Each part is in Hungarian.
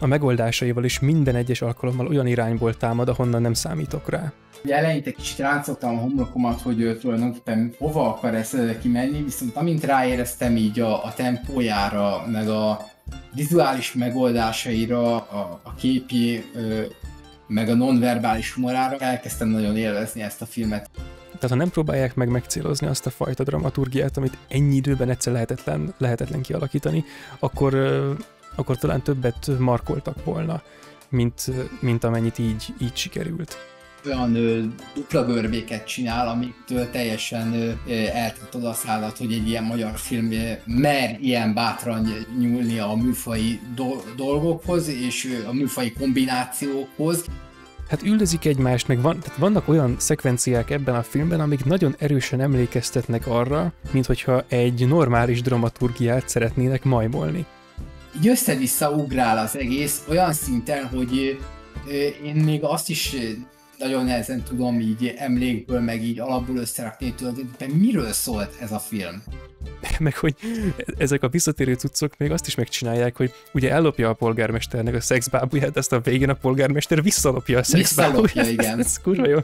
a megoldásaival is minden egyes alkalommal olyan irányból támad, ahonnan nem számítok rá. Ugye eleinte kicsit ráncoltam a homlokomat, hogy tulajdonképpen hova akar ezt kimenni, viszont amint ráéreztem így a, a tempójára, meg a vizuális megoldásaira, a, a képi, ö, meg a nonverbális humorára, elkezdtem nagyon élvezni ezt a filmet. Tehát ha nem próbálják meg megcélozni azt a fajta dramaturgiát, amit ennyi időben egyszer lehetetlen, lehetetlen kialakítani, akkor akkor talán többet markoltak volna, mint, mint amennyit így, így sikerült. Olyan ö, dupla görbéket csinál, amiktől teljesen eltartod a szállat, hogy egy ilyen magyar film mer ilyen bátran nyúlni a műfai do- dolgokhoz és ö, a műfai kombinációkhoz hát üldözik egymást, meg van, tehát vannak olyan szekvenciák ebben a filmben, amik nagyon erősen emlékeztetnek arra, mint hogyha egy normális dramaturgiát szeretnének majmolni így össze-vissza ugrál az egész olyan szinten, hogy én még azt is nagyon nehezen tudom így emlékből, meg így alapból összerakni, de miről szólt ez a film? Meg hogy ezek a visszatérő cuccok még azt is megcsinálják, hogy ugye ellopja a polgármesternek a szexbábuját, ezt a végén a polgármester visszalopja a szexbábuját. Visszalopja, igen. Ez, ez kurva jó.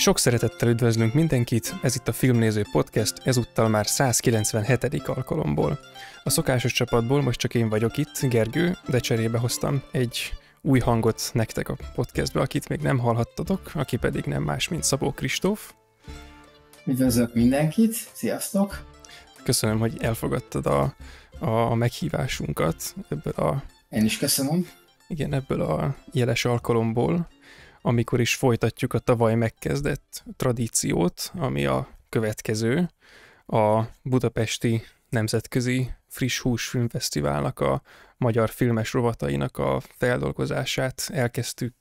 Sok szeretettel üdvözlünk mindenkit, ez itt a Filmnéző Podcast, ezúttal már 197. alkalomból. A szokásos csapatból most csak én vagyok itt, Gergő, de cserébe hoztam egy új hangot nektek a podcastbe, akit még nem hallhattatok, aki pedig nem más, mint Szabó Kristóf. Üdvözlök mindenkit, sziasztok! Köszönöm, hogy elfogadtad a, a meghívásunkat ebből a... Én is köszönöm. Igen, ebből a jeles alkalomból, amikor is folytatjuk a tavaly megkezdett tradíciót, ami a következő, a budapesti nemzetközi friss hús filmfesztiválnak, a magyar filmes rovatainak a feldolgozását elkezdtük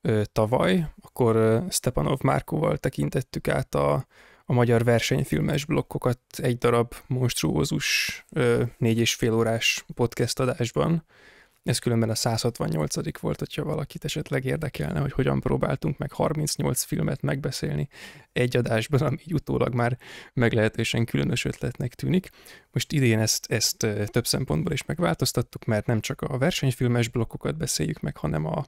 ö, tavaly, akkor ö, Stepanov Márkóval tekintettük át a, a magyar versenyfilmes blokkokat egy darab monstruózus négy és fél órás podcast adásban, ez különben a 168. volt, hogyha valakit esetleg érdekelne, hogy hogyan próbáltunk meg 38 filmet megbeszélni egy adásban, ami utólag már meglehetősen különös ötletnek tűnik. Most idén ezt, ezt több szempontból is megváltoztattuk, mert nem csak a versenyfilmes blokkokat beszéljük meg, hanem a,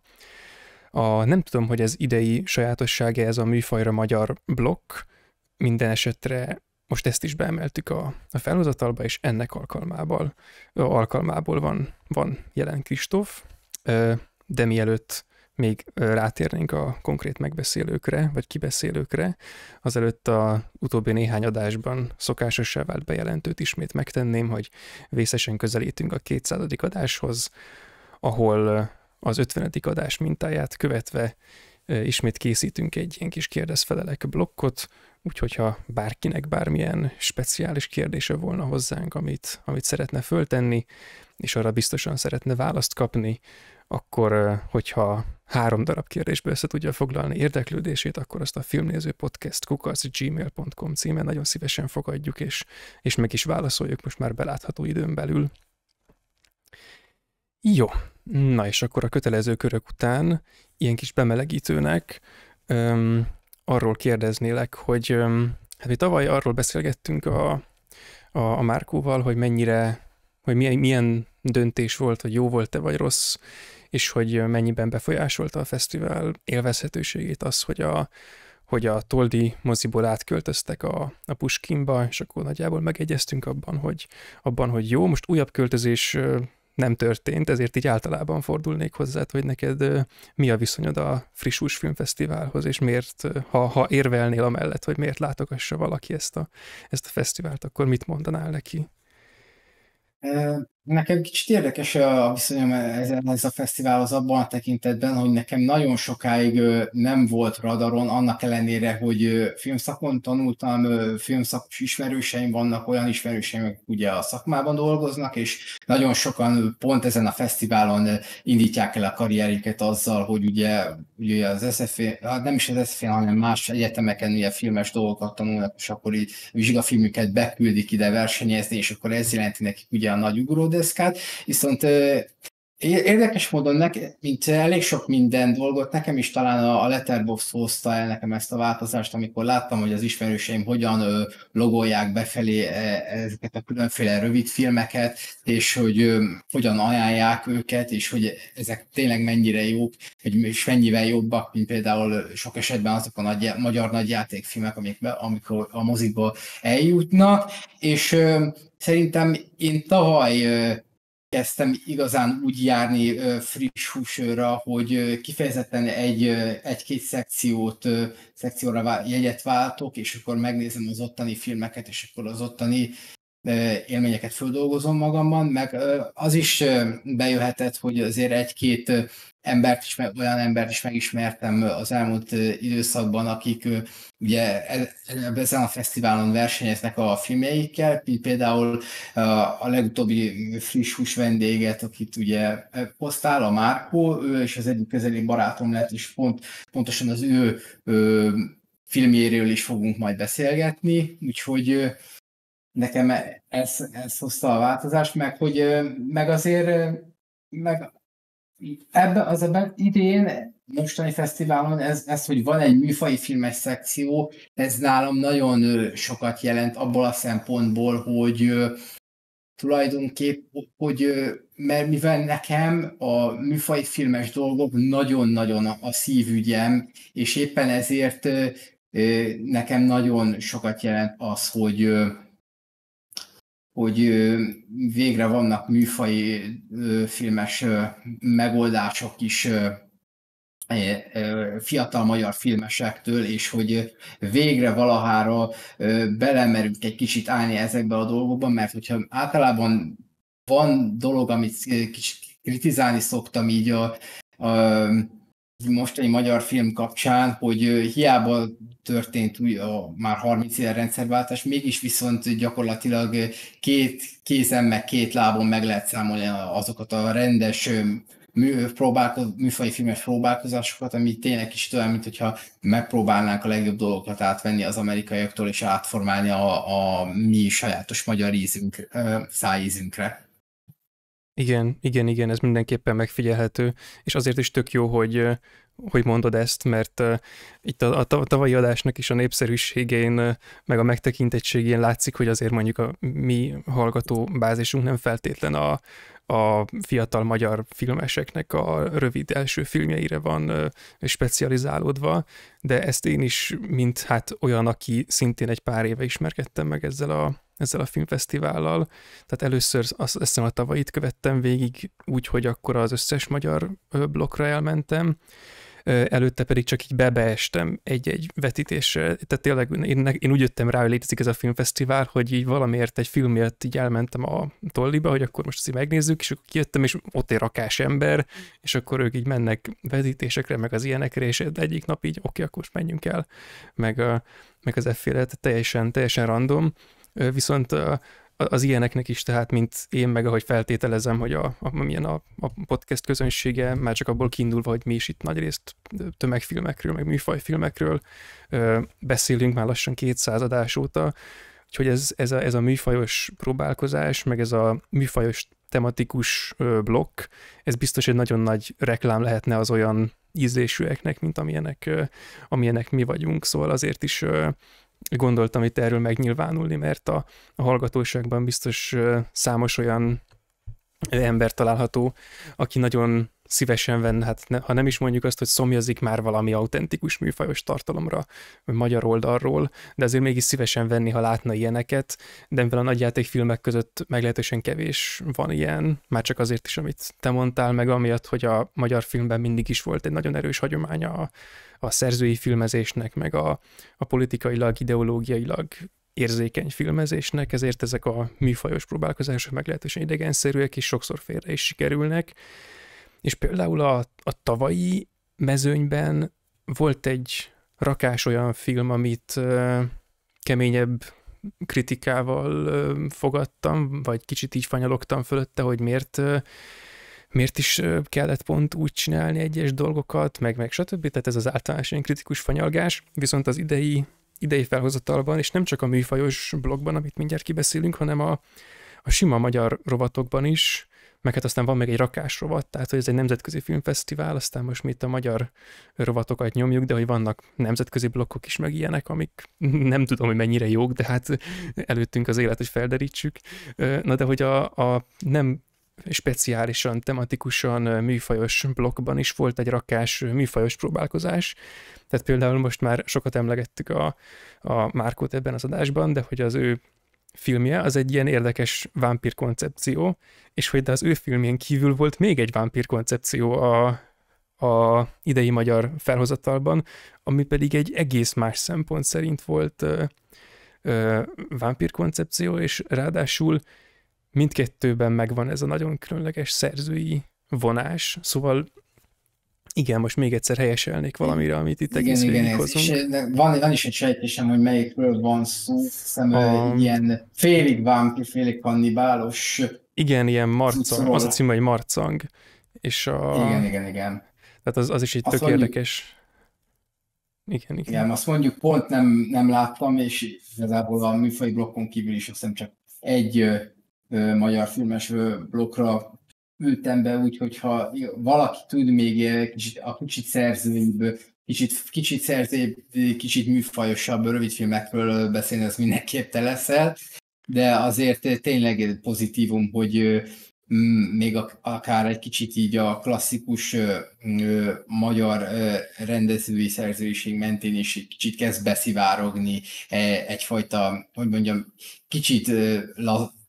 a nem tudom, hogy ez idei sajátossága ez a műfajra magyar blokk, minden esetre most ezt is beemeltük a, a felhozatalba, és ennek alkalmából, alkalmából van, van jelen Kristóf, de mielőtt még rátérnénk a konkrét megbeszélőkre, vagy kibeszélőkre, azelőtt a utóbbi néhány adásban szokásossá vált bejelentőt ismét megtenném, hogy vészesen közelítünk a 200. adáshoz, ahol az 50. adás mintáját követve ismét készítünk egy ilyen kis kérdezfelelek blokkot, Úgyhogy ha bárkinek bármilyen speciális kérdése volna hozzánk, amit, amit szeretne föltenni, és arra biztosan szeretne választ kapni, akkor hogyha három darab kérdésből össze tudja foglalni érdeklődését, akkor azt a filmnéző podcast gmail.com címen nagyon szívesen fogadjuk, és, és meg is válaszoljuk most már belátható időn belül. Jó, na és akkor a kötelező körök után, ilyen kis bemelegítőnek, arról kérdeznélek, hogy hát mi tavaly arról beszélgettünk a, a, a Márkóval, hogy mennyire, hogy milyen, milyen döntés volt, hogy jó volt-e vagy rossz, és hogy mennyiben befolyásolta a fesztivál élvezhetőségét az, hogy a, hogy a Toldi moziból átköltöztek a, a Puskinba, és akkor nagyjából megegyeztünk abban, hogy, abban, hogy jó, most újabb költözés nem történt, ezért így általában fordulnék hozzá, hogy neked mi a viszonyod a Frissús Filmfesztiválhoz, és miért, ha, ha érvelnél amellett, hogy miért látogassa valaki ezt a, ezt a fesztivált, akkor mit mondanál neki? Nekem kicsit érdekes a viszonyom ez a fesztiválhoz abban a tekintetben, hogy nekem nagyon sokáig nem volt radaron, annak ellenére, hogy filmszakon tanultam, filmszakos ismerőseim vannak, olyan ismerőseim, akik ugye a szakmában dolgoznak, és nagyon sokan pont ezen a fesztiválon indítják el a karrierjüket azzal, hogy ugye, ugye az SZF, hát nem is az SZF, hanem más egyetemeken ugye filmes dolgokat tanulnak, és akkor így vizsgafilmüket beküldik ide versenyezni, és akkor ez jelenti nekik ugye a nagy ugró futódeszkát, viszont Érdekes módon, nekem, mint elég sok minden dolgot, nekem is talán a Letterbox hozta el nekem ezt a változást, amikor láttam, hogy az ismerőseim hogyan logolják befelé e, ezeket a különféle rövid filmeket, és hogy hogyan ajánlják őket, és hogy ezek tényleg mennyire jók, és mennyivel jobbak, mint például sok esetben azok a nagy, magyar nagyjátékfilmek, amik, amikor a mozikba eljutnak, és szerintem én tavaly kezdtem igazán úgy járni friss húsőra, hogy kifejezetten egy, egy-két szekciót, szekcióra jegyet váltok, és akkor megnézem az ottani filmeket, és akkor az ottani élményeket földolgozom magamban, meg az is bejöhetett, hogy azért egy-két embert is, olyan embert is megismertem az elmúlt időszakban, akik ugye e, ezen a fesztiválon versenyeznek a filmjeikkel, például a legutóbbi friss hús vendéget, akit ugye posztál, a Márkó, ő és az egyik közeli barátom lett, és pont, pontosan az ő filmjéről is fogunk majd beszélgetni, úgyhogy nekem e- ez, ez hozta a változást, meg hogy meg azért meg ebben az ebben idén mostani fesztiválon ez, ez, hogy van egy műfai filmes szekció, ez nálam nagyon sokat jelent abból a szempontból, hogy tulajdonképp, hogy mert mivel nekem a műfai filmes dolgok nagyon-nagyon a szívügyem, és éppen ezért nekem nagyon sokat jelent az, hogy hogy végre vannak műfai filmes megoldások is e, e, fiatal magyar filmesektől, és hogy végre valahára belemerünk egy kicsit állni ezekbe a dolgokba, mert hogyha általában van dolog, amit kicsit kritizálni szoktam így a, a mostani magyar film kapcsán, hogy hiába történt új, a, már 30 éve rendszerváltás, mégis viszont gyakorlatilag két kézen meg két lábon meg lehet számolni azokat a rendes mű, próbálko, műfai filmes próbálkozásokat, ami tényleg is olyan, mint hogyha megpróbálnánk a legjobb dolgokat átvenni az amerikaiaktól, és átformálni a, a mi sajátos magyar ízünk, szájízünkre. Igen, igen, igen, ez mindenképpen megfigyelhető, és azért is tök jó, hogy, hogy mondod ezt, mert uh, itt a, a tavalyi adásnak is a népszerűségén, meg a megtekintettségén látszik, hogy azért mondjuk a mi hallgató bázisunk nem feltétlen a, a fiatal magyar filmeseknek a rövid első filmjeire van uh, specializálódva, de ezt én is, mint hát olyan, aki szintén egy pár éve ismerkedtem meg ezzel a ezzel a filmfesztivállal. Tehát először azt hiszem a tavait követtem végig úgy, hogy akkor az összes magyar blokkra elmentem, előtte pedig csak így bebeestem egy-egy vetítésre. Tehát tényleg én, én úgy jöttem rá, hogy létezik ez a filmfesztivál, hogy így valamiért egy filmért így elmentem a tolliba, hogy akkor most ezt megnézzük, és akkor kijöttem, és ott egy rakás ember, és akkor ők így mennek vetítésekre, meg az ilyenekre, és egyik nap így oké, okay, akkor most menjünk el, meg, a, meg az efféle, teljesen, teljesen random. Viszont az ilyeneknek is, tehát mint én, meg ahogy feltételezem, hogy a, a, milyen a, a podcast közönsége, már csak abból kiindulva, hogy mi is itt nagyrészt tömegfilmekről, meg műfajfilmekről beszélünk már lassan két századás óta, úgyhogy ez, ez, a, ez a műfajos próbálkozás, meg ez a műfajos tematikus blokk, ez biztos egy nagyon nagy reklám lehetne az olyan ízlésűeknek, mint amilyenek, amilyenek mi vagyunk, szóval azért is gondoltam itt erről megnyilvánulni, mert a, a hallgatóságban biztos számos olyan ember található, aki nagyon szívesen venne, hát ne, ha nem is mondjuk azt, hogy szomjazik már valami autentikus műfajos tartalomra magyar oldalról, de azért mégis szívesen venni, ha látna ilyeneket, de mivel a nagyjátékfilmek között meglehetősen kevés van ilyen, már csak azért is, amit te mondtál, meg amiatt, hogy a magyar filmben mindig is volt egy nagyon erős hagyománya a, a szerzői filmezésnek, meg a, a politikailag, ideológiailag érzékeny filmezésnek, ezért ezek a műfajos próbálkozások meglehetősen idegenszerűek, és sokszor félre is sikerülnek. És például a, a tavalyi mezőnyben volt egy rakás olyan film, amit keményebb kritikával fogadtam, vagy kicsit így fanyalogtam fölötte, hogy miért miért is kellett pont úgy csinálni egyes dolgokat, meg meg stb. Tehát ez az általános ilyen kritikus fanyalgás, viszont az idei, idei felhozatalban, és nem csak a műfajos blogban, amit mindjárt kibeszélünk, hanem a, a sima magyar rovatokban is meg hát aztán van még egy rakás rovat, tehát hogy ez egy nemzetközi filmfesztivál, aztán most mi itt a magyar rovatokat nyomjuk, de hogy vannak nemzetközi blokkok is, meg ilyenek, amik nem tudom, hogy mennyire jók, de hát előttünk az élet, hogy felderítsük. Na de hogy a, a nem speciálisan, tematikusan műfajos blokkban is volt egy rakás műfajos próbálkozás. Tehát például most már sokat emlegettük a, a Márkót ebben az adásban, de hogy az ő filmje, az egy ilyen érdekes vámpír koncepció, és hogy de az ő filmjén kívül volt még egy vámpír koncepció a, a idei magyar felhozatalban, ami pedig egy egész más szempont szerint volt ö, ö, vámpír koncepció, és ráadásul mindkettőben megvan ez a nagyon különleges szerzői vonás, szóval igen, most még egyszer helyeselnék valamire, amit itt egész igen, végighozunk. Igen, eh, van, van is egy sejtésem, hogy melyikről van szó, hiszem a... Eh, ilyen félig vámpi, félig kannibálos... Eh, igen, ilyen marcang, az a cím, hogy marcang. És a... Igen, igen, igen. Tehát az, az is egy tök érdekes. mondjuk, érdekes... Igen, igen. Igen, azt mondjuk pont nem, nem láttam, és igazából a műfai blokkon kívül is azt hiszem csak egy ö, ö, magyar filmes blokkra ültem be úgyhogy ha valaki tud még kicsit, a kicsit szerzőiből, kicsit, kicsit szerzőbb, kicsit műfajosabb rövidfilmekről beszélni, az mindenképp te leszel, de azért tényleg pozitívum, hogy még akár egy kicsit így a klasszikus magyar rendezői szerzőiség mentén is kicsit kezd beszivárogni e, egyfajta, hogy mondjam, kicsit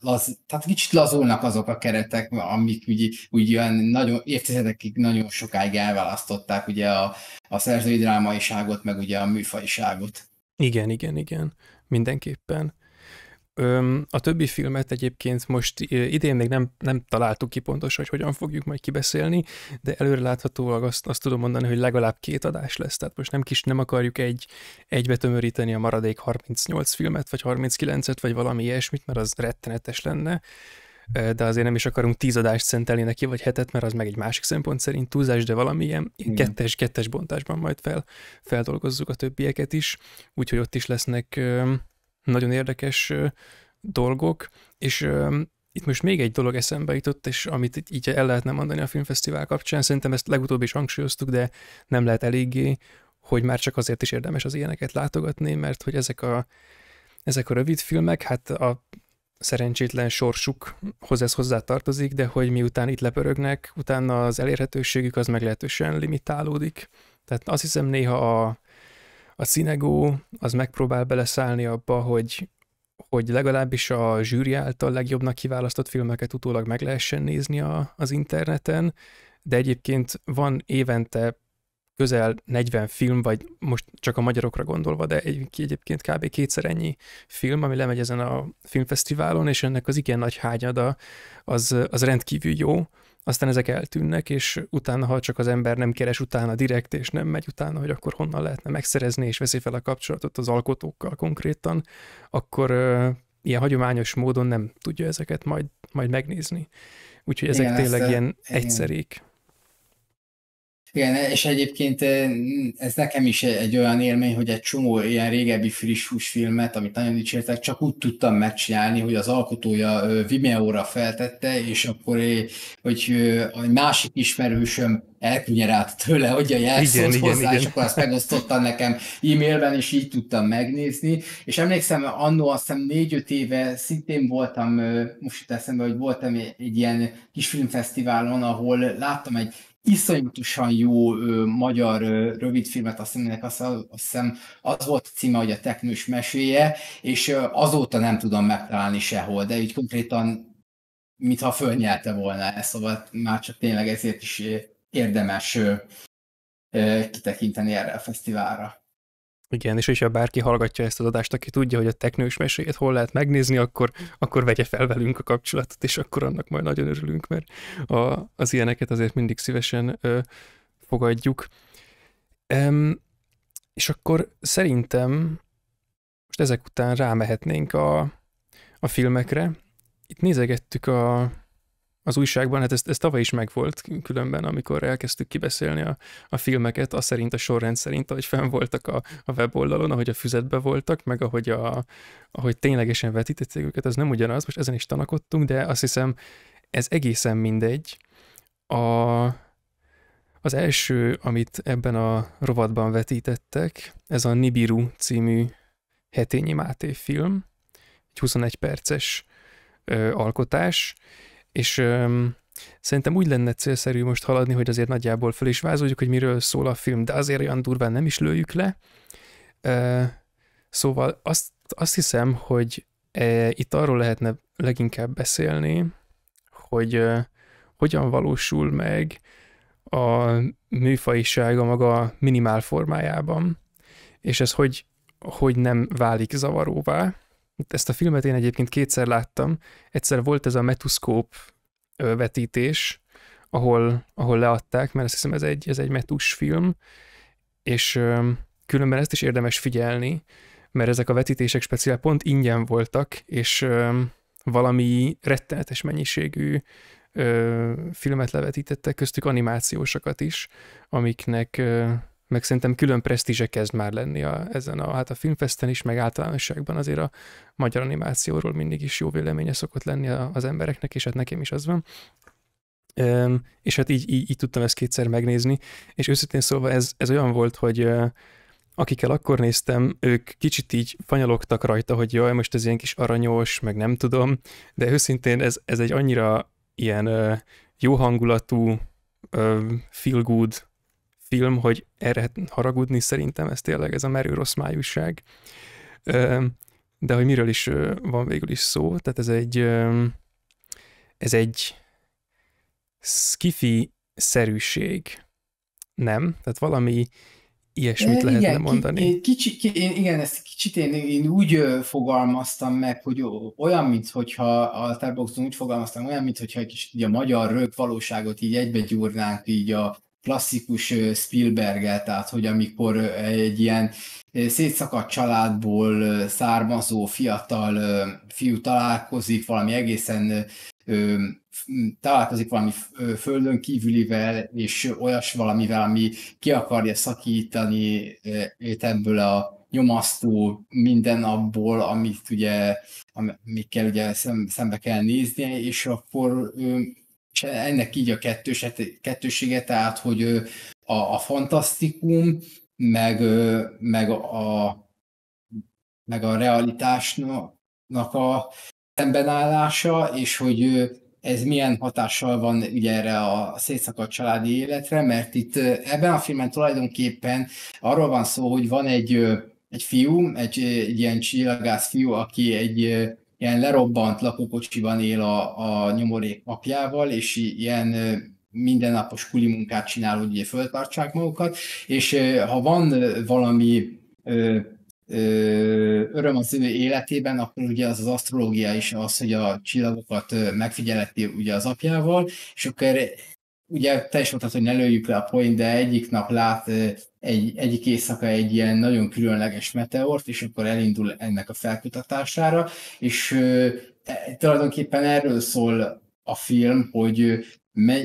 laz, tehát kicsit lazulnak azok a keretek, amik ugye, ugye olyan nagyon, évtizedekig nagyon sokáig elválasztották ugye a, a szerzői drámaiságot, meg ugye a műfajiságot. Igen, igen, igen, mindenképpen. A többi filmet egyébként most idén még nem, nem találtuk ki pontosan, hogy hogyan fogjuk majd kibeszélni, de előre láthatólag azt, azt tudom mondani, hogy legalább két adás lesz, tehát most nem kis nem akarjuk egy, egybe tömöríteni a maradék 38 filmet, vagy 39-et, vagy valami ilyesmit, mert az rettenetes lenne de azért nem is akarunk tíz adást szentelni neki, vagy hetet, mert az meg egy másik szempont szerint túlzás, de valamilyen ilyen kettes-kettes bontásban majd fel, feldolgozzuk a többieket is, úgyhogy ott is lesznek nagyon érdekes dolgok, és itt most még egy dolog eszembe jutott, és amit így el lehetne mondani a filmfesztivál kapcsán, szerintem ezt legutóbb is hangsúlyoztuk, de nem lehet eléggé, hogy már csak azért is érdemes az ilyeneket látogatni, mert hogy ezek a, ezek a rövid filmek, hát a szerencsétlen sorsukhoz ez hozzá tartozik, de hogy miután itt lepörögnek, utána az elérhetőségük az meglehetősen limitálódik. Tehát azt hiszem néha a a Cinego az megpróbál beleszállni abba, hogy, hogy legalábbis a zsűri által legjobbnak kiválasztott filmeket utólag meg lehessen nézni a, az interneten, de egyébként van évente közel 40 film, vagy most csak a magyarokra gondolva, de egy, egyébként kb. kétszer ennyi film, ami lemegy ezen a filmfesztiválon, és ennek az igen nagy hányada az, az rendkívül jó, aztán ezek eltűnnek, és utána, ha csak az ember nem keres utána direkt, és nem megy utána, hogy akkor honnan lehetne megszerezni, és veszi fel a kapcsolatot az alkotókkal konkrétan, akkor uh, ilyen hagyományos módon nem tudja ezeket majd, majd megnézni. Úgyhogy ezek igen, tényleg ezt, ilyen igen. egyszerék. Igen, és egyébként ez nekem is egy olyan élmény, hogy egy csomó ilyen régebbi friss húsfilmet, amit nagyon dicsértek, csak úgy tudtam megcsinálni, hogy az alkotója Vimeo-ra feltette, és akkor, hogy a másik ismerősöm elkünyerált tőle, hogy a jelszót hozzá, igen, és akkor azt megosztotta nekem e-mailben, és így tudtam megnézni. És emlékszem, annó azt hiszem négy-öt éve szintén voltam, most itt eszembe, hogy voltam egy ilyen kis filmfesztiválon, ahol láttam egy iszonyatosan jó ö, magyar ö, rövidfilmet, azt hiszem, azt, azt hiszem az volt a címe, hogy a teknős meséje, és ö, azóta nem tudom megtalálni sehol, de így konkrétan mintha fölnyelte volna ezt, szóval már csak tényleg ezért is érdemes ö, ö, kitekinteni erre a fesztiválra. Igen, és hogyha bárki hallgatja ezt az adást, aki tudja, hogy a teknős meséjét hol lehet megnézni, akkor, akkor vegye fel velünk a kapcsolatot, és akkor annak majd nagyon örülünk, mert a, az ilyeneket azért mindig szívesen ö, fogadjuk. Ehm, és akkor szerintem most ezek után rámehetnénk a, a filmekre. Itt nézegettük a, az újságban, hát ez, ez tavaly is megvolt különben, amikor elkezdtük kibeszélni a, a filmeket, az szerint, a sorrend szerint, ahogy fenn voltak a, a weboldalon, ahogy a füzetbe voltak, meg ahogy, a, ahogy ténylegesen vetítették őket, az nem ugyanaz, most ezen is tanakodtunk, de azt hiszem, ez egészen mindegy. A, az első, amit ebben a rovatban vetítettek, ez a Nibiru című Hetényi Máté film, egy 21 perces ö, alkotás, és öm, szerintem úgy lenne célszerű most haladni, hogy azért nagyjából föl is vázoljuk, hogy miről szól a film, de azért olyan durván nem is lőjük le. Ö, szóval azt, azt hiszem, hogy e, itt arról lehetne leginkább beszélni, hogy ö, hogyan valósul meg a műfajisága maga minimál formájában, és ez hogy, hogy nem válik zavaróvá ezt a filmet én egyébként kétszer láttam. Egyszer volt ez a metuszkóp vetítés, ahol, ahol leadták, mert azt hiszem ez egy, ez egy metus film, és különben ezt is érdemes figyelni, mert ezek a vetítések speciál pont ingyen voltak, és valami rettenetes mennyiségű filmet levetítettek, köztük animációsakat is, amiknek meg szerintem külön presztízse kezd már lenni a, ezen a, hát a filmfesten is, meg általánosságban azért a magyar animációról mindig is jó véleménye szokott lenni az embereknek, és hát nekem is az van. Um, és hát így, így, így tudtam ezt kétszer megnézni, és őszintén szólva ez, ez olyan volt, hogy akikkel akkor néztem, ők kicsit így fanyalogtak rajta, hogy jaj, most ez ilyen kis aranyos, meg nem tudom, de őszintén ez, ez egy annyira ilyen jó hangulatú, feel good film, hogy erre haragudni szerintem, ez tényleg ez a merő rossz májúság. De hogy miről is van végül is szó, tehát ez egy ez egy skifi szerűség, nem? Tehát valami ilyesmit igen, lehetne igen, mondani. Én, kicsi, én, igen, ezt kicsit én, én úgy fogalmaztam meg, hogy olyan, mint hogyha a Starbucks-on úgy fogalmaztam, olyan, mint hogyha egy kis így a magyar rög valóságot így egybe így a klasszikus Spielberget, tehát hogy amikor egy ilyen szétszakadt családból származó fiatal fiú találkozik valami egészen találkozik valami földön kívülivel, és olyas valamivel, ami ki akarja szakítani ebből a nyomasztó minden abból, amit ugye, amikkel ugye szembe kell néznie, és akkor Eh, ennek így a kettős, kettősége, tehát, hogy a, a fantasztikum, meg, meg a, meg a realitásnak a szembenállása, és hogy ez milyen hatással van ugye erre a szétszakadt családi életre, mert itt ebben a filmen tulajdonképpen arról van szó, hogy van egy, egy fiú, egy, egy ilyen csillagász fiú, aki egy ilyen lerobbant lakókocsiban él a, a nyomorék apjával, és ilyen mindennapos kuli munkát csinál, hogy ugye föltartsák magukat, és ha van valami ö, ö, öröm az ő életében, akkor ugye az az asztrológia is az, hogy a csillagokat megfigyeleti ugye az apjával, és akkor ugye te is mondtad, hogy ne lőjük le a point, de egyik nap lát egy, egyik éjszaka egy ilyen nagyon különleges meteort, és akkor elindul ennek a felkutatására, és e, tulajdonképpen erről szól a film, hogy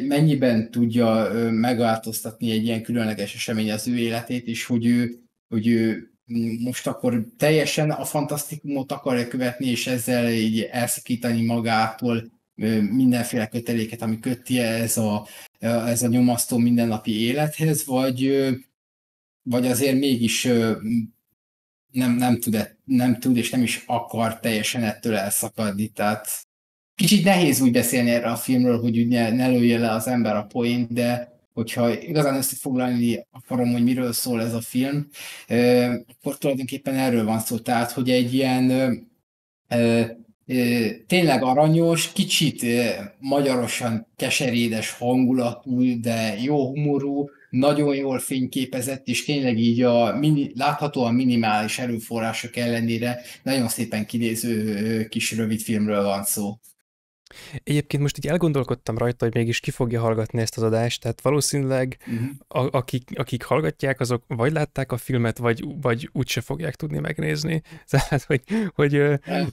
mennyiben tudja megváltoztatni egy ilyen különleges esemény az ő életét, és hogy ő, hogy ő most akkor teljesen a fantasztikumot akarja követni, és ezzel így elszakítani magától mindenféle köteléket, ami köti ez a, ez a nyomasztó mindennapi élethez, vagy, vagy azért mégis nem, nem, tud, nem tud és nem is akar teljesen ettől elszakadni. Tehát kicsit nehéz úgy beszélni erre a filmről, hogy úgy ne, ne lője le az ember a point, de hogyha igazán összefoglalni akarom, hogy miről szól ez a film, akkor tulajdonképpen erről van szó. Tehát, hogy egy ilyen tényleg aranyos, kicsit magyarosan keserédes hangulatú, de jó humorú, nagyon jól fényképezett, és tényleg így a mini, láthatóan minimális erőforrások ellenére nagyon szépen kinéző kis rövid filmről van szó. Egyébként most így elgondolkodtam rajta, hogy mégis ki fogja hallgatni ezt az adást, tehát valószínűleg uh-huh. a- akik, akik hallgatják, azok vagy látták a filmet, vagy, vagy úgyse fogják tudni megnézni. Tehát, hogy, hogy hát,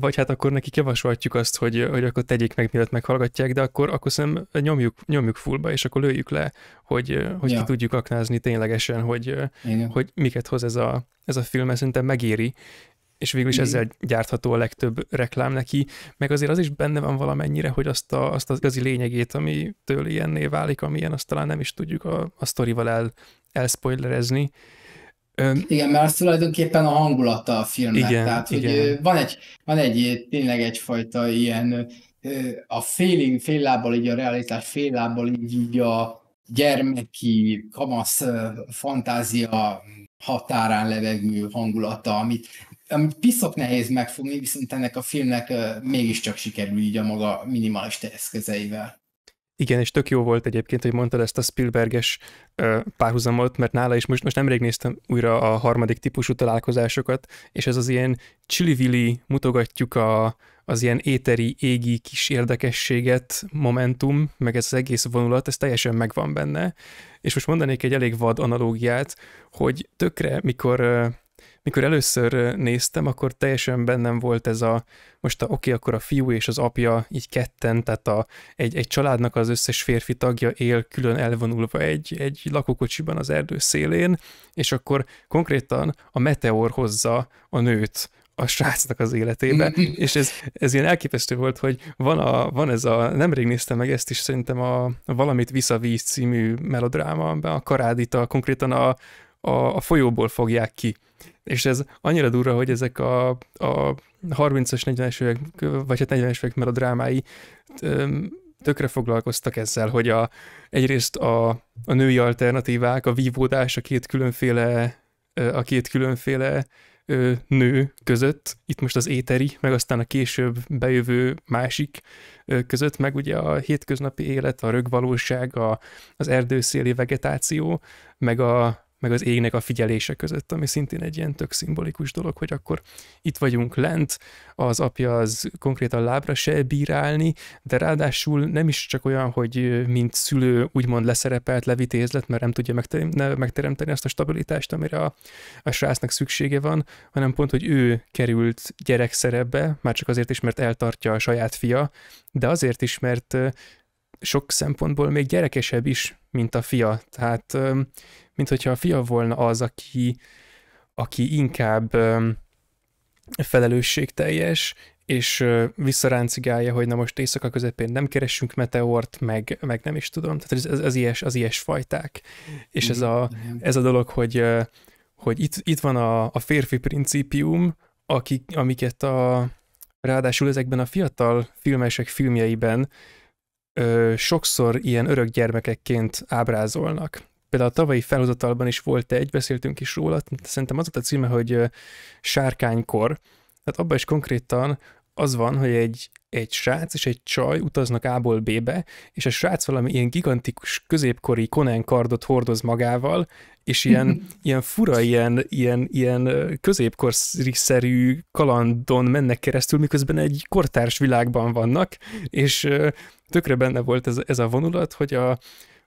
vagy hát akkor nekik javasolhatjuk azt, hogy, hogy akkor tegyék meg, mielőtt meghallgatják, de akkor, akkor szerintem nyomjuk, nyomjuk fullba, és akkor lőjük le, hogy, hogy ja. ki tudjuk aknázni ténylegesen, hogy, Igen. hogy miket hoz ez a, ez a film, ez szerintem megéri, és végül is ezzel gyártható a legtöbb reklám neki, meg azért az is benne van valamennyire, hogy azt, a, azt az igazi lényegét, ami től ilyenné válik, amilyen, azt talán nem is tudjuk a, a sztorival el, elspoilerezni, igen, mert az tulajdonképpen a hangulata a filmnek. Igen, Tehát, igen. hogy van egy, van egy tényleg egyfajta ilyen a feeling, fél lábbal így a realitás, fél lábbal így, így a gyermeki, kamasz fantázia határán levegő hangulata, amit, amit piszok nehéz megfogni, viszont ennek a filmnek mégiscsak sikerül így a maga minimalista eszközeivel. Igen, és tök jó volt egyébként, hogy mondtad ezt a Spielberges párhuzamot, mert nála is most, most nemrég néztem újra a harmadik típusú találkozásokat, és ez az ilyen csili mutogatjuk a, az ilyen éteri, égi kis érdekességet, momentum, meg ez az egész vonulat, ez teljesen megvan benne. És most mondanék egy elég vad analógiát, hogy tökre, mikor mikor először néztem, akkor teljesen bennem volt ez a, most a, oké, okay, akkor a fiú és az apja így ketten, tehát a, egy, egy családnak az összes férfi tagja él külön elvonulva egy, egy lakókocsiban az erdő szélén, és akkor konkrétan a meteor hozza a nőt a srácnak az életébe, és ez, ez ilyen elképesztő volt, hogy van, a, van ez a, nemrég néztem meg ezt is, szerintem a, a Valamit a Víz című melodráma, a karádita konkrétan a, a, a folyóból fogják ki és ez annyira durva, hogy ezek a, a 30-as, 40-es évek, vagy hát 40-es évek melodrámái tökre foglalkoztak ezzel, hogy a, egyrészt a, a női alternatívák, a vívódás a két különféle, a két különféle nő között, itt most az éteri, meg aztán a később bejövő másik között, meg ugye a hétköznapi élet, a rögvalóság, a, az erdőszéli vegetáció, meg a, meg az égnek a figyelése között, ami szintén egy ilyen tök szimbolikus dolog, hogy akkor itt vagyunk lent, az apja az konkrétan lábra se bírálni, de ráadásul nem is csak olyan, hogy mint szülő úgymond leszerepelt, levitézlet, mert nem tudja megteremteni azt a stabilitást, amire a, a srácnak szüksége van, hanem pont, hogy ő került gyerekszerepbe, már csak azért is, mert eltartja a saját fia, de azért is, mert sok szempontból még gyerekesebb is, mint a fia. Tehát, mint hogyha a fia volna az, aki, aki inkább felelősségteljes, és visszaráncigálja, hogy na most éjszaka közepén nem keressünk meteort, meg, meg nem is tudom. Tehát ez, az, ilyes, az ilyes fajták. És ez a, ez a dolog, hogy, hogy itt, itt van a, a férfi principium, akik, amiket a, ráadásul ezekben a fiatal filmesek filmjeiben ö, sokszor ilyen örök gyermekekként ábrázolnak. Például a tavalyi felhozatalban is volt egy, beszéltünk is róla, szerintem az a címe, hogy sárkánykor. Tehát abban is konkrétan az van, hogy egy egy srác és egy csaj utaznak A-ból B-be, és a srác valami ilyen gigantikus középkori Conan kardot hordoz magával, és ilyen, ilyen fura, ilyen, ilyen, ilyen középkorszerű kalandon mennek keresztül, miközben egy kortárs világban vannak, és tökre benne volt ez, ez a vonulat, hogy a,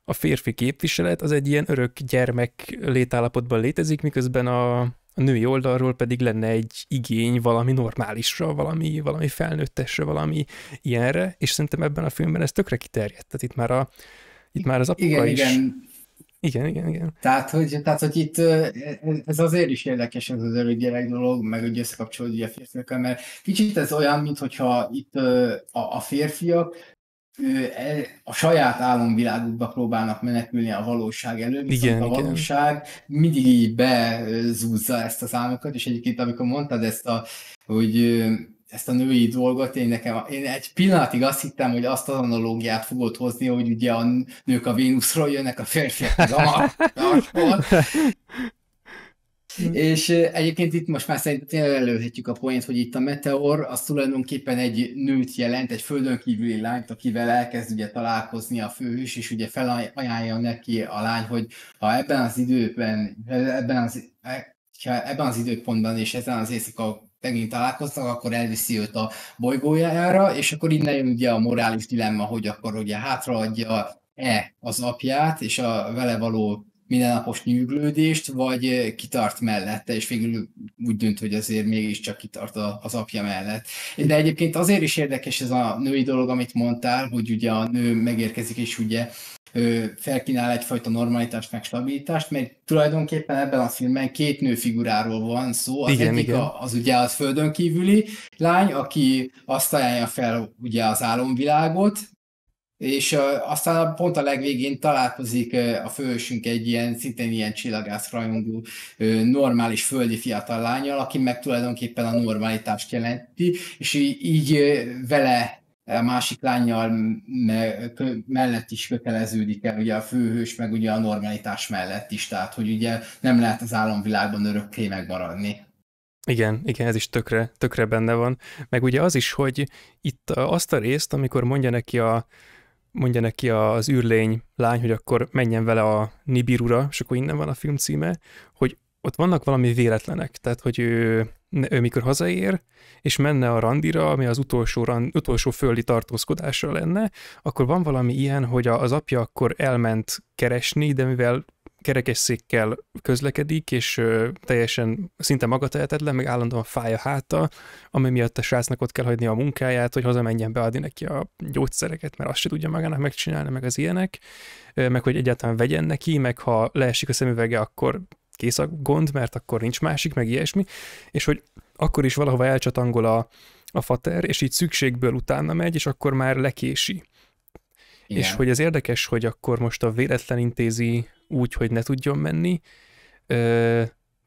a férfi képviselet az egy ilyen örök gyermek létállapotban létezik, miközben a, a női oldalról pedig lenne egy igény valami normálisra, valami, valami felnőttesre, valami ilyenre, és szerintem ebben a filmben ez tökre kiterjedt. Tehát itt már, a, itt már az apuka igen, is... Igen. Igen, igen, igen. Tehát hogy, tehát, hogy itt ez azért is érdekes ez az gyerek dolog, meg hogy összekapcsolódik a férfiakkal, mert kicsit ez olyan, mintha itt a, a férfiak E, a saját álomvilágukba próbálnak menekülni a valóság előtt, viszont igen, a valóság igen. mindig így bezúzza ezt az álmokat, és egyébként amikor mondtad ezt a, hogy ezt a női dolgot, én nekem, én egy pillanatig azt hittem, hogy azt az analógiát fogod hozni, hogy ugye a nők a Vénuszról jönnek, a férfiak a Hm. És egyébként itt most már szerintem tényleg előhetjük a poént, hogy itt a meteor az tulajdonképpen egy nőt jelent, egy földön kívüli lányt, akivel elkezd ugye találkozni a főhős, és ugye felajánlja neki a lány, hogy ha ebben az időben, ebben az, e, ha ebben az időpontban és ezen az éjszaka megint találkoztak, akkor elviszi őt a bolygójára, és akkor innen jön ugye a morális dilemma, hogy akkor ugye hátraadja-e az apját, és a vele való mindennapos nyűglődést, vagy eh, kitart mellette, és végül úgy dönt, hogy azért mégiscsak kitart az apja mellett. De egyébként azért is érdekes ez a női dolog, amit mondtál, hogy ugye a nő megérkezik, és ugye felkínál egyfajta normalitást, meg stabilitást, mert tulajdonképpen ebben a filmben két nő figuráról van szó. Az igen, egyik igen. A, az ugye az földön kívüli lány, aki azt ajánlja fel ugye az álomvilágot, és aztán pont a legvégén találkozik a fősünk egy ilyen, szintén ilyen csillagász rajongó normális földi fiatal lányal, aki meg tulajdonképpen a normalitást jelenti, és így vele a másik lányjal mellett is köteleződik el ugye a főhős, meg ugye a normalitás mellett is, tehát hogy ugye nem lehet az államvilágban örökké megmaradni. Igen, igen, ez is tökre, tökre benne van. Meg ugye az is, hogy itt azt a részt, amikor mondja neki a, mondja neki az űrlény lány, hogy akkor menjen vele a Nibirura, és akkor innen van a film címe, hogy ott vannak valami véletlenek, tehát hogy ő, ő mikor hazaér, és menne a randira, ami az utolsó, rand, utolsó földi tartózkodásra lenne, akkor van valami ilyen, hogy az apja akkor elment keresni, de mivel kerekesszékkel közlekedik, és ö, teljesen szinte tehetetlen, meg állandóan fáj a háta, ami miatt a srácnak ott kell hagyni a munkáját, hogy hazamenjen beadni neki a gyógyszereket, mert azt se tudja magának megcsinálni, meg az ilyenek, ö, meg hogy egyáltalán vegyen neki, meg ha leesik a szemüvege, akkor kész a gond, mert akkor nincs másik, meg ilyesmi, és hogy akkor is valahova elcsatangol a, a fater, és így szükségből utána megy, és akkor már lekési. Igen. És hogy ez érdekes, hogy akkor most a véletlen intézi úgy, hogy ne tudjon menni,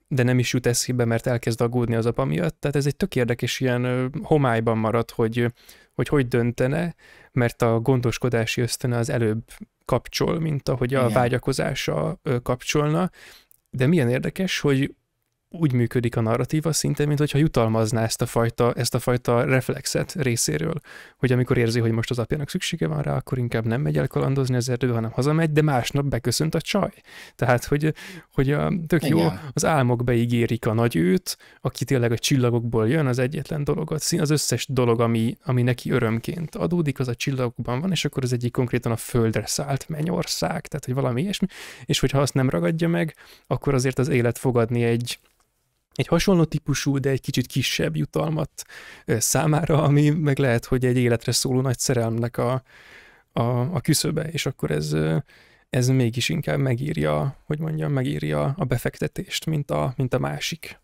de nem is jut eszébe, mert elkezd aggódni az apa miatt. Tehát ez egy tök érdekes ilyen homályban marad, hogy, hogy hogy döntene, mert a gondoskodási ösztöne az előbb kapcsol, mint ahogy a Igen. vágyakozása kapcsolna. De milyen érdekes, hogy úgy működik a narratíva szinte, mint hogyha jutalmazná ezt a, fajta, ezt a fajta reflexet részéről, hogy amikor érzi, hogy most az apjának szüksége van rá, akkor inkább nem megy el kalandozni az erdőbe, hanem hazamegy, de másnap beköszönt a csaj. Tehát, hogy, hogy a, tök Igen. jó, az álmok beígérik a nagy őt, aki tényleg a csillagokból jön, az egyetlen dolog, az összes dolog, ami, ami neki örömként adódik, az a csillagokban van, és akkor az egyik konkrétan a földre szállt mennyország, tehát hogy valami ilyesmi, és hogyha azt nem ragadja meg, akkor azért az élet fogadni egy egy hasonló típusú, de egy kicsit kisebb jutalmat számára, ami meg lehet, hogy egy életre szóló nagy szerelmnek a, a, a küszöbe, és akkor ez, ez mégis inkább megírja, hogy mondjam, megírja a befektetést, mint a, mint a másik.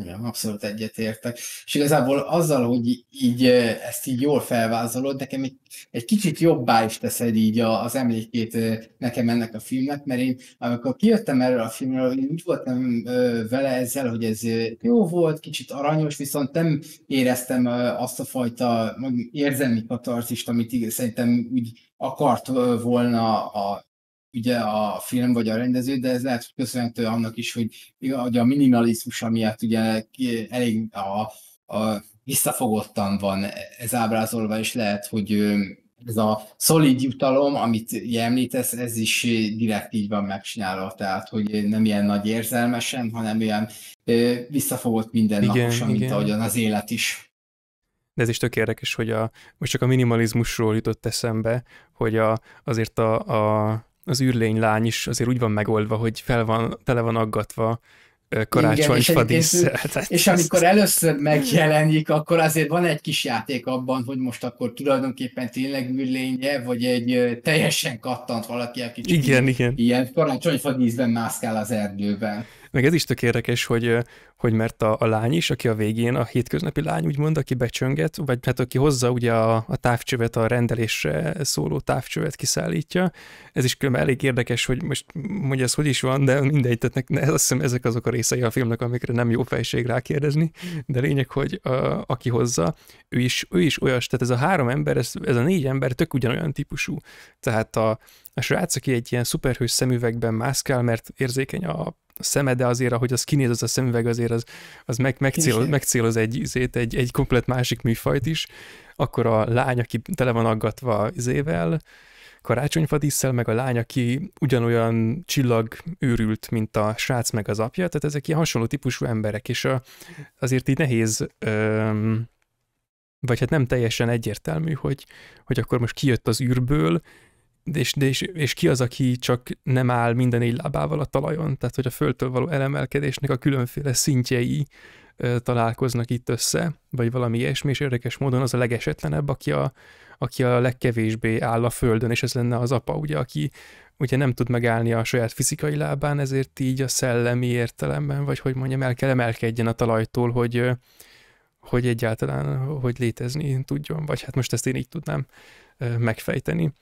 Igen, abszolút egyetértek. És igazából azzal, hogy így ezt így jól felvázolod, nekem egy, egy kicsit jobbá is teszed így az emlékét nekem ennek a filmnek, mert én amikor kijöttem erről a filmről, én úgy voltam vele ezzel, hogy ez jó volt, kicsit aranyos, viszont nem éreztem azt a fajta érzelmi katarzist, amit szerintem úgy akart volna a ugye a film vagy a rendező, de ez lehet köszönhető annak is, hogy, hogy a minimalizmus miatt hát ugye elég a, a visszafogottan van ez ábrázolva, és lehet, hogy ez a szolid jutalom, amit említesz, ez is direkt így van megcsinálva, tehát hogy nem ilyen nagy érzelmesen, hanem ilyen visszafogott napos, mint ahogyan az élet is. De ez is tök érdekes, hogy a, most csak a minimalizmusról jutott eszembe, hogy a, azért a, a az lány is azért úgy van megoldva, hogy fel van, tele van aggatva karácsonyfadíszsel. És, és, és amikor először megjelenik, akkor azért van egy kis játék abban, hogy most akkor tulajdonképpen tényleg űrlénye, vagy egy teljesen kattant valaki, aki igen, igen. ilyen karácsonyfadíszben mászkál az erdőben. Meg ez is tök érdekes, hogy, hogy mert a, a lány is, aki a végén, a hétköznapi lány úgymond, aki becsönget, vagy hát aki hozza ugye a, a távcsövet, a rendelésre szóló távcsövet kiszállítja, ez is különben elég érdekes, hogy most mondja ez hogy is van, de mindegy, tehát ne, azt hiszem ezek azok a részei a filmnek, amikre nem jó fejség rákérdezni, de lényeg, hogy a, aki hozza, ő is, ő is olyas, tehát ez a három ember, ez, ez a négy ember tök ugyanolyan típusú. Tehát a, a srác, aki egy ilyen szuperhős szemüvegben mászkál, mert érzékeny a szeme, de azért, ahogy az kinéz az a szemüveg, azért az, az meg, megcél megcéloz egy, izét, egy, egy komplet másik műfajt is. Akkor a lány, aki tele van aggatva izével, karácsonyfadíszsel, meg a lány, aki ugyanolyan csillag őrült, mint a srác meg az apja, tehát ezek ilyen hasonló típusú emberek, és a, azért így nehéz öm, vagy hát nem teljesen egyértelmű, hogy, hogy akkor most kijött az űrből, és, és, és ki az, aki csak nem áll minden négy lábával a talajon, tehát hogy a földtől való elemelkedésnek a különféle szintjei ö, találkoznak itt össze, vagy valami ilyesmi, és érdekes módon az a legesetlenebb, aki a, aki a legkevésbé áll a földön, és ez lenne az apa, ugye, aki ugye nem tud megállni a saját fizikai lábán, ezért így a szellemi értelemben, vagy hogy mondjam, el kell emelkedjen a talajtól, hogy, hogy egyáltalán hogy létezni tudjon, vagy hát most ezt én így tudnám megfejteni.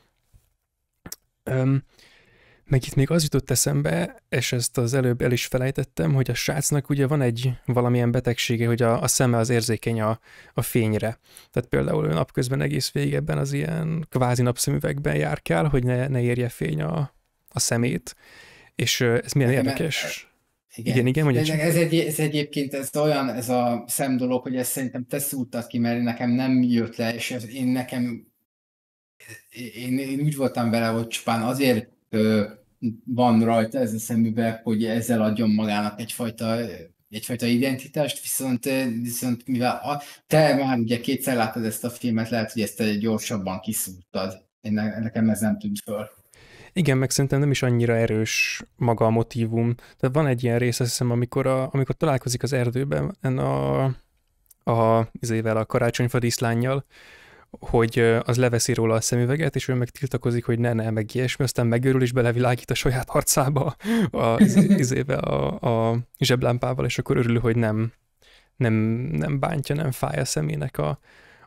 Öm, meg itt még az jutott eszembe, és ezt az előbb el is felejtettem, hogy a srácnak ugye van egy valamilyen betegsége, hogy a, a szeme az érzékeny a, a fényre. Tehát például ő napközben egész végig ebben az ilyen kvázi napszemüvegben jár kell, hogy ne, ne érje fény a, a szemét. És ez milyen érdekes. Igen, igen, igen csak. ez, egy, ez egyébként ez olyan, ez a szem dolog, hogy ezt szerintem te szúrtad ki, mert nekem nem jött le, és ez, én nekem én, én úgy voltam vele, hogy csupán azért van rajta ez a szemüveg, hogy ezzel adjon magának egyfajta egyfajta identitást, viszont, viszont mivel a, te már ugye kétszer láttad ezt a filmet, lehet, hogy ezt egy gyorsabban kiszúrtad. Én, nekem ez nem tűnt föl. Igen, meg szerintem nem is annyira erős maga a motivum. Tehát van egy ilyen rész, azt hiszem, amikor, a, amikor találkozik az erdőben a, a, izével, a karácsonyfa hogy az leveszi róla a szemüveget, és ő meg tiltakozik, hogy ne, ne, meg ilyesmi, aztán megőrül, és belevilágít a saját arcába a, éve a, a zseblámpával, és akkor örül, hogy nem, nem, nem bántja, nem fáj a szemének a,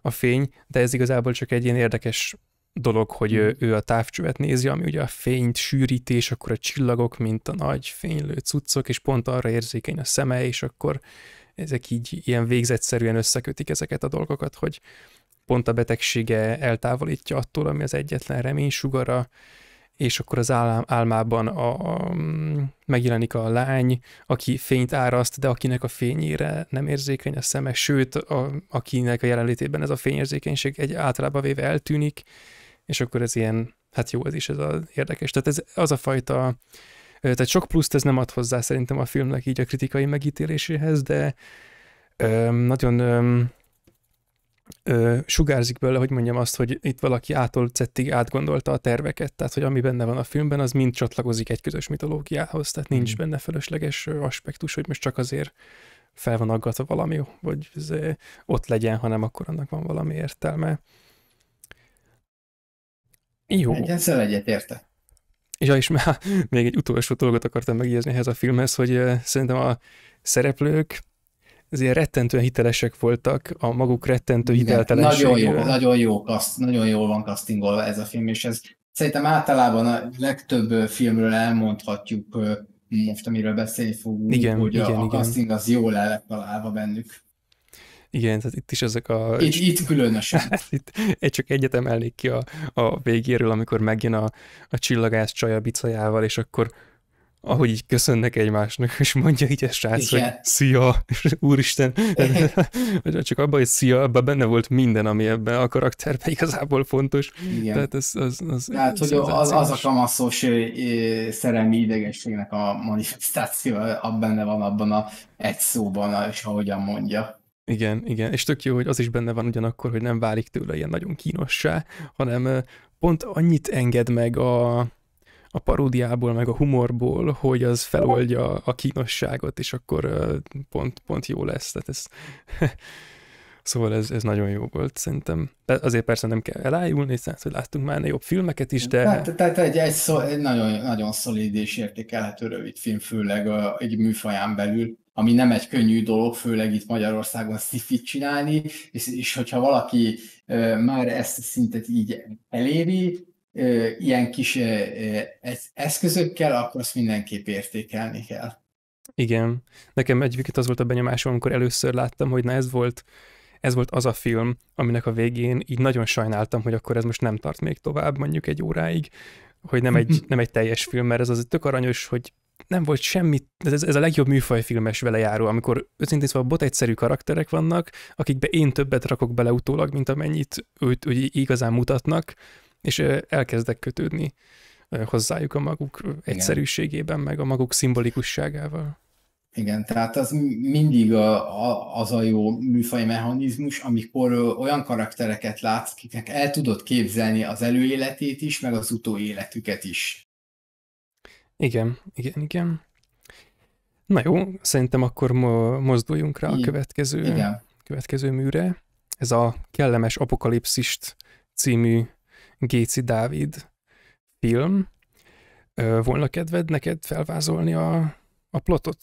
a fény, de ez igazából csak egy ilyen érdekes dolog, hogy ő, hmm. ő a távcsövet nézi, ami ugye a fényt sűríti, és akkor a csillagok, mint a nagy fénylő cuccok, és pont arra érzékeny a szeme, és akkor ezek így ilyen végzetszerűen összekötik ezeket a dolgokat, hogy, pont a betegsége eltávolítja attól, ami az egyetlen reménysugara, és akkor az álm, álmában a, a, megjelenik a lány, aki fényt áraszt, de akinek a fényére nem érzékeny a szeme, sőt, a, akinek a jelenlétében ez a fényérzékenység egy általában véve eltűnik, és akkor ez ilyen, hát jó, ez is ez az érdekes. Tehát ez az a fajta, tehát sok pluszt ez nem ad hozzá szerintem a filmnek így a kritikai megítéléséhez, de öm, nagyon öm, ö, sugárzik belőle, hogy mondjam azt, hogy itt valaki ától átgondolta a terveket, tehát hogy ami benne van a filmben, az mind csatlakozik egy közös mitológiához, tehát nincs mm. benne fölösleges aspektus, hogy most csak azért fel van aggatva valami, vagy ez ott legyen, hanem akkor annak van valami értelme. Jó. Egy ezzel egyet érte. Ja, és már még egy utolsó dolgot akartam megírni ehhez a filmhez, hogy szerintem a szereplők ez ilyen rettentően hitelesek voltak, a maguk rettentő hiteltelenségével. Nagyon jó, nagyon jó, kaszt, nagyon jól van castingolva ez a film, és ez szerintem általában a legtöbb filmről elmondhatjuk most, amiről beszélni fogunk, igen, hogy igen, a, a casting az jól el lett találva bennük. Igen, tehát itt is ezek a... Itt, itt különösen. Hát itt egy csak egyet emelnék ki a, a végéről, amikor megjön a, a csillagász csaj a bicajával, és akkor ahogy így köszönnek egymásnak, és mondja így a srác, Igen. hogy szia, és úristen, vagy csak abban, hogy szia, abban benne volt minden, ami ebben a karakterben igazából fontos. Igen. Tehát ez, az, az, Tehát, hogy az, az a kamaszos szerelmi idegességnek a manifestáció, abban benne van abban a egy szóban, és ahogyan mondja. Igen, igen, és tök jó, hogy az is benne van ugyanakkor, hogy nem válik tőle ilyen nagyon kínossá, hanem pont annyit enged meg a, a paródiából, meg a humorból, hogy az feloldja a kínosságot, és akkor pont, pont jó lesz. Tehát ez, szóval ez, ez nagyon jó volt szerintem. De azért persze nem kell elájulni, hiszen hogy láttunk már jobb filmeket is, de... Tehát, tehát egy, egy, szó, egy nagyon, nagyon szolid és értékelhető rövid film, főleg a, egy műfaján belül ami nem egy könnyű dolog, főleg itt Magyarországon szifit csinálni, és, és hogyha valaki már ezt a szintet így eléri, ilyen kis eszközökkel, akkor azt mindenképp értékelni kell. Igen. Nekem egyébként az volt a benyomásom, amikor először láttam, hogy na ez volt, ez volt az a film, aminek a végén így nagyon sajnáltam, hogy akkor ez most nem tart még tovább, mondjuk egy óráig, hogy nem egy, nem egy teljes film, mert ez az tök aranyos, hogy nem volt semmi, ez, ez a legjobb műfaj filmes velejáró, amikor őszintén szóval bot egyszerű karakterek vannak, akikbe én többet rakok bele utólag, mint amennyit őt, őt igazán mutatnak, és elkezdek kötődni hozzájuk a maguk egyszerűségében, meg a maguk szimbolikusságával. Igen, tehát az mindig a, a, az a jó műfaj mechanizmus, amikor olyan karaktereket látsz, akiknek el tudod képzelni az előéletét is, meg az utóéletüket is. Igen, igen, igen. Na jó, szerintem akkor mo- mozduljunk rá a következő, igen. következő műre. Ez a Kellemes Apokalipszist című Géci Dávid film. Volna kedved neked felvázolni a, a plotot?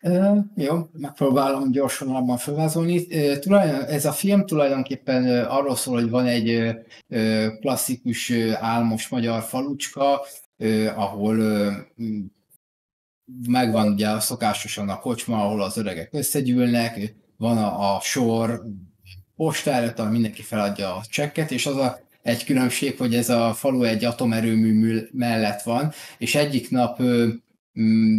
E, jó, megpróbálom gyorsan abban felvázolni. E, tulajdon, ez a film tulajdonképpen arról szól, hogy van egy e, klasszikus álmos magyar falucska, ahol megvan ugye szokásosan a kocsma, ahol az öregek összegyűlnek, van a, a sor, postára, mindenki feladja a csekket, és az a egy különbség, hogy ez a falu egy atomerőmű mellett van, és egyik nap mm,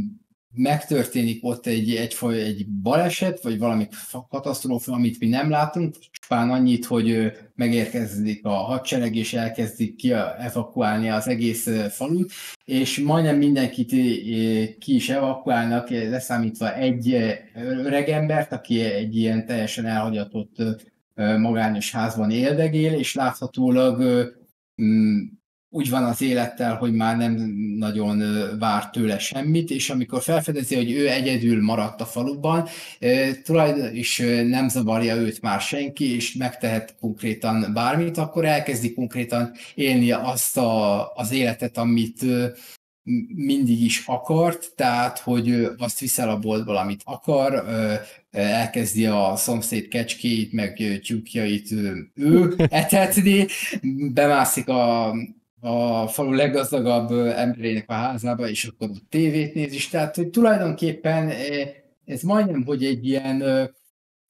megtörténik ott egy, egy, egy baleset, vagy valami katasztrófa, amit mi nem látunk, csupán annyit, hogy megérkezik a hadsereg, és elkezdik ki evakuálni az egész falut, és majdnem mindenkit ki is evakuálnak, leszámítva egy öregembert, aki egy ilyen teljesen elhagyatott magányos házban éldegél, és láthatólag mm, úgy van az élettel, hogy már nem nagyon vár tőle semmit, és amikor felfedezi, hogy ő egyedül maradt a faluban, tulajdonképpen is nem zavarja őt már senki, és megtehet konkrétan bármit, akkor elkezdi konkrétan élni azt a, az életet, amit mindig is akart, tehát hogy azt viszel a boltból, amit akar, elkezdi a szomszéd kecskéit, meg tyúkjait ő etetni, bemászik a, a falu leggazdagabb emberének a házába, és akkor ott tévét néz is. Tehát, hogy tulajdonképpen ez majdnem, hogy egy ilyen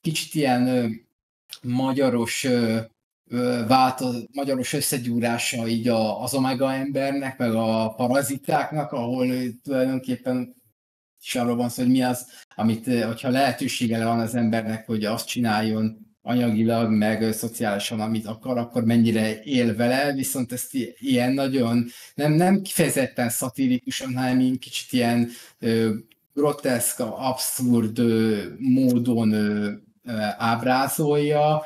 kicsit ilyen magyaros vált a magyaros összegyúrása így a, az omega embernek, meg a parazitáknak, ahol tulajdonképpen is arról van szó, hogy mi az, amit, hogyha lehetősége van az embernek, hogy azt csináljon anyagilag, meg szociálisan, amit akar, akkor mennyire él vele, viszont ezt ilyen nagyon, nem, nem kifejezetten szatirikusan, hanem így kicsit ilyen ö, groteszk, abszurd ö, módon ö, ábrázolja,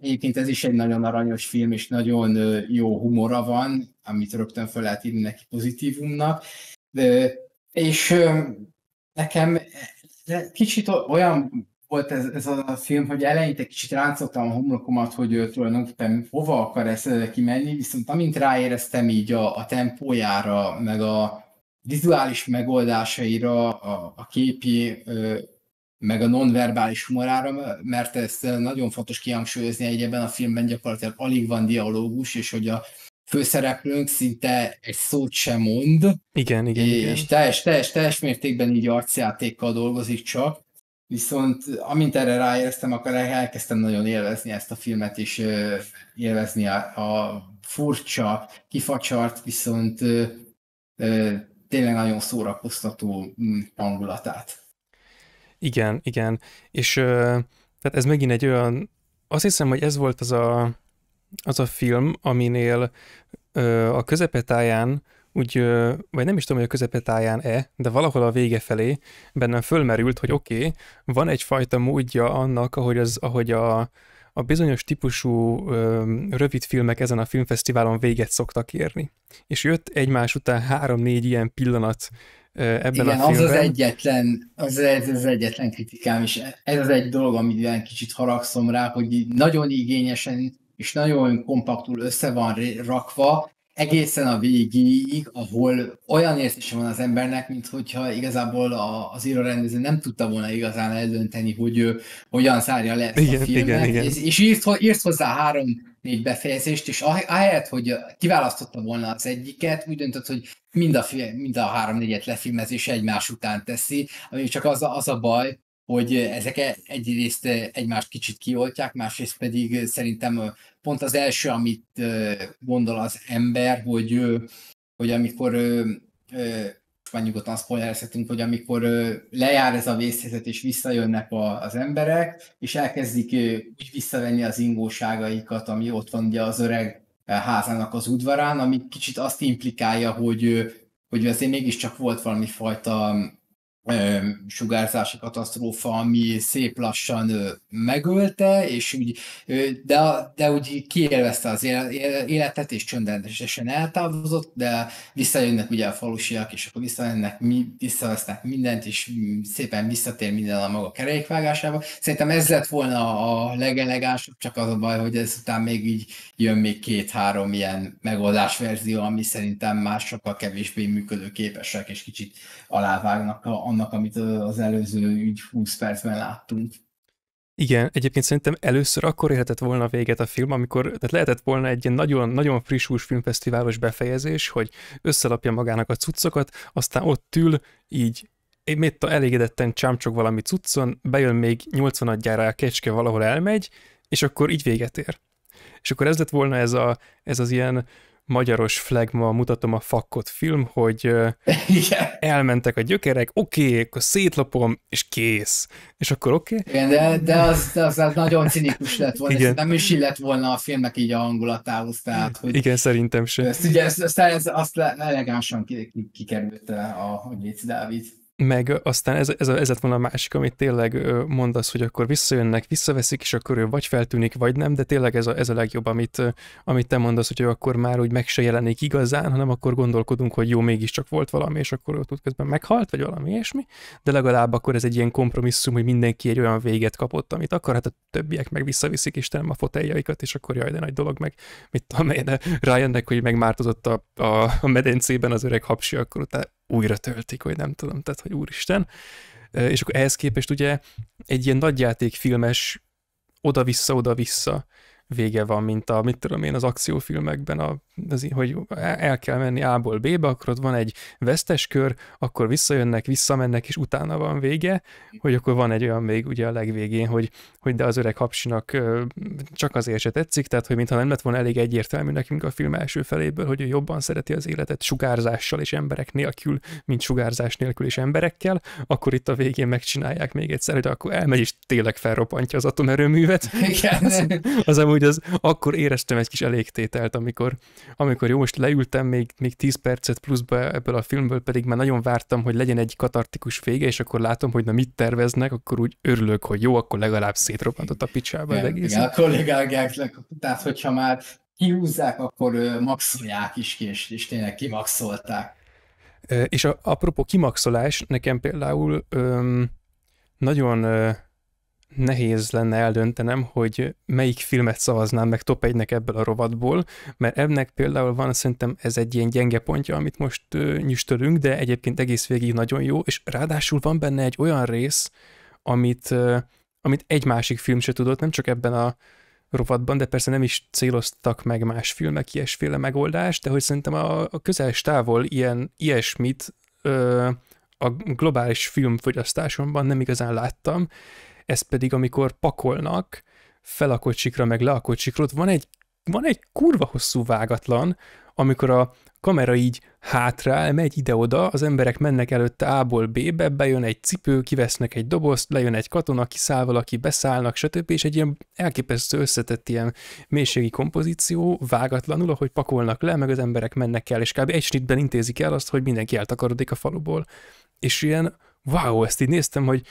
Egyébként ez is egy nagyon aranyos film, és nagyon jó humora van, amit rögtön fel lehet írni neki pozitívumnak. De, és nekem kicsit olyan volt ez, ez a film, hogy eleinte kicsit ráncoltam a homlokomat, hogy ő tulajdonképpen hova akar ez kimenni, viszont amint ráéreztem így a, a tempójára, meg a vizuális megoldásaira, a, a képi meg a nonverbális humorára, mert ezt nagyon fontos kihangsúlyozni, hogy ebben a filmben gyakorlatilag alig van dialógus, és hogy a főszereplőnk szinte egy szót sem mond. Igen, igen, és igen. teljes, teljes, teljes mértékben így arcjátékkal dolgozik csak. Viszont amint erre ráéreztem, akkor elkezdtem nagyon élvezni ezt a filmet, és élvezni a, a furcsa, kifacsart, viszont ö, ö, tényleg nagyon szórakoztató mm, hangulatát. Igen, igen. És tehát ez megint egy olyan, azt hiszem, hogy ez volt az a, az a film, aminél a közepetáján úgy, vagy nem is tudom, hogy a közepetáján-e, de valahol a vége felé bennem fölmerült, hogy oké, okay, van egyfajta módja annak, ahogy, az, ahogy a, a bizonyos típusú ö, rövid filmek ezen a filmfesztiválon véget szoktak érni. És jött egymás után három-négy ilyen pillanat ebben Igen, a filmben. az az egyetlen, az, ez az egyetlen kritikám, és ez az egy dolog, amit ilyen kicsit haragszom rá, hogy nagyon igényesen és nagyon kompaktul össze van rakva, egészen a végig, ahol olyan érzése van az embernek, mint hogyha igazából a, az írórendező nem tudta volna igazán eldönteni, hogy ő hogyan zárja le ezt igen, a filmet, igen, igen. és, és írt, írt hozzá három négy befejezést, és ah-, ahelyett, hogy kiválasztotta volna az egyiket, úgy döntött, hogy mind a, mind a három-négyet lefilmezés egymás után teszi, ami csak az a, az a baj, hogy ezek e-, egyrészt egymást kicsit kioltják, másrészt pedig szerintem pont az első, amit gondol az ember, hogy, hogy amikor már nyugodtan spoilerezhetünk, hogy amikor lejár ez a vészhelyzet, és visszajönnek a, az emberek, és elkezdik úgy visszavenni az ingóságaikat, ami ott van ugye az öreg házának az udvarán, ami kicsit azt implikálja, hogy, hogy azért mégiscsak volt valami fajta sugárzási katasztrófa, ami szép lassan megölte, és úgy, de, de úgy kiélvezte az életet, és csöndesen eltávozott, de visszajönnek ugye a falusiak, és akkor visszajönnek, visszavesznek mindent, és szépen visszatér minden a maga kerékvágásába. Szerintem ez lett volna a legelegánsabb, csak az a baj, hogy ezután még így jön még két-három ilyen megoldásverzió, ami szerintem már sokkal kevésbé működőképesek, és kicsit alávágnak a, annak, amit az előző ügy 20 percben láttunk. Igen, egyébként szerintem először akkor érhetett volna véget a film, amikor tehát lehetett volna egy ilyen nagyon, nagyon friss hús filmfesztiválos befejezés, hogy összelapja magának a cuccokat, aztán ott ül, így Métta elégedetten csámcsok valami cuccon, bejön még 80 adjára a kecske valahol elmegy, és akkor így véget ér. És akkor ez lett volna ez, a, ez az ilyen magyaros flagma mutatom a fakkot film, hogy Igen. elmentek a gyökerek, oké, okay, akkor szétlopom, és kész. És akkor oké. Okay. Igen, de, de az, az, az nagyon cinikus lett volna, Igen. nem is illett volna a filmnek így a hangulatához, tehát hogy... Igen, szerintem sem. Ezt ugye, ezt, ezt, ezt azt elegánsan kikerült eh, a, a Géci Dávid meg aztán ez, ez, ez lett volna a másik, amit tényleg mondasz, hogy akkor visszajönnek, visszaveszik, és akkor ő vagy feltűnik, vagy nem, de tényleg ez a, ez a legjobb, amit, amit te mondasz, hogy akkor már úgy meg se jelenik igazán, hanem akkor gondolkodunk, hogy jó, mégiscsak volt valami, és akkor ott közben meghalt, vagy valami ilyesmi, de legalább akkor ez egy ilyen kompromisszum, hogy mindenki egy olyan véget kapott, amit akar, hát a többiek meg visszaviszik Istenem a foteljaikat, és akkor jaj, de nagy dolog, meg mit tudom én, de rájönnek, hogy megmártozott a, a, a medencében az öreg hapsi, akkor utána újra töltik, vagy nem tudom, tehát hogy úristen. És akkor ehhez képest ugye egy ilyen nagyjátékfilmes oda-vissza, oda-vissza vége van, mint a, mit tudom én, az akciófilmekben, a, az, hogy el kell menni A-ból B-be, akkor ott van egy vesztes kör, akkor visszajönnek, visszamennek, és utána van vége, hogy akkor van egy olyan még ugye a legvégén, hogy, hogy de az öreg hapsinak csak azért se tetszik, tehát hogy mintha nem lett volna elég egyértelmű nekünk a film első feléből, hogy ő jobban szereti az életet sugárzással és emberek nélkül, mint sugárzás nélkül és emberekkel, akkor itt a végén megcsinálják még egyszer, hogy akkor elmegy és tényleg felropantja az atomerőművet. Igen. Az, az hogy az akkor éreztem egy kis elégtételt, amikor, amikor jó, most leültem még, még 10 percet pluszba ebből a filmből, pedig már nagyon vártam, hogy legyen egy katartikus vége, és akkor látom, hogy na mit terveznek, akkor úgy örülök, hogy jó, akkor legalább szétrobbantott a picsába az egész. Igen, a kollégák, tehát hogyha már kiúzzák, akkor maxolják is ki, és, és tényleg kimaxolták. És a, apropó kimaxolás, nekem például öm, nagyon nehéz lenne eldöntenem, hogy melyik filmet szavaznám meg top 1-nek ebből a rovatból, mert ebnek például van szerintem ez egy ilyen gyenge pontja, amit most nyüstölünk, de egyébként egész végig nagyon jó, és ráadásul van benne egy olyan rész, amit, amit egy másik film se tudott, nem csak ebben a rovatban, de persze nem is céloztak meg más filmek, ilyesféle megoldást, de hogy szerintem a, a közel távol ilyen, ilyesmit ö, a globális filmfogyasztásomban nem igazán láttam, ez pedig amikor pakolnak fel a kocsikra, meg le a kocsikra, ott van egy, van egy kurva hosszú vágatlan, amikor a kamera így hátrál, megy ide-oda, az emberek mennek előtte A-ból B-be, bejön egy cipő, kivesznek egy dobozt, lejön egy katona, kiszáll valaki, beszállnak, stb. És egy ilyen elképesztő összetett ilyen mélységi kompozíció vágatlanul, ahogy pakolnak le, meg az emberek mennek el, és kb. egy snitben intézik el azt, hogy mindenki eltakarodik a faluból. És ilyen, wow, ezt így néztem, hogy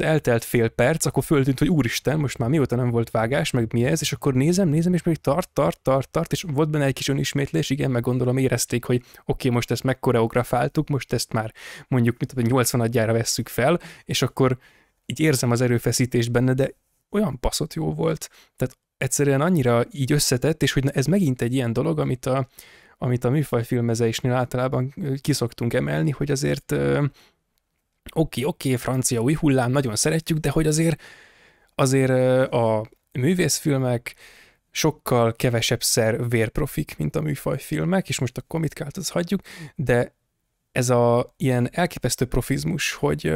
mint eltelt fél perc, akkor föltűnt, hogy úristen, most már mióta nem volt vágás, meg mi ez, és akkor nézem, nézem, és még tart, tart, tart, tart, és volt benne egy kis önismétlés, igen, meg gondolom érezték, hogy oké, okay, most ezt megkoreografáltuk, most ezt már mondjuk, mint tudom, 80 adjára vesszük fel, és akkor így érzem az erőfeszítést benne, de olyan baszot jó volt. Tehát egyszerűen annyira így összetett, és hogy ez megint egy ilyen dolog, amit a, amit a műfaj filmezésnél általában kiszoktunk emelni, hogy azért oké, okay, oké, okay, francia új hullám, nagyon szeretjük, de hogy azért, azért a művészfilmek sokkal kevesebb szer vérprofik, mint a műfajfilmek, és most a mit az hagyjuk, de ez a ilyen elképesztő profizmus, hogy,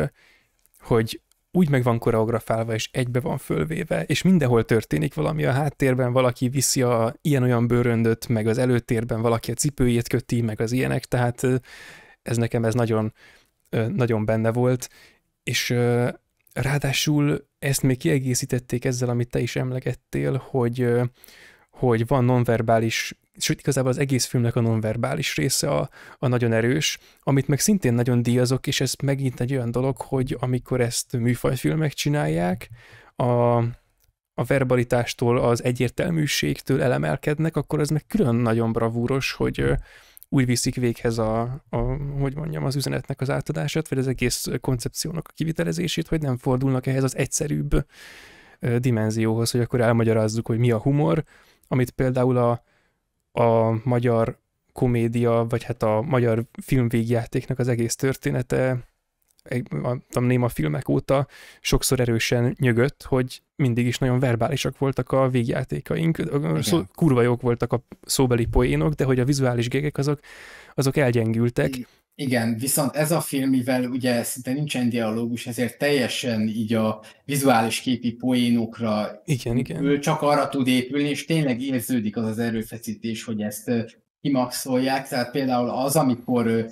hogy úgy meg van koreografálva, és egybe van fölvéve, és mindenhol történik valami a háttérben, valaki viszi a ilyen-olyan bőröndöt, meg az előtérben valaki a cipőjét köti, meg az ilyenek, tehát ez nekem ez nagyon, nagyon benne volt, és ráadásul ezt még kiegészítették ezzel, amit te is emlegettél, hogy, hogy van nonverbális, sőt igazából az egész filmnek a nonverbális része a, a nagyon erős, amit meg szintén nagyon díjazok, és ez megint egy olyan dolog, hogy amikor ezt műfajfilmek csinálják, a, a verbalitástól, az egyértelműségtől elemelkednek, akkor ez meg külön nagyon bravúros, hogy, úgy viszik véghez a, a, hogy mondjam, az üzenetnek az átadását, vagy az egész koncepciónak a kivitelezését, hogy nem fordulnak ehhez az egyszerűbb dimenzióhoz, hogy akkor elmagyarázzuk, hogy mi a humor, amit például a, a magyar komédia, vagy hát a magyar filmvégjátéknak az egész története a néma filmek óta sokszor erősen nyögött, hogy mindig is nagyon verbálisak voltak a végjátékaink, szó, kurva jók voltak a szóbeli poénok, de hogy a vizuális gégek azok, azok elgyengültek. igen, viszont ez a film, mivel ugye szinte nincsen dialógus, ezért teljesen így a vizuális képi poénokra igen, igen. ő csak arra tud épülni, és tényleg érződik az az erőfeszítés, hogy ezt kimaxolják. Tehát például az, amikor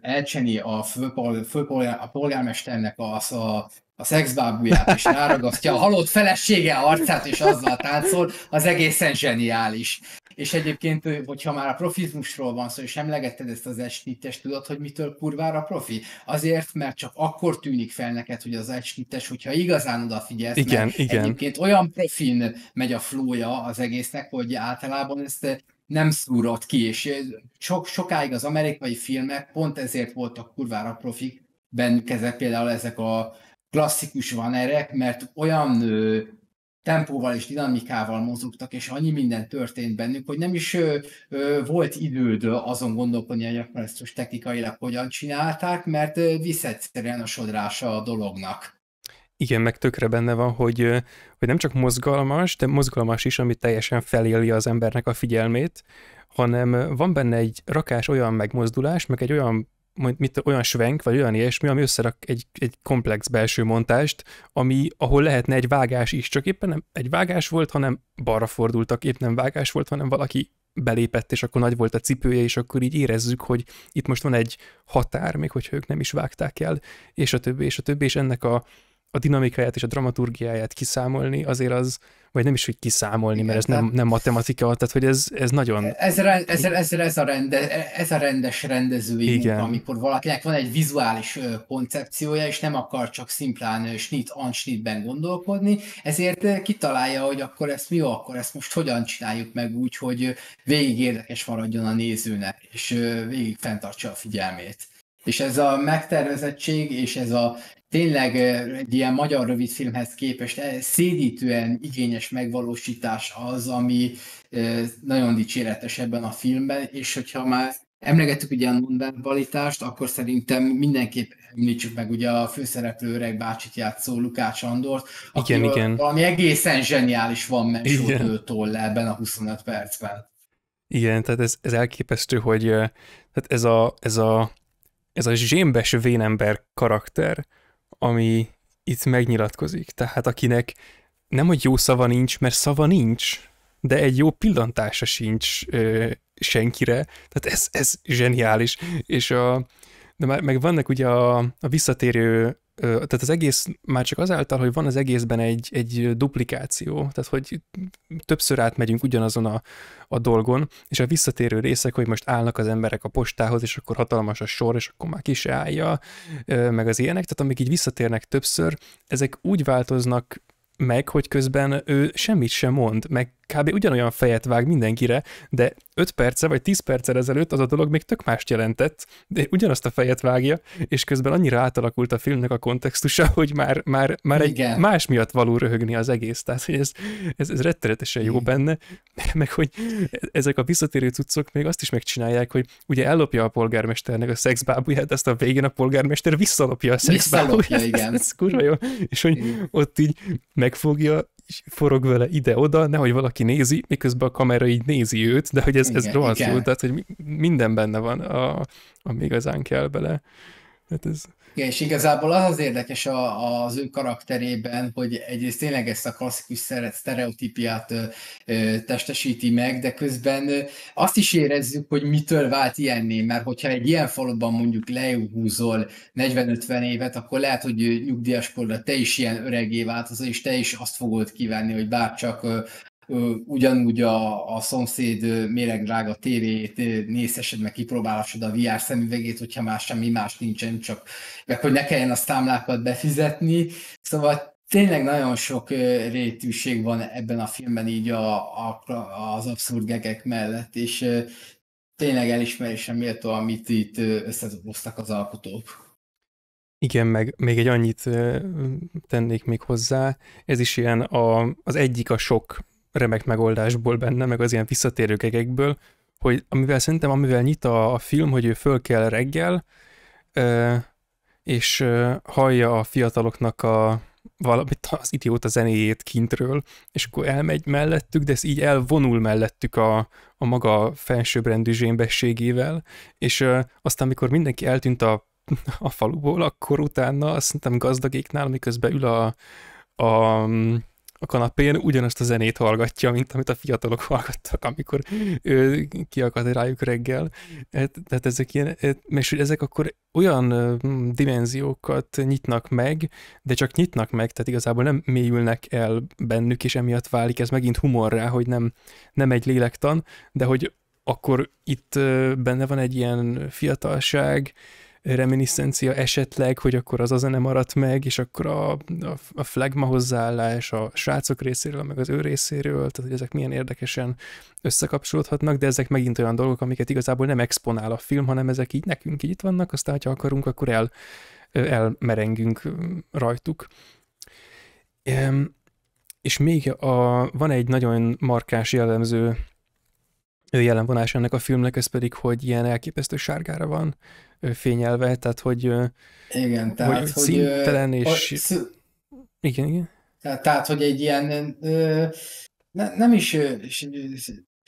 elcseni a, fölpol, a polgármesternek a, a, a szexbábúját, és ráragasztja a halott felesége arcát, és azzal táncol, az egészen zseniális. És egyébként, hogyha már a profizmusról van szó, és emlegetted ezt az esnittes, e tudod, hogy mitől kurvára profi? Azért, mert csak akkor tűnik fel neked, hogy az esnittes, e hogyha igazán odafigyelsz. Igen, igen. Egyébként olyan profin megy a flója az egésznek, hogy általában ezt nem szúrott ki, és eh, sok, sokáig az amerikai filmek pont ezért voltak kurvára profik, bennük ezek például ezek a klasszikus vanerek, mert olyan ö, tempóval és dinamikával mozogtak, és annyi minden történt bennük, hogy nem is ö, ö, volt időd azon gondolkodni, hogy akkor ezt most technikailag hogyan csinálták, mert ö, a sodrása a dolognak igen, meg tökre benne van, hogy, hogy nem csak mozgalmas, de mozgalmas is, ami teljesen feléli az embernek a figyelmét, hanem van benne egy rakás olyan megmozdulás, meg egy olyan mit, olyan svenk, vagy olyan ilyesmi, ami összerak egy, egy komplex belső montást, ami, ahol lehetne egy vágás is, csak éppen nem egy vágás volt, hanem balra fordultak, éppen nem vágás volt, hanem valaki belépett, és akkor nagy volt a cipője, és akkor így érezzük, hogy itt most van egy határ, még hogyha ők nem is vágták el, és a többi, és a többi, és ennek a, a dinamikáját és a dramaturgiáját kiszámolni, azért az, vagy nem is, hogy kiszámolni, mert ez nem, nem matematika, tehát hogy ez, ez nagyon... Ez, ez, ez, ez, a, rende, ez a rendes rendezői Igen. munka, amikor valakinek van egy vizuális koncepciója, és nem akar csak szimplán snit ansnitben gondolkodni, ezért kitalálja, hogy akkor ezt mi jó, akkor ezt most hogyan csináljuk meg úgy, hogy végig érdekes maradjon a nézőnek, és végig fenntartsa a figyelmét. És ez a megtervezettség, és ez a tényleg egy ilyen magyar rövidfilmhez képest e, szédítően igényes megvalósítás az, ami nagyon dicséretes ebben a filmben, és hogyha már emlegettük ugye a nonverbalitást, akkor szerintem mindenképp említsük meg ugye a főszereplő öreg bácsit játszó Lukács Andort, aki igen, igen. valami egészen zseniális van le ebben a 25 percben. Igen, tehát ez, ez elképesztő, hogy tehát ez a, ez a ez a zsémbes vénember karakter, ami itt megnyilatkozik. Tehát akinek nem, hogy jó szava nincs, mert szava nincs, de egy jó pillantása sincs ö, senkire. Tehát ez, ez zseniális. És a, de már, meg vannak ugye a, a visszatérő, tehát az egész már csak azáltal, hogy van az egészben egy, egy duplikáció, tehát hogy többször átmegyünk ugyanazon a, a dolgon, és a visszatérő részek, hogy most állnak az emberek a postához, és akkor hatalmas a sor, és akkor már ki se állja, meg az ilyenek, tehát amik így visszatérnek többször, ezek úgy változnak meg, hogy közben ő semmit sem mond, meg kb. ugyanolyan fejet vág mindenkire, de 5 perce vagy 10 perccel ezelőtt az a dolog még tök mást jelentett, de ugyanazt a fejet vágja, és közben annyira átalakult a filmnek a kontextusa, hogy már, már, már Igen. egy más miatt való röhögni az egész. Tehát, hogy ez, ez, ez rettenetesen jó benne, meg hogy ezek a visszatérő cuccok még azt is megcsinálják, hogy ugye ellopja a polgármesternek a szexbábuját, ezt a végén a polgármester visszalopja a szexbábuját. Visszalopja, igen. Ez, ez kurva jó. És hogy ott így megfogja, forog vele ide-oda, nehogy valaki nézi, miközben a kamera így nézi őt, de hogy ez, ez rohadt jó, tehát hogy minden benne van, a, ami igazán kell bele. Hát ez igen, és igazából az az érdekes a, az ő karakterében, hogy egyrészt tényleg ezt a klasszikus sztereotípiát testesíti meg, de közben azt is érezzük, hogy mitől vált ilyenné, mert hogyha egy ilyen faluban mondjuk lejúzol 40-50 évet, akkor lehet, hogy nyugdíjaskorra te is ilyen öregé változol, és te is azt fogod kivenni, hogy bárcsak ugyanúgy a, a szomszéd drága tévét nézhessed, meg kipróbálhassad a VR szemüvegét, hogyha már semmi más nincsen, csak meg hogy ne kelljen a számlákat befizetni. Szóval tényleg nagyon sok rétűség van ebben a filmben így a, a, az abszurd gegek mellett, és tényleg elismerésem méltó, amit itt összehoztak az alkotók. Igen, meg még egy annyit tennék még hozzá, ez is ilyen a, az egyik a sok remek megoldásból benne, meg az ilyen visszatérő kegekből, hogy amivel szerintem, amivel nyit a, a film, hogy ő föl kell reggel, és hallja a fiataloknak a valamit az idióta zenéjét kintről, és akkor elmegy mellettük, de ez így elvonul mellettük a, a maga felsőbbrendű zsémbességével, és ö, aztán, amikor mindenki eltűnt a, a faluból, akkor utána azt szerintem gazdagéknál, miközben ül a, a a kanapén ugyanazt a zenét hallgatja, mint amit a fiatalok hallgattak, amikor ő kiakad rájuk reggel. Hát, tehát ezek ilyen, hát, és ezek akkor olyan dimenziókat nyitnak meg, de csak nyitnak meg, tehát igazából nem mélyülnek el bennük, és emiatt válik ez megint humorrá, hogy nem, nem egy lélektan, de hogy akkor itt benne van egy ilyen fiatalság, reminiszencia esetleg, hogy akkor az a zene maradt meg, és akkor a, a, a flagma hozzáállás a srácok részéről, meg az ő részéről, tehát hogy ezek milyen érdekesen összekapcsolódhatnak, de ezek megint olyan dolgok, amiket igazából nem exponál a film, hanem ezek így nekünk így itt vannak, aztán ha akarunk, akkor el, elmerengünk rajtuk. És még a, van egy nagyon markás jellemző jelenvonás ennek a filmnek, ez pedig, hogy ilyen elképesztő sárgára van fényelve, tehát hogy, igen, tehát, hogy, hogy szintelen és... Sz... Igen, igen. Tehát, tehát, hogy egy ilyen ne, nem is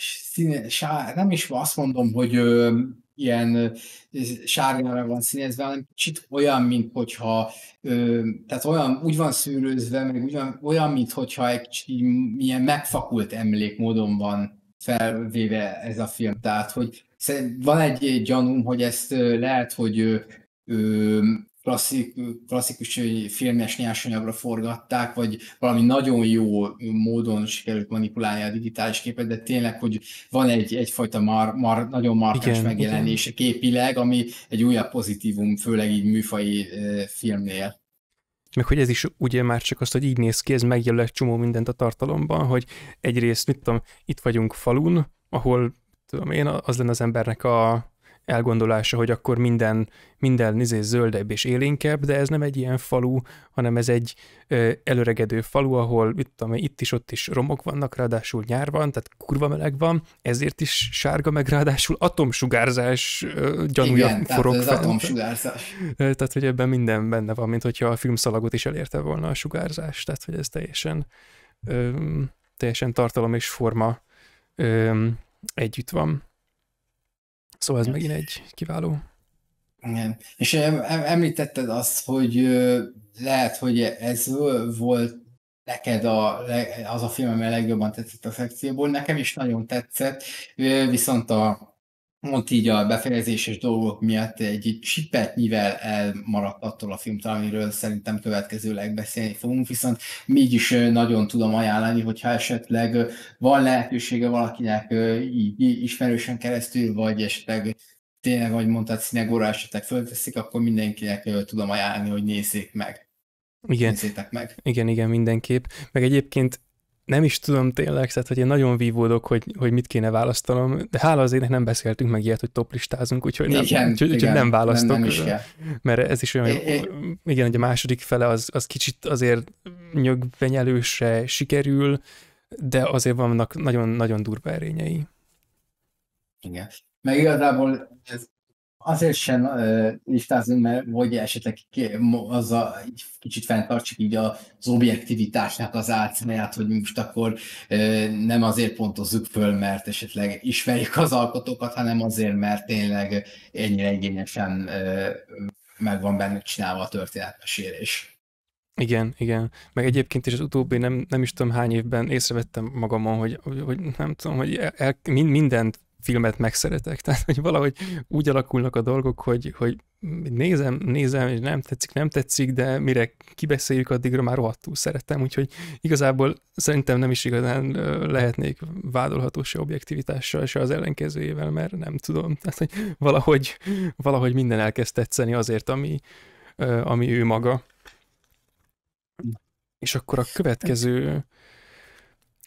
színe, sár, nem is azt mondom, hogy ö, ilyen sárgára van színezve, hanem kicsit olyan, mint hogyha, ö, tehát olyan, úgy van szűrőzve, meg ugyan, olyan, mint hogyha egy ilyen megfakult emlékmódon van felvéve ez a film. Tehát, hogy van egy gyanúm, hogy ezt lehet, hogy klasszik, klasszikus filmes nyersanyagra forgatták, vagy valami nagyon jó módon sikerült manipulálni a digitális képet, de tényleg, hogy van egy, egyfajta mar, mar, nagyon markás megjelenése igen. képileg, ami egy újabb pozitívum, főleg így műfai filmnél. Meg hogy ez is ugye már csak azt, hogy így néz ki, ez megjelölt csomó mindent a tartalomban, hogy egyrészt, mit tudom, itt vagyunk falun, ahol tudom én, az lenne az embernek a elgondolása, hogy akkor minden, minden izé zöldebb és élénkebb, de ez nem egy ilyen falu, hanem ez egy ö, előregedő falu, ahol itt, ami, itt is, ott is romok vannak, ráadásul nyár van, tehát kurva meleg van, ezért is sárga, meg ráadásul atomsugárzás ö, gyanúja Igen, forog tehát fel. atomsugárzás. Tehát, hogy ebben minden benne van, mint hogyha a filmszalagot is elérte volna a sugárzás, tehát, hogy ez teljesen, ö, teljesen tartalom és forma ö, együtt van. Szóval ez megint egy kiváló. Igen. És említetted azt, hogy lehet, hogy ez volt neked a, az a film, amely legjobban tetszett a szekcióból. Nekem is nagyon tetszett, viszont a pont így a befejezéses dolgok miatt egy csipetnyivel elmaradt attól a filmtől, amiről szerintem következőleg beszélni fogunk, viszont mégis nagyon tudom ajánlani, hogyha esetleg van lehetősége valakinek így ismerősen keresztül, vagy esetleg tényleg, ahogy mondtad, színegóra esetleg fölteszik, akkor mindenkinek tudom ajánlani, hogy nézzék meg. Igen. Nézzétek meg. Igen, igen, mindenképp. Meg egyébként nem is tudom tényleg, tehát hogy én nagyon vívódok, hogy, hogy mit kéne választanom, de hála az ének nem beszéltünk meg ilyet, hogy toplistázunk, úgyhogy nem, igen, úgyhogy, igen, nem választok. Nem, nem is Mert ez is olyan, é, é, igen, hogy a második fele az, az kicsit azért nyögvenyelőse sikerül, de azért vannak nagyon-nagyon durva erényei. Igen. Meg igazából ez Azért sem uh, listázunk, mert hogy esetleg az a, kicsit fenntartsuk így az objektivitásnak az átszáját, hogy most akkor uh, nem azért pontozzuk föl, mert esetleg ismerjük az alkotókat, hanem azért, mert tényleg ennyire igényesen uh, meg van benne csinálva a történetmesélés. Igen, igen. Meg egyébként is az utóbbi nem, nem is tudom hány évben észrevettem magamon, hogy, hogy nem tudom, hogy el, el, mindent filmet megszeretek. Tehát, hogy valahogy úgy alakulnak a dolgok, hogy, hogy nézem, nézem, és nem tetszik, nem tetszik, de mire kibeszéljük, addigra már rohadtul szerettem, úgyhogy igazából szerintem nem is igazán lehetnék vádolható se objektivitással, se az ellenkezőjével, mert nem tudom. Tehát, hogy valahogy, valahogy minden elkezd tetszeni azért, ami, ami ő maga. És akkor a következő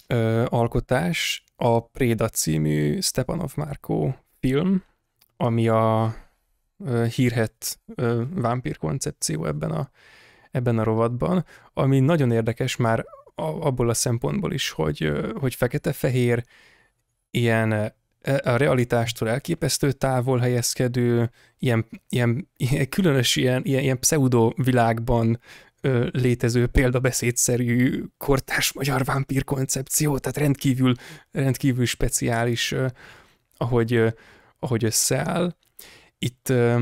ö, alkotás a Préda című Stepanov Márkó film, ami a ö, hírhet ö, vámpír koncepció ebben a, ebben a rovatban, ami nagyon érdekes már abból a szempontból is, hogy, hogy fekete-fehér, ilyen a realitástól elképesztő távol helyezkedő, ilyen, ilyen, ilyen különös, ilyen, ilyen, ilyen pseudo világban ö, létező példabeszédszerű kortás magyar vámpír koncepció, tehát rendkívül, rendkívül speciális, ö, ahogy, ö, ahogy összeáll. Itt, ö,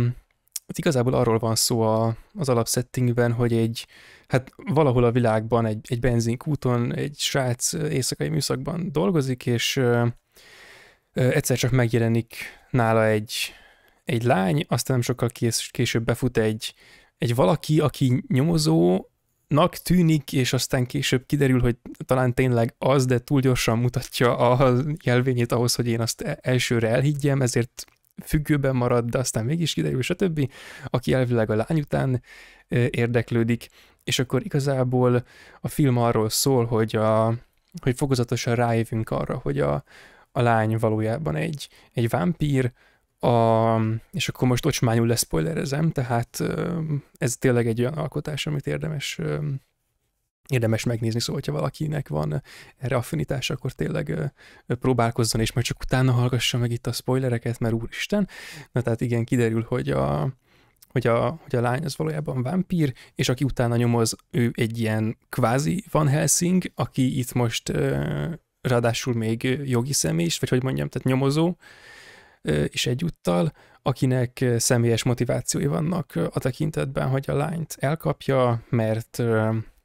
itt igazából arról van szó a, az alapsettingben, hogy egy, hát valahol a világban egy, egy benzinkúton egy srác éjszakai műszakban dolgozik, és ö, ö, egyszer csak megjelenik nála egy, egy lány, aztán nem sokkal kés, később befut egy, egy valaki, aki nyomozó, nak tűnik, és aztán később kiderül, hogy talán tényleg az, de túl gyorsan mutatja a jelvényét ahhoz, hogy én azt e- elsőre elhiggyem, ezért függőben marad, de aztán mégis kiderül, stb., aki elvileg a lány után érdeklődik, és akkor igazából a film arról szól, hogy, a, hogy fokozatosan rájövünk arra, hogy a, a lány valójában egy, egy vámpír, a, és akkor most ocsmányul leszpoilerezem, tehát ez tényleg egy olyan alkotás, amit érdemes érdemes megnézni, szóval, hogyha valakinek van erre affinitás, akkor tényleg próbálkozzon, és majd csak utána hallgassa meg itt a spoilereket, mert úristen, na tehát igen, kiderül, hogy a, hogy a, hogy a lány az valójában vámpír, és aki utána nyomoz, ő egy ilyen kvázi Van Helsing, aki itt most ráadásul még jogi személy is, vagy hogy mondjam, tehát nyomozó, is egyúttal, akinek személyes motivációi vannak a tekintetben, hogy a lányt elkapja, mert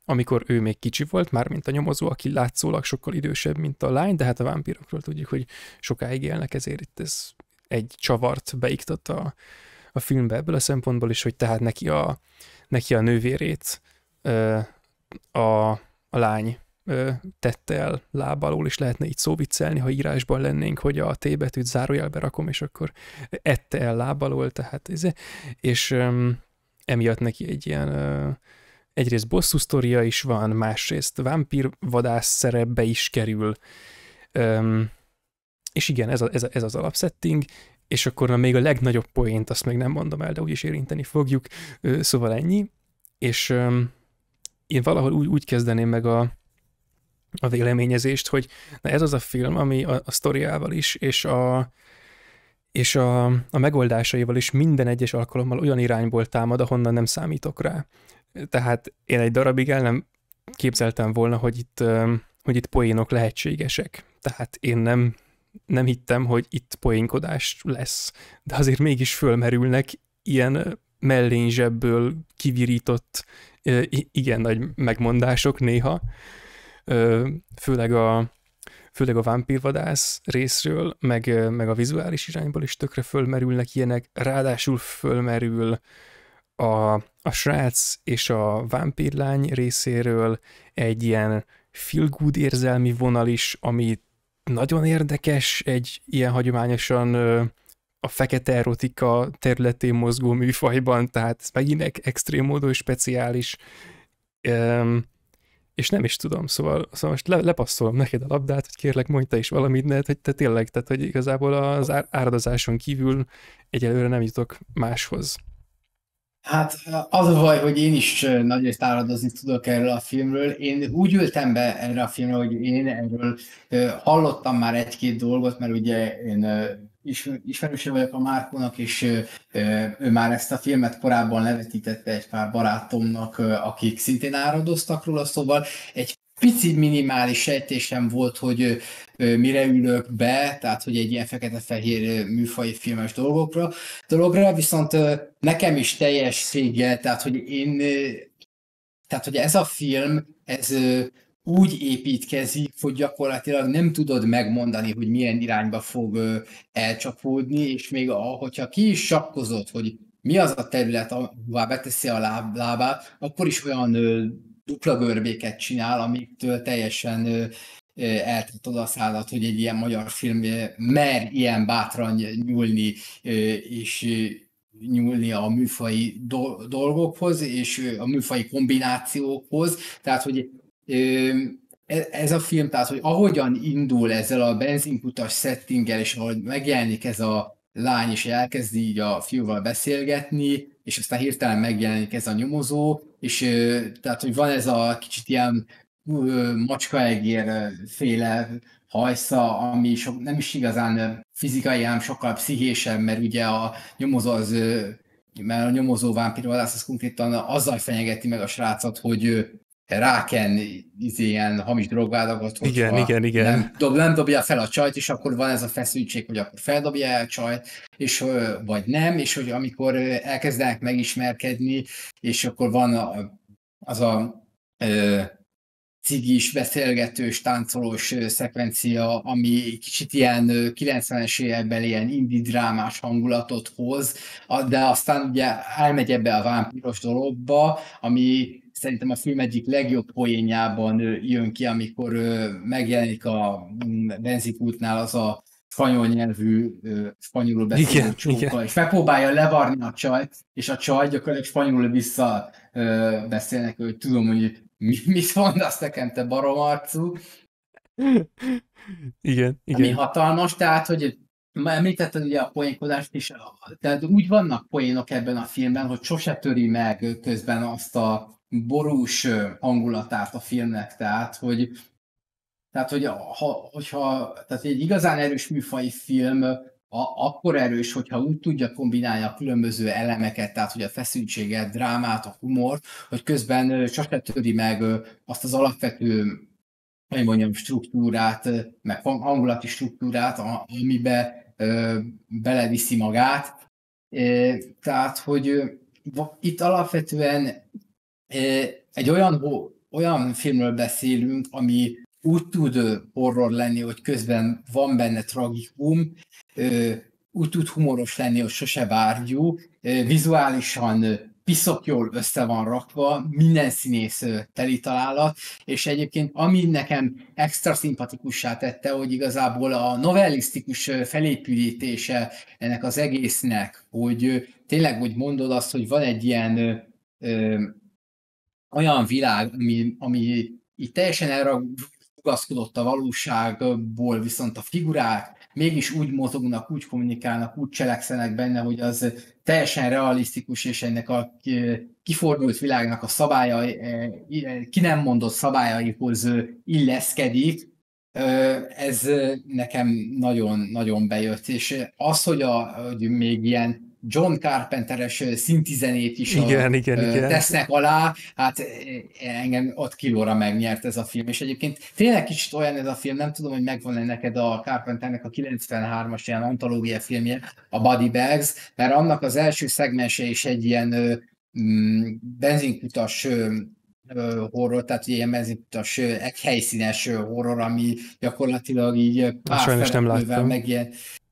amikor ő még kicsi volt, már mint a nyomozó, aki látszólag sokkal idősebb, mint a lány, de hát a vámpírokról tudjuk, hogy sokáig élnek, ezért itt ez egy csavart beiktat a, a filmbe ebből a szempontból is, hogy tehát neki a, neki a nővérét a, a lány tette el lábalól, és lehetne így szóviccelni, ha írásban lennénk, hogy a T betűt zárójelbe rakom, és akkor ette el lábalól, tehát ez, izé, és emiatt neki egy ilyen egyrészt bosszú sztoria is van, másrészt vadász szerepbe is kerül, és igen, ez, a, ez, a, ez az alapsetting, és akkor na, még a legnagyobb poént, azt még nem mondom el, de úgyis érinteni fogjuk, szóval ennyi, és én valahol úgy, úgy kezdeném meg a, a véleményezést, hogy na ez az a film, ami a, a sztoriával is, és a, és a, a megoldásaival is minden egyes alkalommal olyan irányból támad, ahonnan nem számítok rá. Tehát én egy darabig el nem képzeltem volna, hogy itt, hogy itt poénok lehetségesek. Tehát én nem, nem hittem, hogy itt poénkodás lesz, de azért mégis fölmerülnek ilyen mellényzsebből kivirított igen nagy megmondások néha főleg a, főleg a vámpírvadász részről, meg, meg a vizuális irányból is tökre fölmerülnek ilyenek, ráadásul fölmerül a, a srác és a vámpírlány részéről egy ilyen feel good érzelmi vonal is, ami nagyon érdekes, egy ilyen hagyományosan a fekete erotika területén mozgó műfajban, tehát ez megint extrém módon speciális. Um, és nem is tudom, szóval, szóval most le, lepasszolom neked a labdát, hogy kérlek, mondj te is valamit, ne, hogy te tényleg, tehát hogy igazából az áradozáson kívül egyelőre nem jutok máshoz. Hát az a baj, hogy én is nagy részt áradozni tudok erről a filmről. Én úgy ültem be erre a filmre, hogy én erről hallottam már egy-két dolgot, mert ugye én is, ismerőse vagyok a Márkónak, és ő már ezt a filmet korábban levetítette egy pár barátomnak, akik szintén áradoztak róla, szóval egy pici minimális sejtésem volt, hogy mire ülök be, tehát hogy egy ilyen fekete-fehér műfaj filmes dolgokra, dologra, viszont nekem is teljes szégyel, tehát hogy én, tehát hogy ez a film, ez úgy építkezik, hogy gyakorlatilag nem tudod megmondani, hogy milyen irányba fog elcsapódni, és még a, hogyha ki is sakkozod, hogy mi az a terület, ahová beteszi a láb, lábát, akkor is olyan ö, dupla görbéket csinál, amiktől teljesen eltartod a szállat, hogy egy ilyen magyar film mer ilyen bátran nyúlni, ö, és nyúlni a műfai dolgokhoz, és a műfai kombinációkhoz, tehát hogy E-, ez a film, tehát hogy ahogyan indul ezzel a benzinkutas settinggel, és ahogy megjelenik ez a lány, és elkezdi így a fiúval beszélgetni, és aztán hirtelen megjelenik ez a nyomozó, és tehát, hogy van ez a kicsit ilyen macskaegér féle hajsza, ami so, nem is igazán fizikai, hanem sokkal pszichésen, mert ugye a nyomozó az mert a nyomozó vámpírvadász az konkrétan azzal fenyegeti meg a srácot, hogy ráken izé ilyen hamis drogvádagot, igen, igen, igen. Nem, dob, nem dobja fel a csajt, és akkor van ez a feszültség, hogy akkor feldobja el a csajt, és, vagy nem, és hogy amikor elkezdenek megismerkedni, és akkor van a, az a ö, cigis, beszélgetős, táncolós szekvencia, ami kicsit ilyen 90-es években ilyen indie drámás hangulatot hoz, de aztán ugye elmegy ebbe a vámpíros dologba, ami szerintem a film egyik legjobb poénjában jön ki, amikor megjelenik a benzikútnál az a spanyol nyelvű, spanyolul beszélő csóka, és megpróbálja levarni a csaj, és a csaj gyakorlatilag spanyolul vissza beszélnek, hogy tudom, hogy mit mondasz nekem, te baromarcú. Igen, igen. Ami hatalmas, tehát, hogy már említetted ugye a poénkodást is, tehát úgy vannak poénok ebben a filmben, hogy sose töri meg közben azt a borús hangulatát a filmnek, tehát hogy, tehát, hogy ha, hogyha, tehát egy igazán erős műfai film a, akkor erős, hogyha úgy tudja kombinálni a különböző elemeket, tehát hogy a feszültséget, drámát, a humort, hogy közben sose töri meg azt az alapvető hogy mondjam, struktúrát, meg hangulati struktúrát, amibe beleviszi magát. tehát, hogy itt alapvetően egy olyan, olyan filmről beszélünk, ami úgy tud horror lenni, hogy közben van benne tragikum, úgy tud humoros lenni, hogy sose várjú, vizuálisan piszok jól össze van rakva, minden színész teli találat, és egyébként ami nekem extra szimpatikussá tette, hogy igazából a novellisztikus felépítése ennek az egésznek, hogy tényleg úgy mondod azt, hogy van egy ilyen olyan világ, ami, ami így teljesen elragaszkodott a valóságból, viszont a figurák mégis úgy mozognak, úgy kommunikálnak, úgy cselekszenek benne, hogy az teljesen realisztikus, és ennek a eh, kifordult világnak a szabálya, eh, eh, ki nem mondott szabályaihoz illeszkedik, ez nekem nagyon-nagyon bejött, és az, hogy, a, hogy még ilyen John Carpenteres szintizenét is igen, a, igen, igen. tesznek alá, hát engem ott kilóra megnyert ez a film, és egyébként tényleg kicsit olyan ez a film, nem tudom, hogy megvan-e neked a Carpenternek a 93-as ilyen antológia filmje, a Body Bags, mert annak az első szegmense is egy ilyen mm, benzinkutas ö, horror, tehát ugye ilyen benzinkutas, egy helyszínes horror, ami gyakorlatilag így pár nem láttam. meg ilyen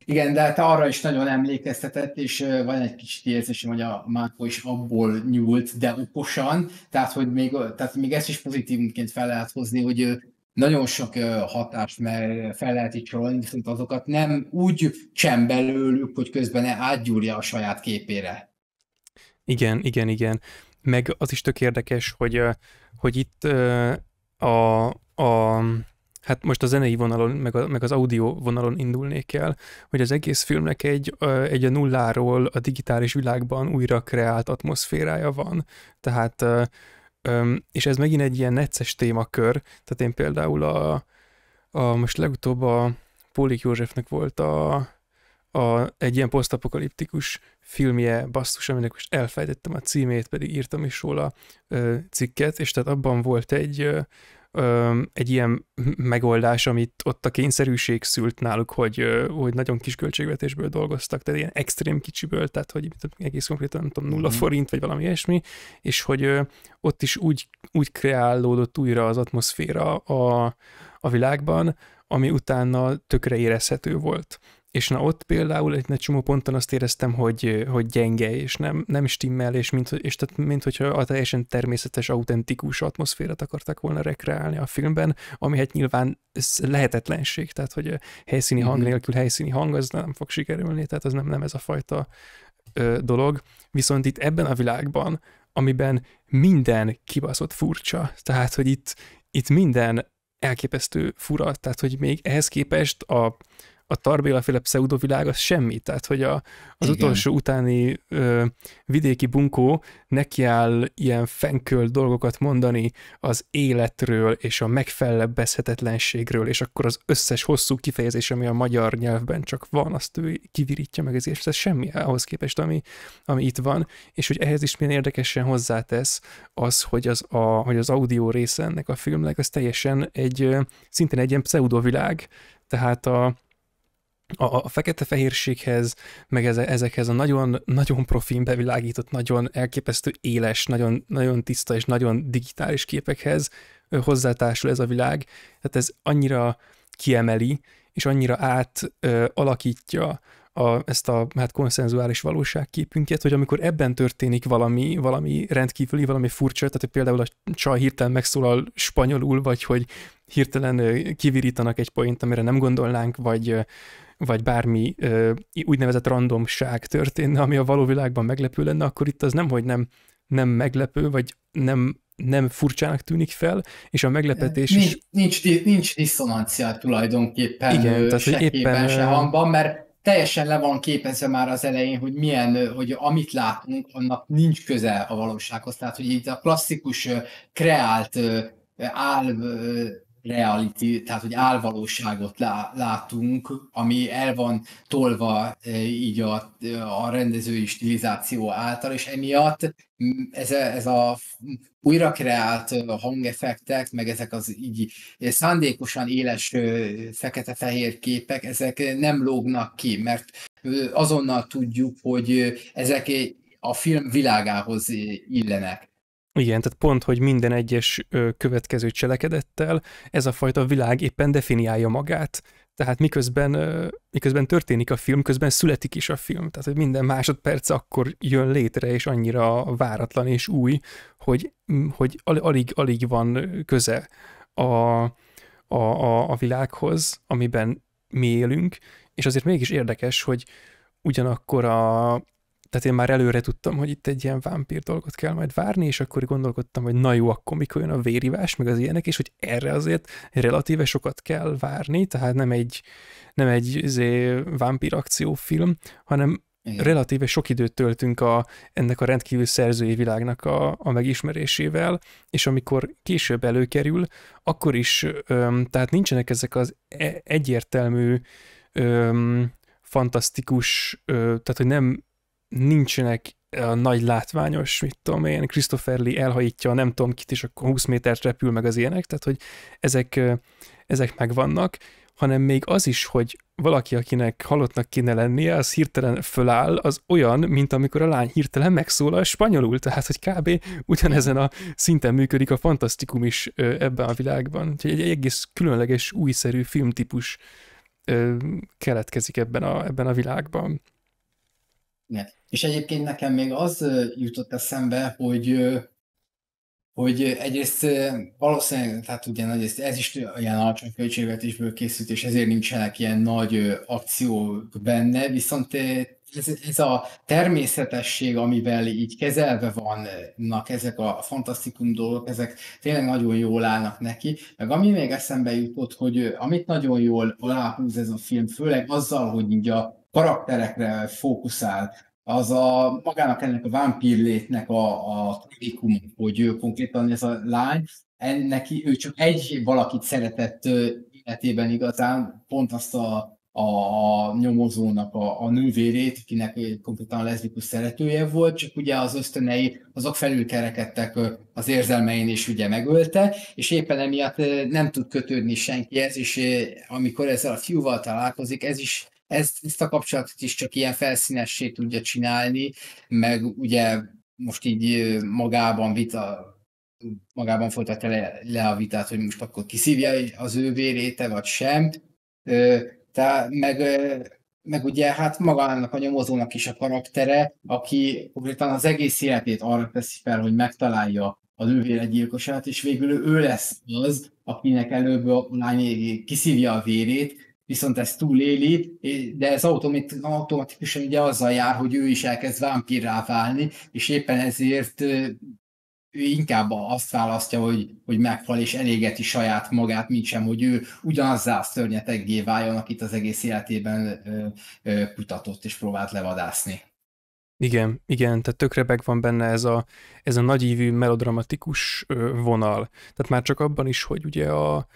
igen, de hát arra is nagyon emlékeztetett, és van egy kicsit érzésem, hogy a Márko is abból nyúlt, de okosan, tehát hogy még, tehát még ezt is pozitívunként fel lehet hozni, hogy nagyon sok hatást mert fel lehet itt sorolni, viszont azokat nem úgy sem belőlük, hogy közben ne átgyúrja a saját képére. Igen, igen, igen. Meg az is tök érdekes, hogy, hogy itt a, a hát most a zenei vonalon, meg, a, meg az audio vonalon indulnék el, hogy az egész filmnek egy, egy a nulláról a digitális világban újra kreált atmoszférája van. Tehát, és ez megint egy ilyen necces témakör, tehát én például a, a most legutóbb a Pólik Józsefnek volt a, a, egy ilyen posztapokaliptikus filmje, basszus, aminek most elfejtettem a címét, pedig írtam is róla ö, cikket, és tehát abban volt egy, ö, ö, egy ilyen megoldás, amit ott a kényszerűség szült náluk, hogy, ö, hogy nagyon kis költségvetésből dolgoztak, tehát ilyen extrém kicsiből, tehát hogy egész konkrétan nem tudom, nulla mhm. forint, vagy valami ilyesmi, és hogy ö, ott is úgy, úgy kreálódott újra az atmoszféra a, a világban, ami utána tökre érezhető volt és na ott például egy, egy csomó ponton azt éreztem, hogy, hogy gyenge, és nem, nem stimmel, és, mint, és tehát, mint hogyha a teljesen természetes, autentikus atmoszférát akartak volna rekreálni a filmben, ami hát nyilván ez lehetetlenség, tehát hogy helyszíni hang mhm. nélkül helyszíni hang, az nem fog sikerülni, tehát az nem, nem ez a fajta ö, dolog. Viszont itt ebben a világban, amiben minden kibaszott furcsa, tehát hogy itt, itt minden elképesztő fura, tehát hogy még ehhez képest a, a féle pseudovilág az semmi. Tehát, hogy a, az Igen. utolsó utáni ö, vidéki bunkó nekiáll ilyen fenkölt dolgokat mondani az életről és a megfelebbezhetetlenségről, és akkor az összes hosszú kifejezés, ami a magyar nyelvben csak van, azt ő kivirítja meg, és ez semmi ahhoz képest, ami, ami itt van. És hogy ehhez is milyen érdekesen hozzátesz az, hogy az, a, hogy az audio része ennek a filmnek, az teljesen egy, szintén egy ilyen pseudovilág, tehát a, a, a fekete-fehérséghez, meg eze, ezekhez a nagyon, nagyon profin bevilágított, nagyon elképesztő éles, nagyon, nagyon tiszta és nagyon digitális képekhez hozzátársul ez a világ. Tehát ez annyira kiemeli, és annyira át ö, alakítja a, ezt a hát konszenzuális valóságképünket, hogy amikor ebben történik valami, valami rendkívüli, valami furcsa, tehát hogy például a csaj hirtelen megszólal spanyolul, vagy hogy hirtelen kivirítanak egy poént, amire nem gondolnánk, vagy vagy bármi ö, úgynevezett randomság történne, ami a való világban meglepő lenne, akkor itt az nem, hogy nem, nem meglepő, vagy nem, nem furcsának tűnik fel, és a meglepetés nincs, is... Nincs, nincs diszonancia tulajdonképpen Igen, tehát, se éppen, képen, se hangban, mert teljesen le van képezve már az elején, hogy milyen, hogy amit látunk, annak nincs köze a valósághoz. Tehát, hogy itt a klasszikus kreált áll reality, tehát hogy álvalóságot látunk, ami el van tolva e, így a, a rendezői stilizáció által, és emiatt ez a, ez a újra kreált hangeffektek, meg ezek az így szándékosan éles fekete-fehér képek, ezek nem lógnak ki, mert azonnal tudjuk, hogy ezek a film világához illenek. Igen, tehát pont, hogy minden egyes következő cselekedettel ez a fajta világ éppen definiálja magát. Tehát miközben, miközben történik a film, közben születik is a film. Tehát, hogy minden másodperc akkor jön létre, és annyira váratlan és új, hogy, hogy alig, alig van köze a, a, a, a világhoz, amiben mi élünk, és azért mégis érdekes, hogy ugyanakkor a, tehát én már előre tudtam, hogy itt egy ilyen vámpír dolgot kell majd várni, és akkor gondolkodtam, hogy na jó, akkor mikor jön a vérivás, meg az ilyenek, és hogy erre azért relatíve sokat kell várni, tehát nem egy, nem egy izé, vámpír akciófilm, hanem igen. relatíve sok időt töltünk a, ennek a rendkívül szerzői világnak a, a megismerésével, és amikor később előkerül, akkor is, öm, tehát nincsenek ezek az e-, egyértelmű öm, fantasztikus, öm, tehát hogy nem nincsenek a nagy látványos, mit tudom én, Christopher Lee elhajítja, nem tudom kit, és akkor 20 métert repül meg az ilyenek, tehát hogy ezek, ezek megvannak, hanem még az is, hogy valaki, akinek halottnak kéne lennie, az hirtelen föláll, az olyan, mint amikor a lány hirtelen megszólal spanyolul, tehát hogy kb. ugyanezen a szinten működik a fantasztikum is ebben a világban. Úgyhogy egy egész különleges, újszerű filmtípus keletkezik ebben a, ebben a világban. Igen. És egyébként nekem még az jutott eszembe, hogy hogy egyrészt valószínűleg, tehát ugye egyrészt ez is ilyen alacsony költségvetésből készült, és ezért nincsenek ilyen nagy akciók benne, viszont ez, ez a természetesség, amivel így kezelve vannak ezek a fantasztikum dolgok, ezek tényleg nagyon jól állnak neki. Meg ami még eszembe jutott, hogy amit nagyon jól aláhúz ez a film, főleg azzal, hogy így a karakterekre fókuszál, az a magának ennek a vámpírlétnek a, a klinikum, hogy ő konkrétan ez a lány, ennek ő csak egy valakit szeretett életében igazán, pont azt a, a nyomozónak a, a nővérét, akinek konkrétan leszbikus szeretője volt, csak ugye az ösztönei azok felülkerekedtek az érzelmein, és ugye megölte, és éppen emiatt nem tud kötődni senkihez, és amikor ezzel a fiúval találkozik, ez is ezt, ezt a kapcsolatot is csak ilyen felszínessé tudja csinálni, meg ugye most így magában vita, magában folytatja le, le a vitát, hogy most akkor kiszívja az ő vérét, vagy sem. Tehát meg, meg ugye hát magának a nyomozónak is a karaktere, aki konkrétan az egész életét arra teszi fel, hogy megtalálja a gyilkosát, és végül ő lesz az, akinek előbb a lány kiszívja a vérét, viszont ezt túléli, de ez automatikusan ugye azzal jár, hogy ő is elkezd vámpirrá válni, és éppen ezért ő inkább azt választja, hogy, hogy meghal és elégeti saját magát, mint sem, hogy ő ugyanazzá a szörnyeteggé váljon, akit az egész életében ö, ö, kutatott és próbált levadászni. Igen, igen, tehát tökre meg van benne ez a, ez a nagyívű melodramatikus vonal. Tehát már csak abban is, hogy ugye a,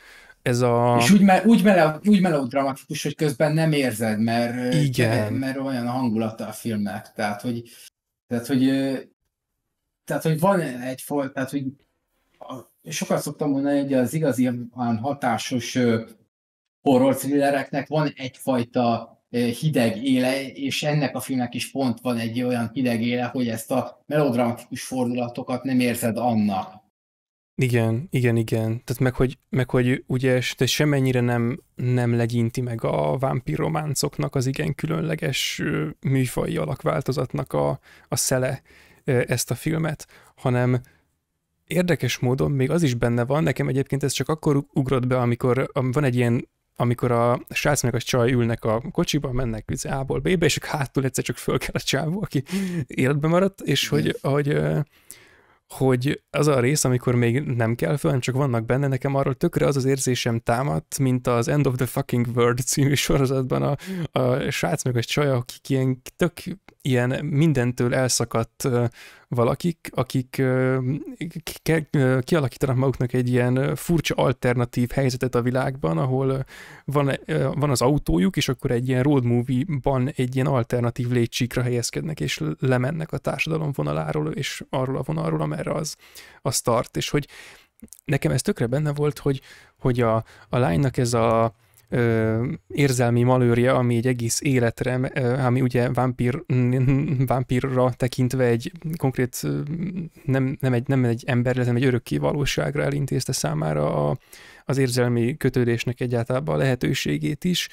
ez a... És úgy, me, úgy, mele, úgy melodramatikus, hogy közben nem érzed, mert, Igen. mert olyan a hangulata a filmnek. Tehát, hogy, tehát, hogy, tehát, hogy van egy tehát, hogy sokat szoktam mondani, hogy az igazi olyan hatásos horror thrillereknek van egyfajta hideg éle, és ennek a filmnek is pont van egy olyan hideg éle, hogy ezt a melodramatikus fordulatokat nem érzed annak. Igen, igen, igen. Tehát meg hogy, meg, hogy ugye de semennyire nem, nem legyinti meg a vámpír az igen különleges műfai alakváltozatnak a, a szele ezt a filmet, hanem érdekes módon még az is benne van, nekem egyébként ez csak akkor ugrott be, amikor van egy ilyen amikor a srác meg a csaj ülnek a kocsiba, mennek az A-ból B-be, és hátul egyszer csak föl kell a csávó, aki életben maradt, és hogy, hogy hogy az a rész, amikor még nem kell föl, csak vannak benne, nekem arról tökre az az érzésem támadt, mint az End of the Fucking World című sorozatban a, a srác meg a csaja, akik ilyen tök ilyen mindentől elszakadt valakik, akik kialakítanak maguknak egy ilyen furcsa alternatív helyzetet a világban, ahol van, van az autójuk, és akkor egy ilyen road movie-ban egy ilyen alternatív létsíkra helyezkednek, és lemennek a társadalom vonaláról, és arról a vonalról, amerre az, az tart. És hogy nekem ez tökre benne volt, hogy, hogy a, a lánynak ez a ö, érzelmi malőrje, ami egy egész életre, ö, ami ugye vámpír, vámpírra tekintve egy konkrét, nem, nem, egy, nem egy ember, hanem egy örökké valóságra elintézte számára a, az érzelmi kötődésnek egyáltalán a lehetőségét is.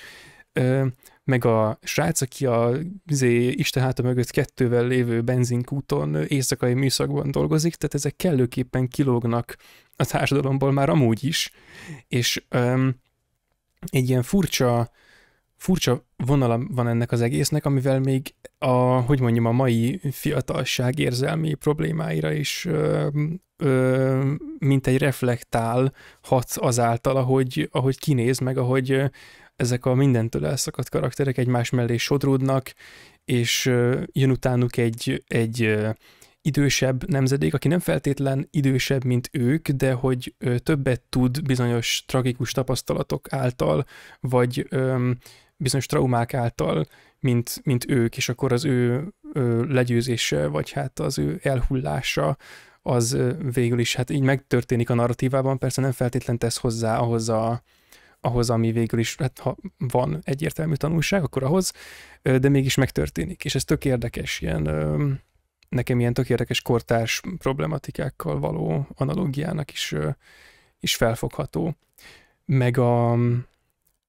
Ö, meg a srác, aki a izé, Isten háta mögött kettővel lévő benzinkúton éjszakai műszakban dolgozik, tehát ezek kellőképpen kilógnak a társadalomból már amúgy is, és öm, egy ilyen furcsa, furcsa vonala van ennek az egésznek, amivel még a, hogy mondjam, a mai fiatalság érzelmi problémáira is ö, ö, mint egy reflektál hatsz azáltal, ahogy, ahogy kinéz, meg ahogy ezek a mindentől elszakadt karakterek egymás mellé sodródnak, és jön utánuk egy, egy idősebb nemzedék, aki nem feltétlen idősebb, mint ők, de hogy többet tud bizonyos tragikus tapasztalatok által, vagy bizonyos traumák által, mint, mint ők, és akkor az ő legyőzése, vagy hát az ő elhullása, az végül is hát így megtörténik a narratívában, persze nem feltétlen tesz hozzá ahhoz a, ahhoz, ami végül is, hát ha van egyértelmű tanulság, akkor ahhoz, de mégis megtörténik. És ez tök érdekes, ilyen nekem ilyen tök érdekes kortárs problematikákkal való analógiának is, is felfogható. Meg a,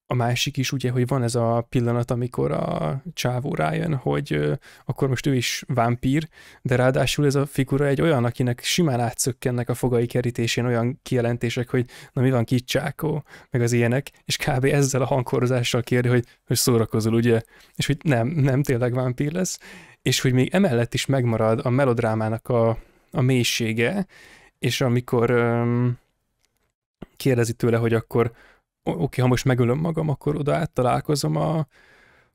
a másik is ugye, hogy van ez a pillanat, amikor a csávó rájön, hogy akkor most ő is vámpír, de ráadásul ez a figura egy olyan, akinek simán átszökkennek a fogai kerítésén olyan kijelentések, hogy na mi van kicsákó, meg az ilyenek, és kb. ezzel a hangkorozással kérdi, hogy, hogy szórakozol, ugye? És hogy nem, nem tényleg vámpír lesz, és hogy még emellett is megmarad a melodrámának a, a mélysége, és amikor öm, kérdezi tőle, hogy akkor oké, okay, ha most megölöm magam, akkor oda áttalálkozom a,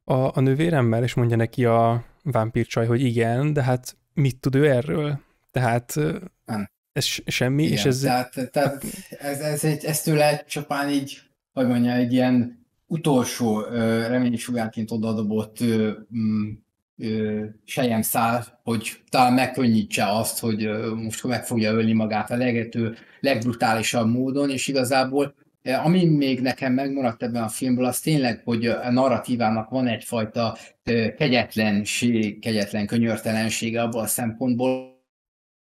a, a nővéremmel, és mondja neki a vámpírcsaj, hogy igen, de hát mit tud ő erről? Tehát ez semmi, igen, és ez... Tehát, tehát ez, ez, egy, ez tőle csapán így, hogy mondja, egy ilyen utolsó reménysugárként odaadobott sejem száll, hogy talán megkönnyítse azt, hogy most meg fogja ölni magát a legető, legbrutálisabb módon, és igazából ami még nekem megmaradt ebben a filmből, az tényleg, hogy a narratívának van egyfajta kegyetlenség, kegyetlen könyörtelensége abban a szempontból,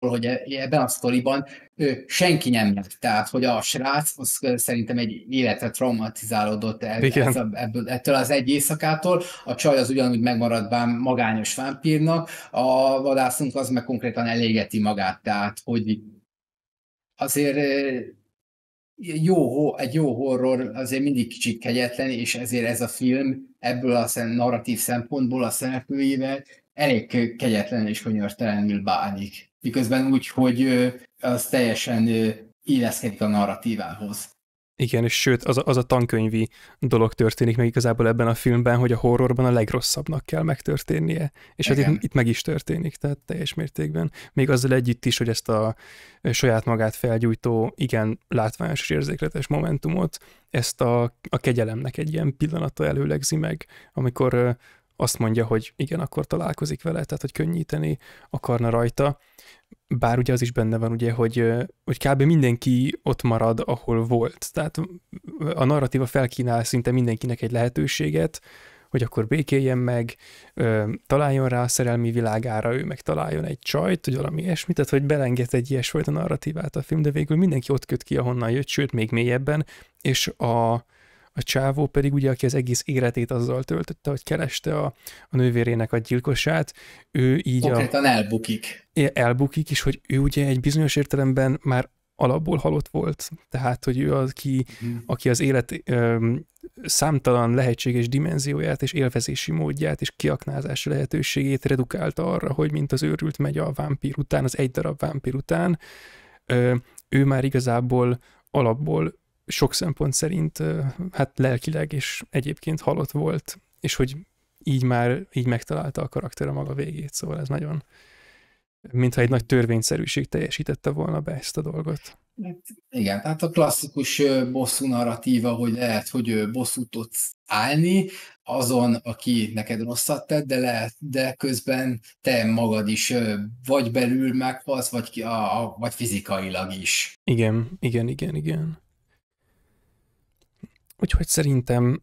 hogy e, ebben a sztoriban ő, senki nem nyert. Tehát, hogy a srác, az szerintem egy életre traumatizálódott el, ez a, ebből, ettől az egy éjszakától, a csaj az ugyanúgy megmarad bán magányos vámpírnak, a vadászunk az meg konkrétan elégeti magát, tehát, hogy azért jó, egy jó horror azért mindig kicsit kegyetlen, és ezért ez a film ebből a narratív szempontból a szereplőivel elég kegyetlen és könyörtelenül bánik miközben úgy, hogy az teljesen illeszkedik a narratívához. Igen, és sőt, az a, az a tankönyvi dolog történik meg igazából ebben a filmben, hogy a horrorban a legrosszabbnak kell megtörténnie. És Igen. hát itt, itt meg is történik, tehát teljes mértékben. Még azzal együtt is, hogy ezt a saját magát felgyújtó, igen látványos és érzékletes momentumot, ezt a, a kegyelemnek egy ilyen pillanata előlegzi meg, amikor azt mondja, hogy igen, akkor találkozik vele, tehát hogy könnyíteni akarna rajta, bár ugye az is benne van, ugye, hogy, hogy kb. mindenki ott marad, ahol volt. Tehát a narratíva felkínál szinte mindenkinek egy lehetőséget, hogy akkor békéljen meg, találjon rá a szerelmi világára, ő meg találjon egy csajt, vagy valami ilyesmit, tehát hogy belenged egy ilyesfajta narratívát a film, de végül mindenki ott köt ki, ahonnan jött, sőt, még mélyebben, és a, a csávó pedig ugye, aki az egész életét azzal töltötte, hogy kereste a, a nővérének a gyilkosát, ő így Konkrétan a... elbukik. Elbukik, és hogy ő ugye egy bizonyos értelemben már alapból halott volt, tehát hogy ő az, ki, mm. aki az élet ö, számtalan lehetséges dimenzióját és élvezési módját és kiaknázási lehetőségét redukálta arra, hogy mint az őrült megy a vámpír után, az egy darab vámpír után, ö, ő már igazából alapból sok szempont szerint hát lelkileg és egyébként halott volt, és hogy így már így megtalálta a karakter a maga végét, szóval ez nagyon, mintha egy nagy törvényszerűség teljesítette volna be ezt a dolgot. Hát, igen, tehát a klasszikus bosszú narratíva, hogy lehet, hogy bosszút tudsz állni azon, aki neked rosszat tett, de, lehet, de közben te magad is vagy belül meghalsz, vagy, ki, a, a, vagy fizikailag is. Igen, igen, igen, igen. Úgyhogy szerintem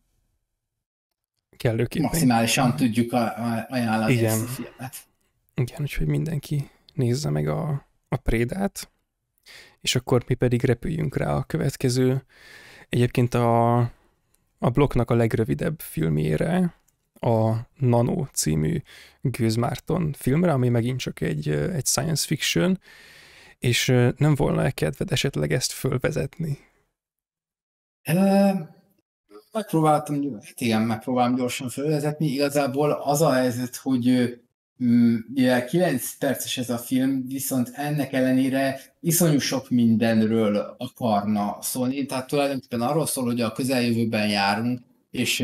kellőképpen... Maximálisan tudjuk ajánlani Igen. ezt a filmet. Igen, úgyhogy mindenki nézze meg a, a prédát, és akkor mi pedig repüljünk rá a következő, egyébként a, a blokknak a legrövidebb filmére, a Nano című Gőzmárton filmre, ami megint csak egy, egy science fiction, és nem volna -e kedved esetleg ezt fölvezetni? megpróbáltam, hát igen, megpróbálom gyorsan felvezetni. Igazából az a helyzet, hogy mm, mivel 9 perces ez a film, viszont ennek ellenére iszonyú sok mindenről akarna szólni. Tehát tulajdonképpen arról szól, hogy a közeljövőben járunk, és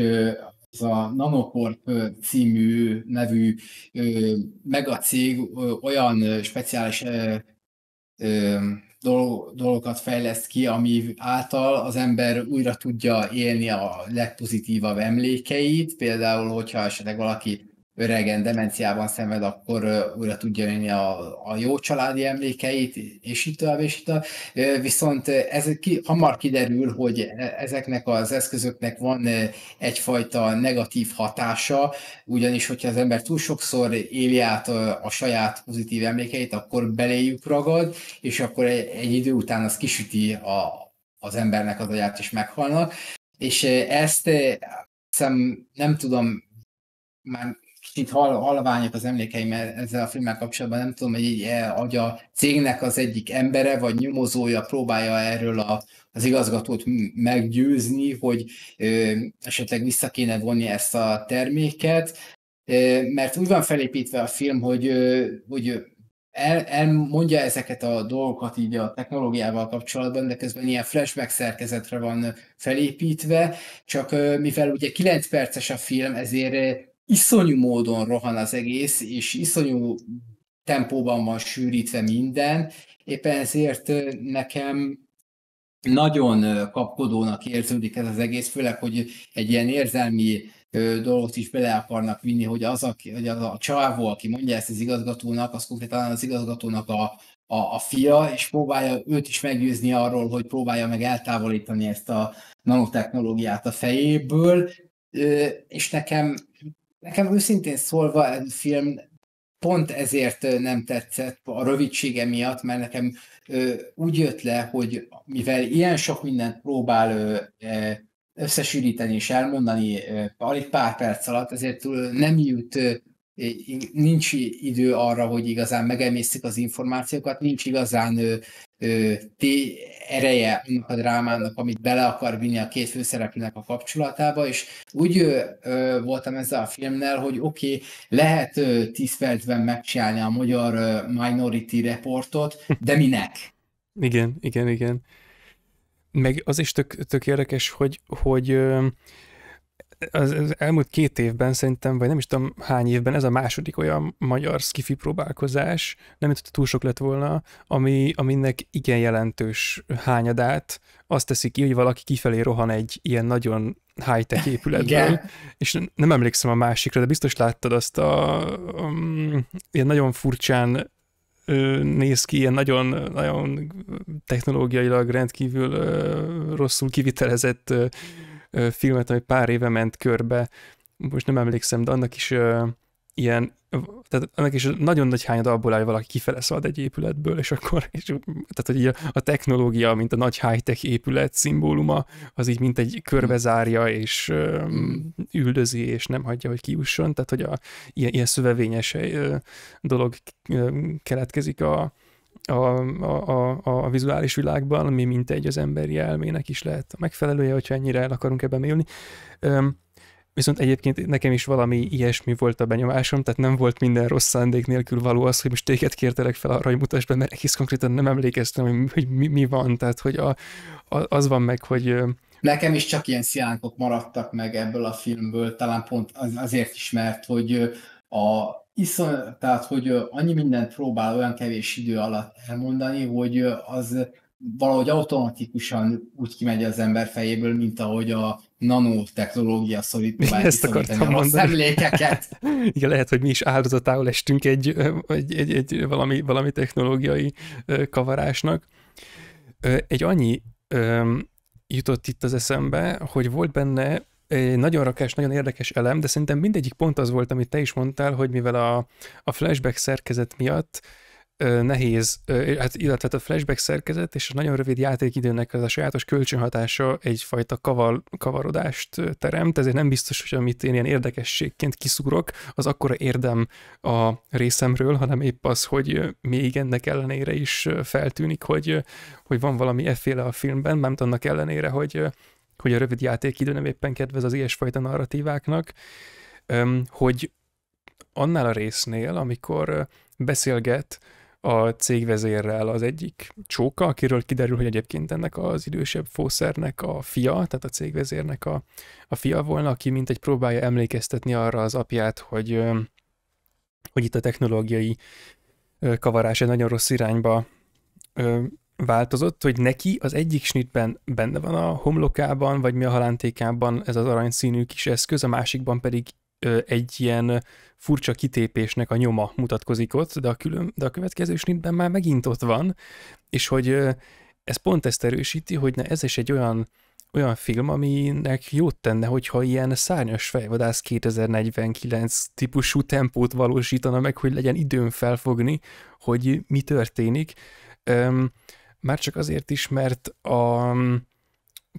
az a Nanocorp című nevű megacég olyan speciális dolgokat fejleszt ki, ami által az ember újra tudja élni a legpozitívabb emlékeit, például, hogyha esetleg valakit öregen demenciában szenved, akkor újra tudja jönni a, a jó családi emlékeit, és így tovább, és így tovább. Viszont ez ki, hamar kiderül, hogy e, ezeknek az eszközöknek van egyfajta negatív hatása, ugyanis, hogyha az ember túl sokszor éli át a, a saját pozitív emlékeit, akkor beléjük ragad, és akkor egy, egy idő után az kisüti a, az embernek az agyát, és meghalnak. És ezt hiszem, nem tudom, már kicsit hal, halványak az emlékeim e-, ezzel a filmmel kapcsolatban, nem tudom, hogy így, e-, hogy a cégnek az egyik embere vagy nyomozója próbálja erről a, az igazgatót meggyőzni, hogy ö, esetleg vissza kéne vonni ezt a terméket, ö, mert úgy van felépítve a film, hogy, ö, hogy el, elmondja ezeket a dolgokat így a technológiával kapcsolatban, de közben ilyen flashback szerkezetre van felépítve, csak mivel ugye 9 perces a film, ezért iszonyú módon rohan az egész, és iszonyú tempóban van sűrítve minden, éppen ezért nekem nagyon kapkodónak érződik ez az egész, főleg, hogy egy ilyen érzelmi dolgot is bele akarnak vinni, hogy az, aki, hogy az a csávó, aki mondja ezt az igazgatónak, az konkrétan az igazgatónak a, a, a fia, és próbálja őt is meggyőzni arról, hogy próbálja meg eltávolítani ezt a nanotechnológiát a fejéből, és nekem Nekem őszintén szólva ez a film pont ezért nem tetszett a rövidsége miatt, mert nekem úgy jött le, hogy mivel ilyen sok mindent próbál e, összesűríteni és elmondani alig pár perc alatt, ezért nem jut, nincs idő arra, hogy igazán megemészik az információkat, nincs igazán ereje annak a drámának, amit bele akar vinni a két főszereplőnek a kapcsolatába, és úgy ö, voltam ezzel a filmnel, hogy oké, okay, lehet ö, 10 percben megcsinálni a magyar ö, Minority Reportot, de minek? igen, igen, igen. Meg az is tök, tök érdekes, hogy, hogy ö, az, az elmúlt két évben szerintem, vagy nem is tudom hány évben, ez a második olyan magyar skifi próbálkozás, nem tudta túl sok lett volna, ami, aminek igen jelentős hányadát azt teszik ki, hogy valaki kifelé rohan egy ilyen nagyon high-tech épületből, és nem emlékszem a másikra, de biztos láttad azt a um, ilyen nagyon furcsán néz ki, ilyen nagyon, nagyon technológiailag rendkívül uh, rosszul kivitelezett uh, filmet, ami pár éve ment körbe, most nem emlékszem, de annak is ilyen, tehát annak is nagyon nagy hányad abból áll, hogy valaki kifele szalad egy épületből, és akkor, és, tehát hogy így a, a technológia, mint a nagy high-tech épület szimbóluma, az így mint egy körbezárja, és um, üldözi, és nem hagyja, hogy kiusson, tehát hogy a, ilyen, ilyen szövevényes ö, dolog keletkezik a, a, a, a, a vizuális világban, ami mint egy az emberi elmének is lehet a megfelelője, hogyha ennyire el akarunk ebben élni. Üm, viszont egyébként nekem is valami ilyesmi volt a benyomásom, tehát nem volt minden rossz szándék nélkül való az, hogy most téged kértelek fel arra, hogy mutasd be, mert egész konkrétan nem emlékeztem, hogy, hogy mi, mi van, tehát hogy a, a, az van meg, hogy... Nekem is csak ilyen szilánkok maradtak meg ebből a filmből, talán pont az, azért is, mert hogy a, iszony, tehát, hogy annyi mindent próbál olyan kevés idő alatt elmondani, hogy az valahogy automatikusan úgy kimegy az ember fejéből, mint ahogy a nanotechnológia szorít Ezt akartam a szemlékeket. Igen, lehet, hogy mi is áldozatául estünk egy, egy, egy, egy valami, valami technológiai kavarásnak. Egy annyi jutott itt az eszembe, hogy volt benne nagyon rakás, nagyon érdekes elem, de szerintem mindegyik pont az volt, amit te is mondtál, hogy mivel a, a flashback szerkezet miatt nehéz, hát illetve a flashback szerkezet és a nagyon rövid játékidőnek az a sajátos kölcsönhatása egyfajta kaval, kavarodást teremt, ezért nem biztos, hogy amit én ilyen érdekességként kiszúrok, az akkora érdem a részemről, hanem épp az, hogy még ennek ellenére is feltűnik, hogy, hogy van valami efféle a filmben, nem annak ellenére, hogy hogy a rövid játékidő nem éppen kedvez az ilyesfajta narratíváknak, hogy annál a résznél, amikor beszélget a cégvezérrel az egyik csóka, akiről kiderül, hogy egyébként ennek az idősebb fószernek a fia, tehát a cégvezérnek a, a fia volna, aki mint egy próbálja emlékeztetni arra az apját, hogy, hogy itt a technológiai kavarás egy nagyon rossz irányba változott, hogy neki az egyik snitben benne van a homlokában, vagy mi a halántékában ez az aranyszínű kis eszköz, a másikban pedig ö, egy ilyen furcsa kitépésnek a nyoma mutatkozik ott, de a, külön, de a következő snitben már megint ott van, és hogy ö, ez pont ezt erősíti, hogy ne ez is egy olyan olyan film, aminek jót tenne, hogyha ilyen szárnyas fejvadász 2049 típusú tempót valósítana meg, hogy legyen időm felfogni, hogy mi történik. Öm, már csak azért is, mert a,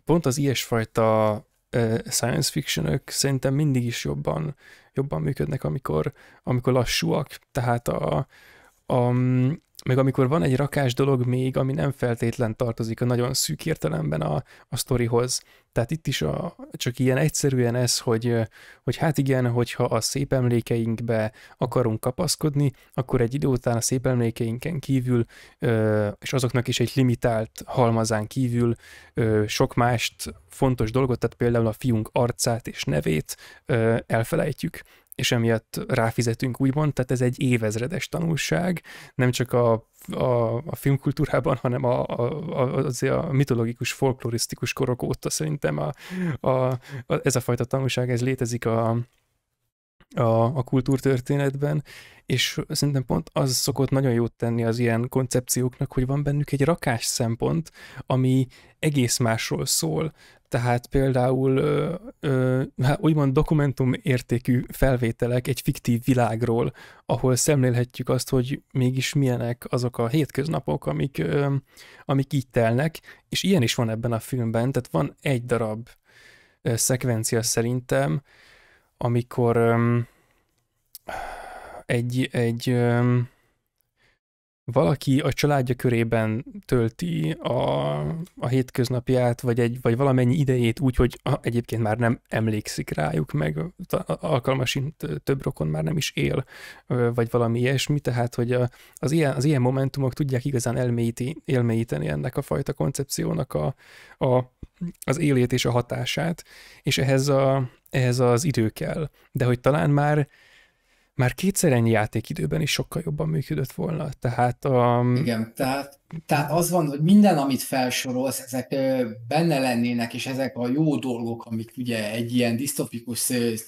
pont az ilyesfajta science fictionök szerintem mindig is jobban, jobban működnek, amikor, amikor lassúak, tehát a, a, meg amikor van egy rakás dolog még, ami nem feltétlen tartozik a nagyon szűk értelemben a, a sztorihoz. Tehát itt is a, csak ilyen egyszerűen ez, hogy, hogy hát igen, hogyha a szép emlékeinkbe akarunk kapaszkodni, akkor egy idő után a szép emlékeinken kívül, és azoknak is egy limitált halmazán kívül sok mást, fontos dolgot, tehát például a fiunk arcát és nevét elfelejtjük és emiatt ráfizetünk úgymond, tehát ez egy évezredes tanulság, nem csak a, a, a filmkultúrában, hanem a, a, az a mitológikus, folklorisztikus korok óta szerintem a, a, a, ez a fajta tanulság, ez létezik a, a, a kultúrtörténetben, és szerintem pont az szokott nagyon jót tenni az ilyen koncepcióknak, hogy van bennük egy rakás szempont, ami egész másról szól, tehát például ö, ö, hát úgymond dokumentum értékű felvételek egy fiktív világról, ahol szemlélhetjük azt, hogy mégis milyenek azok a hétköznapok, amik, ö, amik így telnek, és ilyen is van ebben a filmben, tehát van egy darab ö, szekvencia szerintem, amikor ö, egy, egy ö, valaki a családja körében tölti a, a hétköznapját, vagy, egy, vagy valamennyi idejét úgy, hogy egyébként már nem emlékszik rájuk, meg alkalmasint több rokon már nem is él, vagy valami ilyesmi, tehát hogy a, az, ilyen, az ilyen momentumok tudják igazán elmélyíti, elmélyíteni ennek a fajta koncepciónak a, a, az élét és a hatását, és ehhez, a, ehhez az idő kell. De hogy talán már már kétszer ennyi játékidőben is sokkal jobban működött volna. Tehát Um... Igen, tehát, tehát az van, hogy minden, amit felsorolsz, ezek benne lennének, és ezek a jó dolgok, amik ugye egy ilyen disztopikus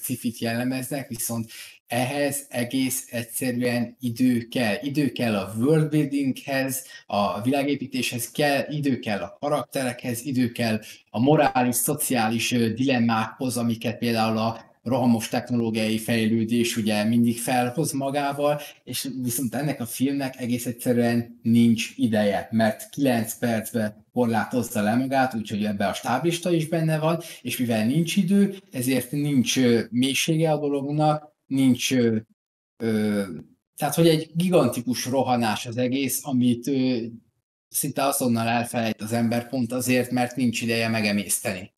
cifit jellemeznek, viszont ehhez egész egyszerűen idő kell. Idő kell a worldbuildinghez, a világépítéshez kell, idő kell a karakterekhez, idő kell a morális, szociális dilemmákhoz, amiket például a rohamos technológiai fejlődés ugye mindig felhoz magával, és viszont ennek a filmnek egész egyszerűen nincs ideje, mert 9 percben korlátozza le magát, úgyhogy ebbe a stáblista is benne van, és mivel nincs idő, ezért nincs mélysége a dolognak, nincs ö, tehát, hogy egy gigantikus rohanás az egész, amit ö, szinte azonnal elfelejt az ember pont azért, mert nincs ideje megemészteni.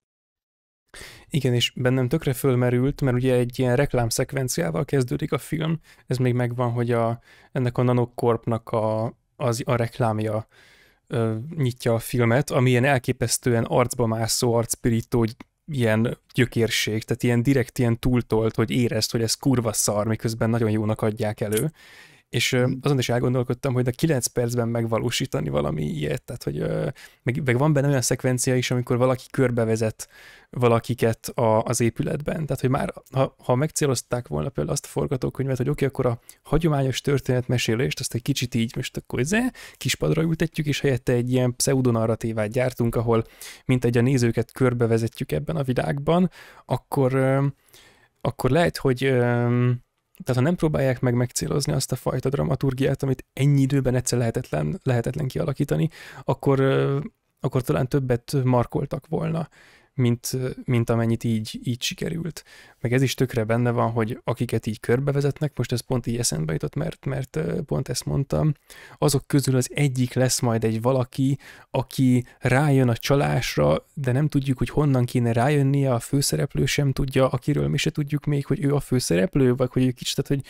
Igen, és bennem tökre fölmerült, mert ugye egy ilyen reklámszekvenciával kezdődik a film, ez még megvan, hogy a, ennek a nanokorpnak a, az, a reklámja ö, nyitja a filmet, ami ilyen elképesztően arcba mászó, arcpirító ilyen gyökérség, tehát ilyen direkt ilyen túltolt, hogy érezd, hogy ez kurva szar, miközben nagyon jónak adják elő és hmm. azon is elgondolkodtam, hogy a 9 percben megvalósítani valami ilyet, tehát hogy meg, meg van benne olyan szekvencia is, amikor valaki körbevezet valakiket a, az épületben, tehát hogy már ha, ha megcélozták volna például azt a forgatókönyvet, hogy oké, okay, akkor a hagyományos történetmesélést azt egy kicsit így most akkor ze, kispadra ültetjük, és helyette egy ilyen pseudonarratívát gyártunk, ahol mint egy a nézőket körbevezetjük ebben a világban, akkor akkor lehet, hogy tehát ha nem próbálják meg megcélozni azt a fajta dramaturgiát, amit ennyi időben egyszer lehetetlen, lehetetlen kialakítani, akkor, akkor talán többet markoltak volna, mint, mint amennyit így, így sikerült meg ez is tökre benne van, hogy akiket így körbevezetnek, most ez pont így eszembe jutott, mert, mert pont ezt mondtam, azok közül az egyik lesz majd egy valaki, aki rájön a csalásra, de nem tudjuk, hogy honnan kéne rájönnie, a főszereplő sem tudja, akiről mi se tudjuk még, hogy ő a főszereplő, vagy hogy ő kicsit, tehát hogy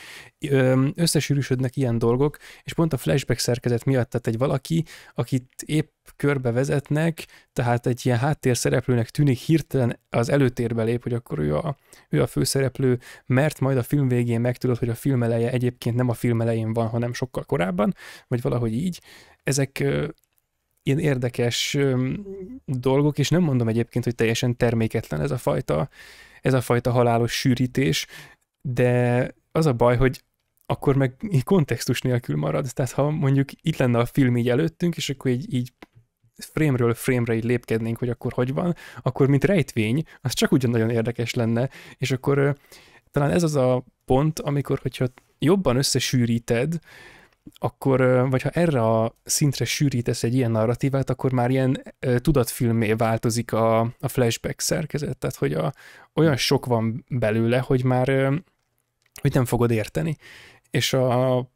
összesűrűsödnek ilyen dolgok, és pont a flashback szerkezet miatt, tehát egy valaki, akit épp körbe vezetnek, tehát egy ilyen háttérszereplőnek tűnik hirtelen az előtérbe lép, hogy akkor ő a, ő a főszereplő, mert majd a film végén megtudod, hogy a film eleje egyébként nem a film elején van, hanem sokkal korábban, vagy valahogy így. Ezek ilyen érdekes dolgok, és nem mondom egyébként, hogy teljesen terméketlen ez a fajta, ez a fajta halálos sűrítés, de az a baj, hogy akkor meg kontextus nélkül marad. Tehát ha mondjuk itt lenne a film így előttünk, és akkor így, így frame-ről frame-re így lépkednénk, hogy akkor hogy van, akkor mint rejtvény, az csak ugyan nagyon érdekes lenne, és akkor talán ez az a pont, amikor, hogyha jobban összesűríted, akkor, vagy ha erre a szintre sűrítesz egy ilyen narratívát, akkor már ilyen tudatfilmé változik a, a flashback szerkezet, tehát hogy a, olyan sok van belőle, hogy már hogy nem fogod érteni. És a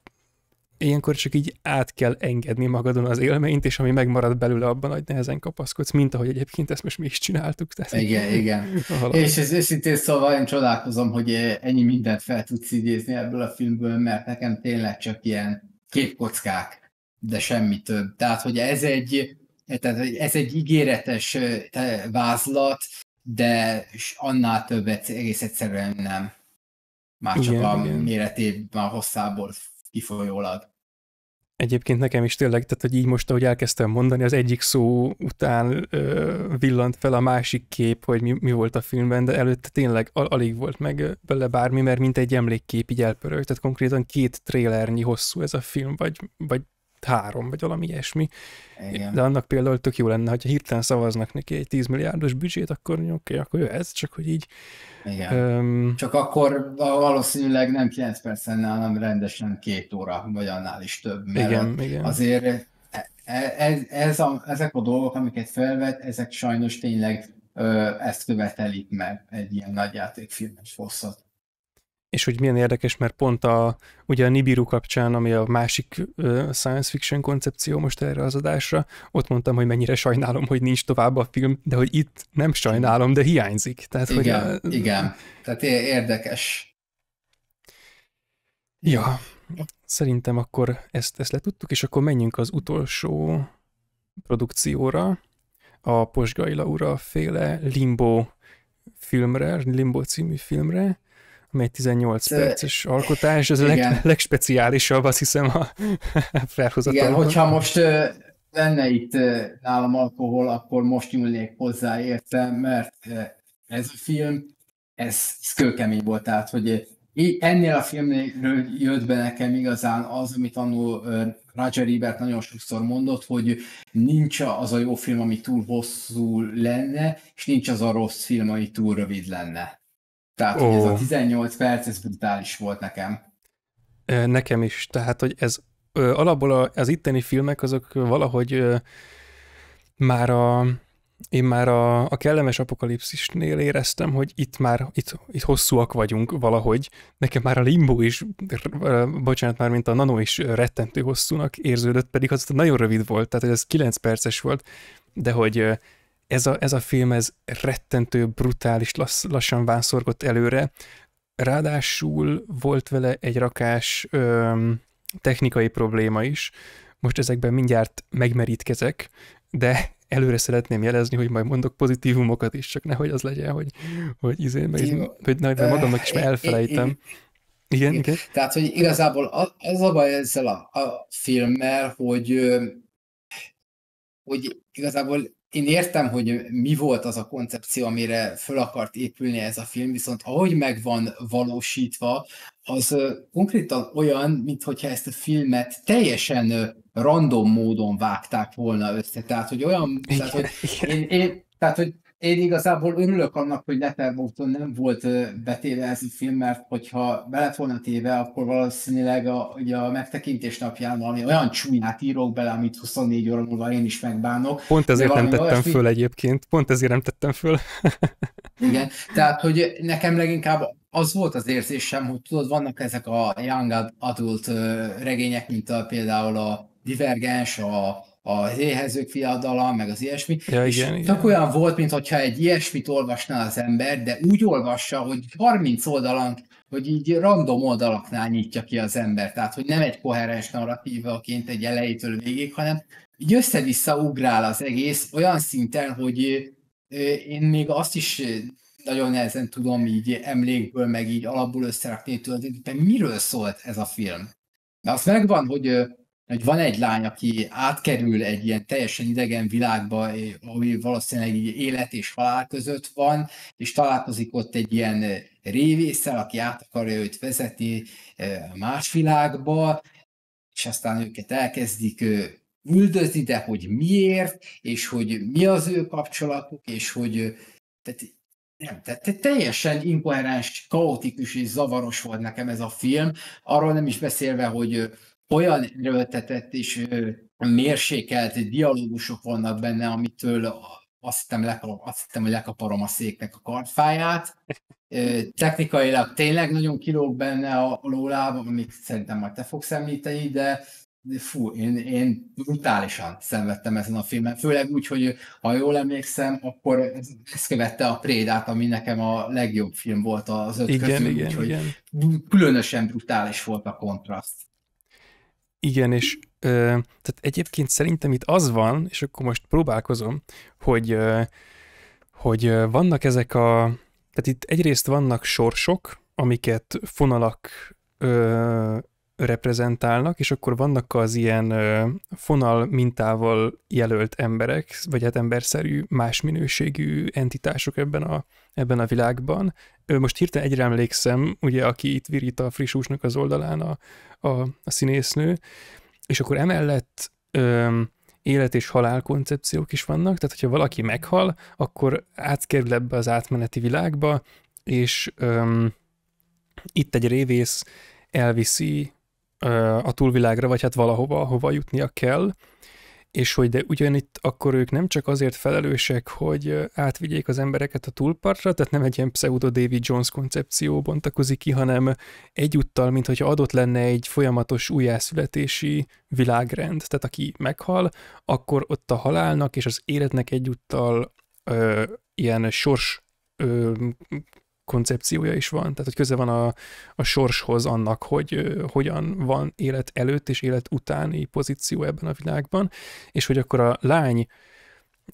ilyenkor csak így át kell engedni magadon az élményt, és ami megmarad belőle, abban nagy nehezen kapaszkodsz, mint ahogy egyébként ezt most mi is csináltuk. Tehát igen, igen. Valami. És ez őszintén szóval én csodálkozom, hogy eh, ennyi mindent fel tudsz idézni ebből a filmből, mert nekem tényleg csak ilyen képkockák, de semmi több. Tehát, hogy ez egy, eh, tehát ez egy ígéretes eh, vázlat, de annál többet egész egyszerűen nem. Már csak igen, a igen. méretében, a hosszából kifolyólag. Egyébként nekem is tényleg, tehát hogy így most, ahogy elkezdtem mondani, az egyik szó után ö, villant fel a másik kép, hogy mi, mi volt a filmben, de előtte tényleg al- alig volt meg bele bármi, mert mint egy emlékkép így elpörölt, tehát konkrétan két trélernyi hosszú ez a film, vagy, vagy három, vagy valami ilyesmi. Igen. De annak például tök jó lenne, hogyha hirtelen szavaznak neki egy 10 milliárdos büdzsét, akkor oké, okay, akkor jó ez, csak hogy így. Igen. Um, Csak akkor valószínűleg nem 9 lenne, hanem rendesen két óra, vagy annál is több. Mert igen, igen. Azért e- e- ez, ez a, ezek a dolgok, amiket felvet, ezek sajnos tényleg ö, ezt követelik meg egy ilyen nagy játékfilmes hosszat és hogy milyen érdekes, mert pont a, ugye a Nibiru kapcsán, ami a másik uh, science fiction koncepció most erre az adásra, ott mondtam, hogy mennyire sajnálom, hogy nincs tovább a film, de hogy itt nem sajnálom, de hiányzik. Tehát, igen, hogy a... igen. Tehát érdekes. Ja, szerintem akkor ezt, ezt letudtuk, és akkor menjünk az utolsó produkcióra, a Posgaila Laura féle Limbo filmre, Limbo című filmre, egy 18 perces alkotás, ez a leg, legspeciálisabb, azt hiszem, a felhozatalban. Igen, hogyha most lenne itt nálam alkohol, akkor most nyúlnék hozzá, értem, mert ez a film, ez, ez kőkemény volt, tehát, hogy ennél a filmről jött be nekem igazán az, amit annól Roger Ebert nagyon sokszor mondott, hogy nincs az a jó film, ami túl hosszú lenne, és nincs az a rossz film, ami túl rövid lenne. Tehát, oh. hogy ez a 18 perc, ez brutális volt nekem. Nekem is. Tehát, hogy ez alapból az itteni filmek, azok valahogy már a, én már a, a kellemes apokalipszisnél éreztem, hogy itt már itt, itt hosszúak vagyunk valahogy. Nekem már a limbo is, bocsánat, már mint a nano is rettentő hosszúnak érződött, pedig az nagyon rövid volt, tehát hogy ez 9 perces volt, de hogy ez a, ez a film, ez rettentő, brutális, lass, lassan vászorgott előre. Ráadásul volt vele egy rakás ö, technikai probléma is. Most ezekben mindjárt megmerítkezek, de előre szeretném jelezni, hogy majd mondok pozitívumokat is, csak nehogy az legyen, hogy, hogy izé, meg, hogy nehogy magamnak is már elfelejtem. Igen, igen. igen. Tehát, hogy igazából az a baj ezzel a, a filmmel, hogy hogy igazából én értem, hogy mi volt az a koncepció, amire föl akart épülni ez a film, viszont ahogy meg van valósítva, az konkrétan olyan, mintha ezt a filmet teljesen random módon vágták volna össze. Tehát, hogy olyan, igen, tehát, hogy én, én, tehát, hogy én igazából örülök annak, hogy Lettermorton nem volt betéve ez a film, mert hogyha be lett volna téve, akkor valószínűleg a, ugye a megtekintés napján valami olyan csúnyát írok bele, amit 24 óra múlva én is megbánok. Pont ezért nem tettem olyasmi... föl egyébként, pont ezért nem tettem föl. Igen, tehát hogy nekem leginkább az volt az érzésem, hogy tudod, vannak ezek a young adult regények, mint a, például a Divergens, a az éhezők fiadala, meg az ilyesmi. Ja, és igen, igen. olyan volt, mintha egy ilyesmit olvasná az ember, de úgy olvassa, hogy 30 oldalon, hogy így random oldalaknál nyitja ki az ember. Tehát, hogy nem egy koherens narratívaként egy elejétől végig, hanem így össze-vissza ugrál az egész olyan szinten, hogy én még azt is nagyon nehezen tudom így emlékből, meg így alapból összerakni hogy miről szólt ez a film. De az megvan, hogy hogy van egy lány, aki átkerül egy ilyen teljesen idegen világba, eh, ami valószínűleg élet és halál között van, és találkozik ott egy ilyen eh, révésszel, aki át akarja őt vezetni eh, más világba, és aztán őket elkezdik üldözni, de hogy miért, és hogy mi az ő kapcsolatuk, és hogy tehát, nem, tehát teljesen inkoherens, kaotikus és zavaros volt nekem ez a film, arról nem is beszélve, hogy olyan erőltetett és mérsékelt dialógusok vannak benne, amitől azt hittem, lekarom, azt hittem, hogy lekaparom a széknek a kartfáját. Technikailag tényleg nagyon kilóg benne a lólába, amit szerintem majd te fogsz említeni, de fú, én, én brutálisan szenvedtem ezen a filmen. Főleg úgy, hogy ha jól emlékszem, akkor ezt követte a Prédát, ami nekem a legjobb film volt az öt igen, közül, igen, úgy, igen. különösen brutális volt a kontraszt. Igen, és ö, tehát egyébként szerintem itt az van, és akkor most próbálkozom, hogy, ö, hogy vannak ezek a, tehát itt egyrészt vannak sorsok, amiket fonalak ö, reprezentálnak, és akkor vannak az ilyen fonal mintával jelölt emberek, vagy hát emberszerű, más minőségű entitások ebben a, ebben a világban. most hirtelen egyre emlékszem, ugye, aki itt virít a friss húsnak az oldalán a, a, a színésznő, és akkor emellett öm, élet és halál koncepciók is vannak, tehát hogyha valaki meghal, akkor átkerül ebbe az átmeneti világba, és öm, itt egy révész elviszi a túlvilágra, vagy hát valahova, hova jutnia kell, és hogy de ugyanitt akkor ők nem csak azért felelősek, hogy átvigyék az embereket a túlpartra, tehát nem egy ilyen pseudo David Jones koncepció bontakozik ki, hanem egyúttal, mint hogyha adott lenne egy folyamatos újjászületési világrend, tehát aki meghal, akkor ott a halálnak és az életnek egyúttal ö, ilyen sors ö, koncepciója is van, tehát hogy köze van a, a sorshoz annak, hogy ö, hogyan van élet előtt és élet utáni pozíció ebben a világban, és hogy akkor a lány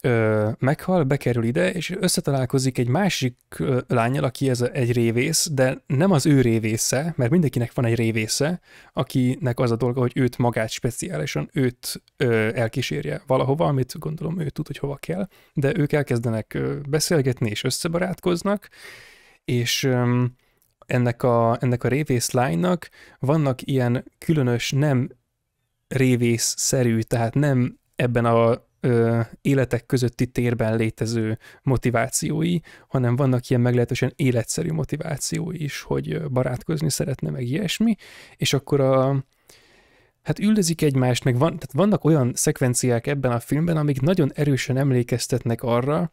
ö, meghal, bekerül ide, és összetalálkozik egy másik lányjal, aki ez egy révész, de nem az ő révésze, mert mindenkinek van egy révésze, akinek az a dolga, hogy őt magát speciálisan, őt ö, elkísérje valahova, amit gondolom ő tud, hogy hova kell, de ők elkezdenek ö, beszélgetni és összebarátkoznak, és ennek a, ennek a révész lánynak vannak ilyen különös, nem révész-szerű, tehát nem ebben a ö, életek közötti térben létező motivációi, hanem vannak ilyen meglehetősen életszerű motivációi is, hogy barátkozni szeretne, meg ilyesmi, és akkor a, hát üldözik egymást, meg van, tehát vannak olyan szekvenciák ebben a filmben, amik nagyon erősen emlékeztetnek arra,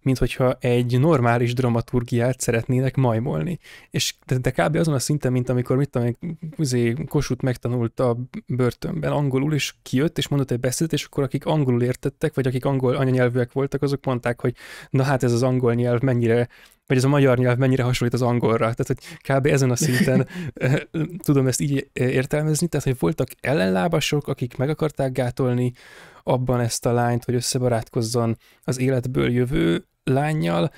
mint hogyha egy normális dramaturgiát szeretnének majmolni. És de, de kb. azon a szinten, mint amikor, mit tudom, Kuzé Kossuth megtanult a börtönben angolul, és kijött, és mondott egy beszédet, és akkor akik angolul értettek, vagy akik angol anyanyelvűek voltak, azok mondták, hogy na hát ez az angol nyelv mennyire vagy ez a magyar nyelv mennyire hasonlít az angolra. Tehát, hogy kb. ezen a szinten eh, tudom ezt így eh, értelmezni, tehát, hogy voltak ellenlábasok, akik meg akarták gátolni abban ezt a lányt, hogy összebarátkozzon az életből jövő lányjal,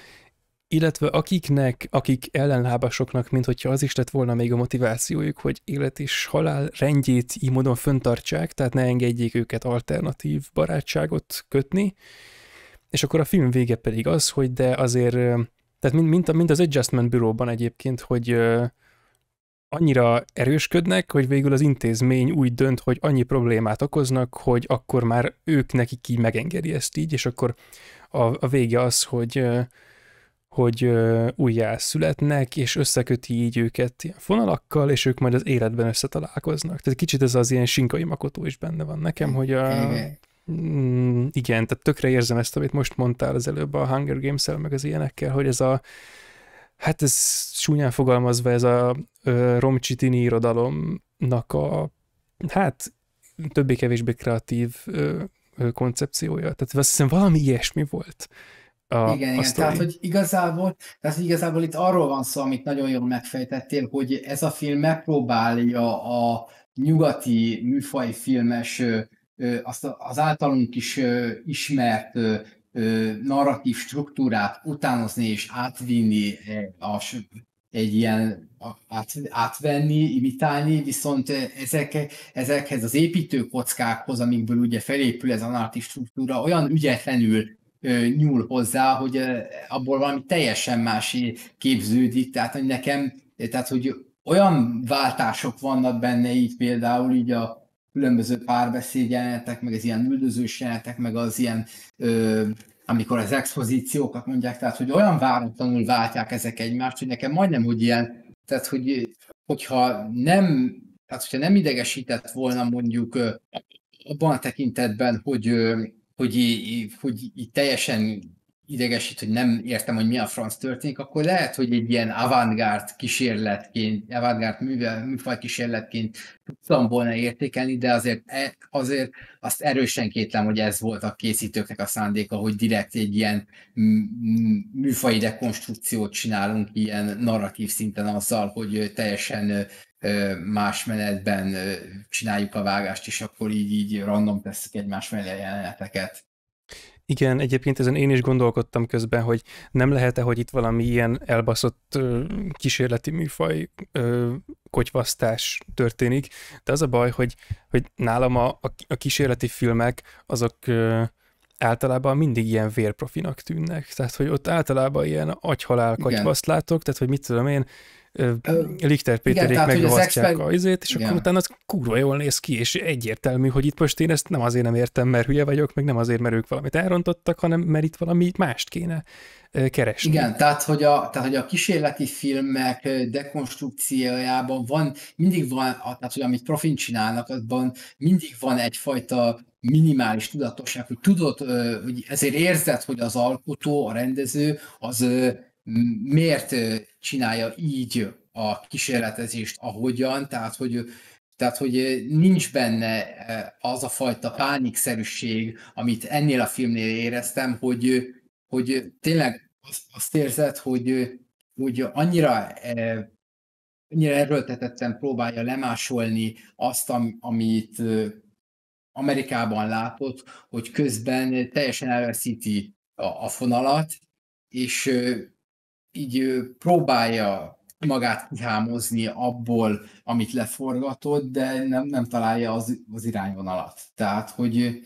illetve akiknek, akik ellenlábasoknak, mint hogyha az is lett volna még a motivációjuk, hogy élet és halál rendjét így módon föntartsák, tehát ne engedjék őket alternatív barátságot kötni, és akkor a film vége pedig az, hogy de azért eh, tehát mint, mint, mint az Adjustment Bureau-ban egyébként, hogy annyira erősködnek, hogy végül az intézmény úgy dönt, hogy annyi problémát okoznak, hogy akkor már ők nekik így megengedi ezt így, és akkor a, a vége az, hogy hogy újjá születnek, és összeköti így őket ilyen fonalakkal, és ők majd az életben összetalálkoznak. Tehát kicsit ez az ilyen sinkai makotó is benne van nekem, hogy a, Mm, igen, tehát tökre érzem ezt, amit most mondtál az előbb a Hunger Games-el, meg az ilyenekkel, hogy ez a, hát ez súnyán fogalmazva, ez a romcsitini irodalomnak a, hát többé-kevésbé kreatív ö, ö, koncepciója. Tehát azt hiszem valami ilyesmi volt. A, igen, a igen. Tehát, hogy igazából, tehát, hogy igazából itt arról van szó, amit nagyon jól megfejtettél, hogy ez a film megpróbálja a nyugati műfaj filmes azt az általunk is ismert narratív struktúrát utánozni és átvinni, egy ilyen át, átvenni, imitálni, viszont ezek, ezekhez az építőkockákhoz, amikből ugye felépül ez a narratív struktúra, olyan ügyetlenül nyúl hozzá, hogy abból valami teljesen más képződik, tehát hogy nekem, tehát hogy olyan váltások vannak benne így például így a különböző párbeszéd jelenetek, meg az ilyen üldözős jelenetek, meg az ilyen, ö, amikor az expozíciókat mondják, tehát hogy olyan váratlanul váltják ezek egymást, hogy nekem majdnem úgy ilyen, tehát hogy, hogyha nem, tehát hogyha nem idegesített volna mondjuk abban a tekintetben, hogy, hogy, hogy, hogy, hogy teljesen idegesít, hogy nem értem, hogy mi a franc történik, akkor lehet, hogy egy ilyen avantgárd kísérletként, avantgárd művel, műfaj kísérletként tudtam volna értékelni, de azért, e, azért azt erősen kétlem, hogy ez volt a készítőknek a szándéka, hogy direkt egy ilyen műfai dekonstrukciót csinálunk ilyen narratív szinten azzal, hogy teljesen más menetben csináljuk a vágást, és akkor így, így random tesszük egymás mellé jeleneteket. Igen, egyébként ezen én is gondolkodtam közben, hogy nem lehet-e, hogy itt valami ilyen elbaszott ö, kísérleti műfaj ö, kotyvasztás történik, de az a baj, hogy, hogy nálam a, a kísérleti filmek azok ö, általában mindig ilyen vérprofinak tűnnek, tehát hogy ott általában ilyen agyhalál kotyvaszt látok, tehát hogy mit tudom én, Lichter Péterék megrohasztják megvasztják expect... a izét, és akkor utána az kurva jól néz ki, és egyértelmű, hogy itt most én ezt nem azért nem értem, mert hülye vagyok, meg nem azért, mert ők valamit elrontottak, hanem mert itt valami mást kéne keresni. Igen, tehát hogy a, tehát, hogy a kísérleti filmek dekonstrukciójában van, mindig van, tehát hogy amit profin csinálnak, azban mindig van egyfajta minimális tudatosság, hogy tudod, hogy ezért érzed, hogy az alkotó, a rendező, az miért csinálja így a kísérletezést, ahogyan, tehát hogy, tehát, hogy nincs benne az a fajta pánikszerűség, amit ennél a filmnél éreztem, hogy, hogy tényleg azt érzed, hogy, hogy annyira annyira erőltetetten próbálja lemásolni azt, amit Amerikában látott, hogy közben teljesen elveszíti a, a fonalat, és így próbálja magát kihámozni abból, amit leforgatott, de nem, nem találja az, az irányvonalat. Tehát hogy,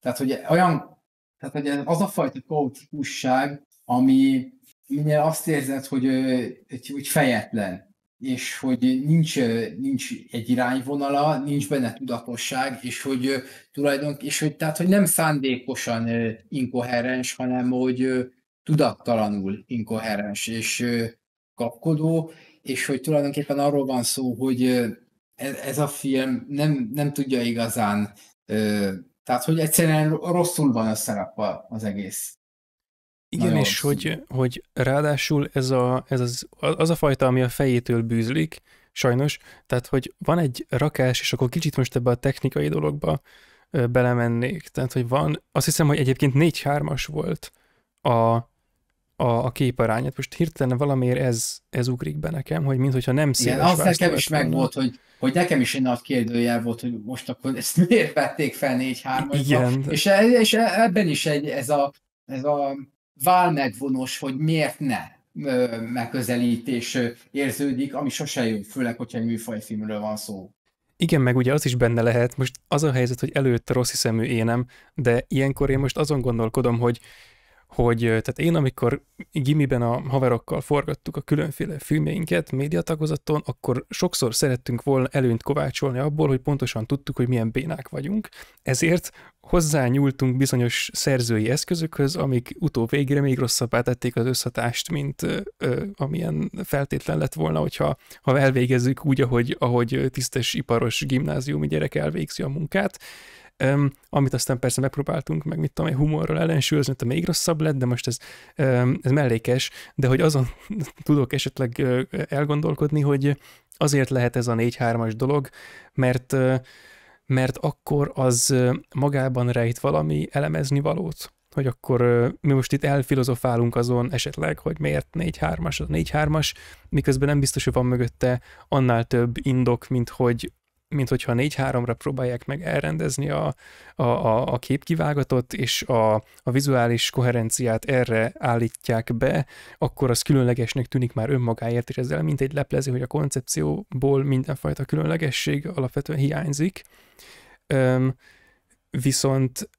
tehát, hogy olyan, tehát, hogy az a fajta kaotikusság, ami minél azt érzed, hogy, hogy, hogy fejetlen, és hogy nincs, nincs egy irányvonala, nincs benne tudatosság, és hogy tulajdonképpen, és hogy, tehát, hogy nem szándékosan inkoherens, hanem hogy, tudattalanul inkoherens és kapkodó, és hogy tulajdonképpen arról van szó, hogy e-, ez a film nem, nem tudja igazán, tehát hogy egyszerűen rosszul van összerakva az egész. Igen, Nagyon és hogy, hogy ráadásul ez, a, ez az, az a fajta, ami a fejétől bűzlik, sajnos, tehát hogy van egy rakás, és akkor kicsit most ebbe a technikai dologba belemennék, tehát hogy van, azt hiszem, hogy egyébként 4-3-as volt a, a, a képarányát. Most hirtelen valamiért ez, ez ugrik be nekem, hogy mintha nem széles Igen, az nekem is meg volt, hogy, hogy nekem is egy nagy kérdőjel volt, hogy most akkor ezt miért vették fel 4 3 Igen. És, és ebben is egy, ez a, ez a vál megvonos, hogy miért ne megközelítés érződik, ami sose jön, főleg, hogyha egy filmről van szó. Igen, meg ugye az is benne lehet, most az a helyzet, hogy előtte rossz hiszemű énem, de ilyenkor én most azon gondolkodom, hogy hogy tehát én, amikor gimiben a haverokkal forgattuk a különféle filmjeinket médiatagozaton, akkor sokszor szerettünk volna előnyt kovácsolni abból, hogy pontosan tudtuk, hogy milyen bénák vagyunk. Ezért hozzányúltunk bizonyos szerzői eszközökhöz, amik utóbb végére még rosszabbá tették az összhatást, mint ö, ö, amilyen feltétlen lett volna, hogyha ha elvégezzük úgy, ahogy, ahogy tisztes iparos gimnáziumi gyerek elvégzi a munkát um, amit aztán persze megpróbáltunk, meg mit tudom, egy humorral ellensúlyozni, ott még rosszabb lett, de most ez, um, ez mellékes, de hogy azon tudok esetleg uh, elgondolkodni, hogy azért lehet ez a 4-3-as dolog, mert uh, mert akkor az magában rejt valami elemezni valót, hogy akkor mi most itt elfilozofálunk azon esetleg, hogy miért 4-3-as az 4-3-as, miközben nem biztos, hogy van mögötte annál több indok, mint hogy mint hogyha 4-3-ra próbálják meg elrendezni a, a, a, a képkivágatot, és a, a vizuális koherenciát erre állítják be, akkor az különlegesnek tűnik már önmagáért, és ezzel mint egy leplezi, hogy a koncepcióból mindenfajta különlegesség alapvetően hiányzik. Üm, viszont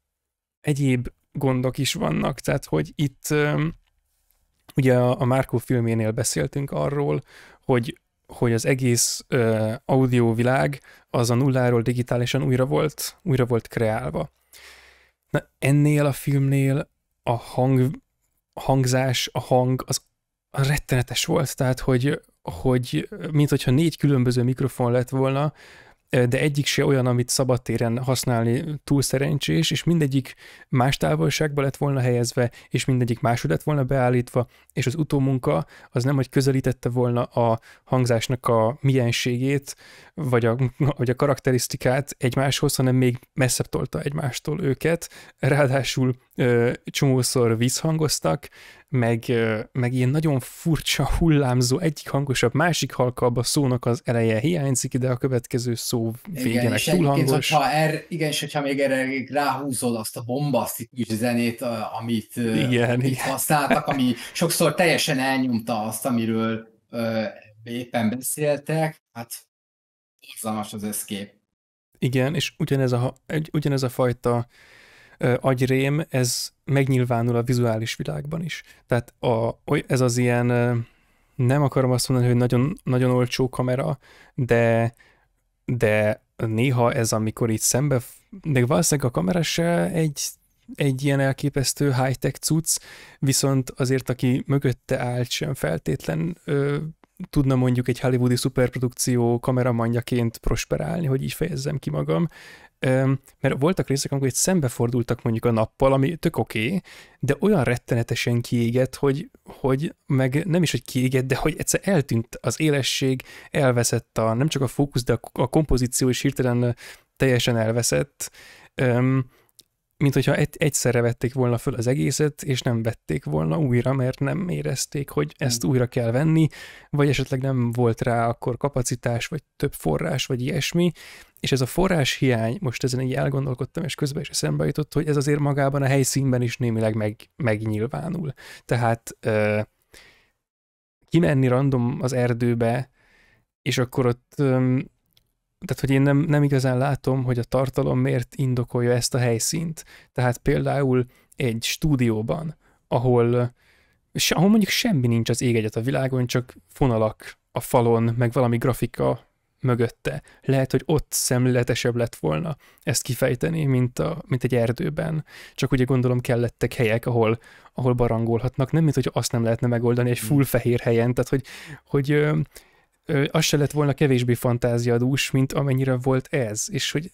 egyéb gondok is vannak, tehát hogy itt üm, ugye a, a Márkó filménél beszéltünk arról, hogy hogy az egész ö, audio világ az a nulláról digitálisan újra volt, újra volt kreálva. Na, ennél a filmnél a hang, a hangzás, a hang az rettenetes volt, tehát hogy, hogy mint hogyha négy különböző mikrofon lett volna, de egyik se olyan, amit szabadtéren használni túl szerencsés, és mindegyik más távolságba lett volna helyezve, és mindegyik másod lett volna beállítva, és az utómunka az nem, hogy közelítette volna a hangzásnak a mienségét, vagy a, vagy a karakterisztikát egymáshoz, hanem még messzebb tolta egymástól őket, ráadásul csomószor visszhangoztak, meg, meg ilyen nagyon furcsa, hullámzó, egyik hangosabb, másik halkabb a szónak az eleje hiányzik, de a következő szó végén igen, túl hangos. Hogyha er, igen, és hogyha még erre ráhúzol azt a bombasztikus zenét, amit, igen, amit igen. használtak, ami sokszor teljesen elnyomta azt, amiről ö, éppen beszéltek, hát borzalmas az eszkép. Igen, és ugyanez a, ugyanez a fajta agyrém, ez megnyilvánul a vizuális világban is. Tehát a, ez az ilyen, nem akarom azt mondani, hogy nagyon, nagyon olcsó kamera, de, de néha ez, amikor itt szembe, de valószínűleg a kamera se egy, egy ilyen elképesztő high-tech cucc, viszont azért, aki mögötte állt, sem feltétlen ö, tudna mondjuk egy hollywoodi szuperprodukció kameramannyaként prosperálni, hogy így fejezzem ki magam mert voltak részek, amikor itt szembefordultak mondjuk a nappal, ami tök oké, okay, de olyan rettenetesen kiégett, hogy, hogy meg nem is, hogy kiégett, de hogy egyszer eltűnt az élesség, elveszett a, nem csak a fókusz, de a, a kompozíció is hirtelen teljesen elveszett mint hogyha egy, egyszerre vették volna föl az egészet, és nem vették volna újra, mert nem érezték, hogy ezt hmm. újra kell venni, vagy esetleg nem volt rá akkor kapacitás, vagy több forrás, vagy ilyesmi, és ez a forrás hiány, most ezen így elgondolkodtam, és közben is eszembe jutott, hogy ez azért magában a helyszínben is némileg meg, megnyilvánul. Tehát ö, kimenni random az erdőbe, és akkor ott ö, tehát hogy én nem, nem igazán látom, hogy a tartalom miért indokolja ezt a helyszínt. Tehát például egy stúdióban, ahol, ahol mondjuk semmi nincs az ég egyet a világon, csak fonalak a falon, meg valami grafika mögötte. Lehet, hogy ott szemléletesebb lett volna ezt kifejteni, mint, a, mint egy erdőben. Csak ugye gondolom kellettek helyek, ahol, ahol barangolhatnak, nem mint hogy azt nem lehetne megoldani egy hmm. full fehér helyen, tehát hogy, hogy az se lett volna kevésbé fantáziadús, mint amennyire volt ez. És hogy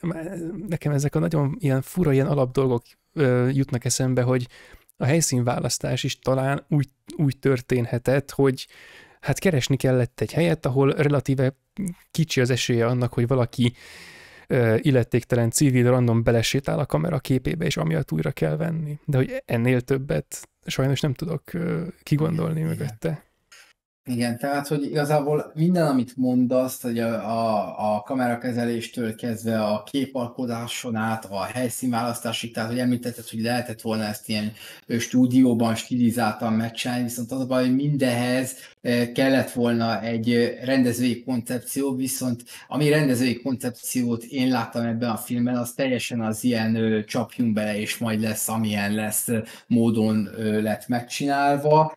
nekem ezek a nagyon ilyen fura, ilyen alapdolgok jutnak eszembe, hogy a helyszínválasztás is talán úgy, úgy történhetett, hogy hát keresni kellett egy helyet, ahol relatíve kicsi az esélye annak, hogy valaki illetéktelen civil random belesétál a kamera képébe, és amiatt újra kell venni. De hogy ennél többet sajnos nem tudok kigondolni Igen. mögötte. Igen, tehát, hogy igazából minden, amit mondasz, hogy a, a, a kamerakezeléstől kezdve a képalkodáson át, a helyszínválasztásig, tehát, hogy említetted, hogy lehetett volna ezt ilyen stúdióban stilizáltan megcsinálni, viszont az a baj, hogy mindenhez kellett volna egy rendezői koncepció, viszont ami rendezői koncepciót én láttam ebben a filmben, az teljesen az ilyen csapjunk bele, és majd lesz, amilyen lesz módon lett megcsinálva,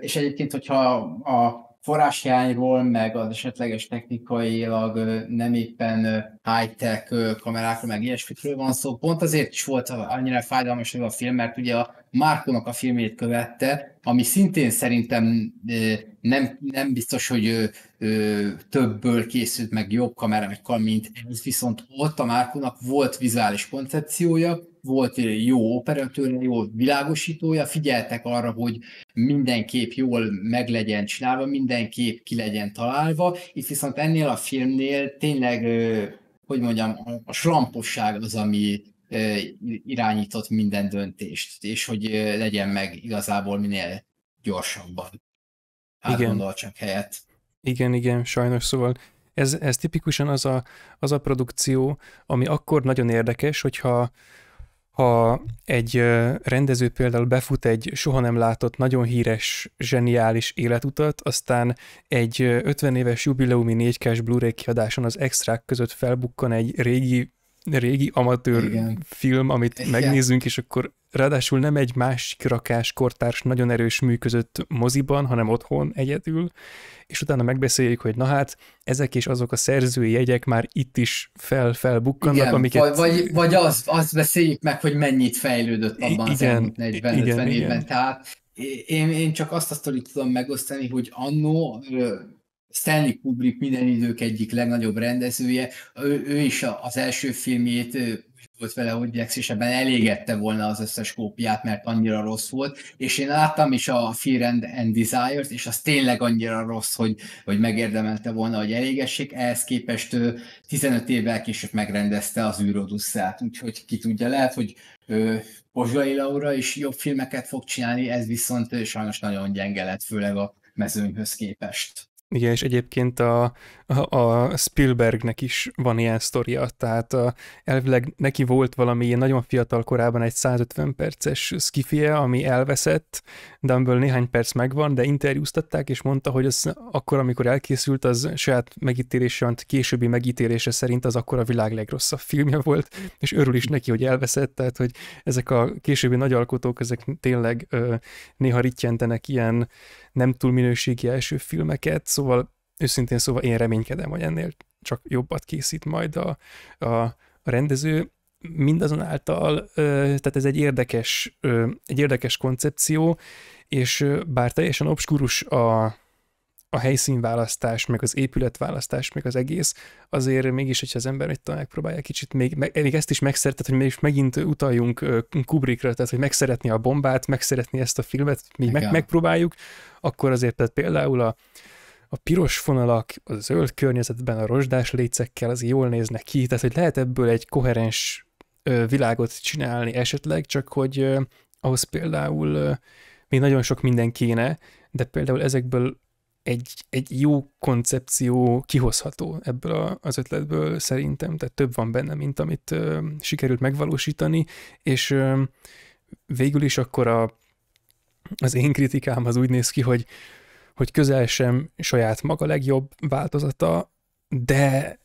és egyébként, hogyha a forráshiányról, meg az esetleges technikailag nem éppen high-tech kamerákról, meg ilyesmikről van szó. Pont azért is volt annyira fájdalmas a film, mert ugye a Márkonak a filmét követte, ami szintén szerintem nem, nem biztos, hogy többből készült meg jobb kamera, mint ez, viszont ott a Márkonak volt vizuális koncepciója, volt jó operatőre, jó világosítója, figyeltek arra, hogy minden kép jól meg legyen csinálva, minden kép ki legyen találva. Itt viszont ennél a filmnél tényleg, hogy mondjam, a slamposság az, ami irányított minden döntést, és hogy legyen meg igazából minél gyorsabban. Hát igen. csak helyet. Igen, igen, sajnos szóval ez, ez tipikusan az a, az a produkció, ami akkor nagyon érdekes, hogyha ha egy rendező például befut egy soha nem látott, nagyon híres, zseniális életutat, aztán egy 50 éves jubileumi 4K-s Blu-ray kiadáson az extrák között felbukkan egy régi régi amatőr Igen. film, amit Igen. megnézzünk, és akkor ráadásul nem egy másik rakás kortárs nagyon erős működött moziban, hanem otthon egyedül, és utána megbeszéljük, hogy na hát, ezek és azok a szerzői jegyek már itt is fel-felbukkannak, igen, amiket... Vagy, vagy azt, az beszéljük meg, hogy mennyit fejlődött abban igen, az 40-50 évben, tehát én, én csak azt a sztorit tudom megosztani, hogy annó Stanley Kubrick minden idők egyik legnagyobb rendezője, ő, ő is az első filmjét volt vele, hogy Jax, és ebben elégette volna az összes kópiát, mert annyira rossz volt, és én láttam is a Fear and, and Desires, és az tényleg annyira rossz, hogy, hogy megérdemelte volna, hogy elégessék, ehhez képest 15 évvel később megrendezte az űrodusszát, úgyhogy ki tudja, lehet, hogy Pozsai Laura is jobb filmeket fog csinálni, ez viszont sajnos nagyon gyenge lett, főleg a mezőnyhöz képest. Igen, és egyébként a, a, a Spielbergnek is van ilyen sztoria, tehát a, elvileg neki volt valami ilyen nagyon fiatal korában egy 150 perces skifie, ami elveszett, de amiből néhány perc megvan, de interjúztatták, és mondta, hogy az akkor, amikor elkészült, az saját megítélése, későbbi megítélése szerint az akkor a világ legrosszabb filmje volt, és örül is neki, hogy elveszett, tehát hogy ezek a későbbi nagyalkotók, ezek tényleg ö, néha rittyentenek ilyen nem túl minőségi első filmeket, szóval őszintén szóval én reménykedem, hogy ennél csak jobbat készít majd a, a, a rendező. Mindazonáltal, tehát ez egy érdekes, egy érdekes koncepció, és bár teljesen obskurus a, a helyszínválasztás, meg az épületválasztás, meg az egész, azért mégis, hogyha az ember mit megpróbálja kicsit még, meg, még ezt is megszeretett, hogy mégis megint utaljunk Kubrickra, tehát hogy megszeretni a bombát, megszeretni ezt a filmet, mi meg, megpróbáljuk, akkor azért tehát például a, a piros fonalak, a zöld környezetben a rozsdás lécekkel az jól néznek ki, tehát hogy lehet ebből egy koherens világot csinálni esetleg, csak hogy ahhoz például még nagyon sok minden kéne, de például ezekből egy, egy jó koncepció kihozható ebből a, az ötletből szerintem, tehát több van benne, mint amit ö, sikerült megvalósítani, és ö, végül is akkor a, az én kritikám az úgy néz ki, hogy, hogy közel sem saját maga legjobb változata, de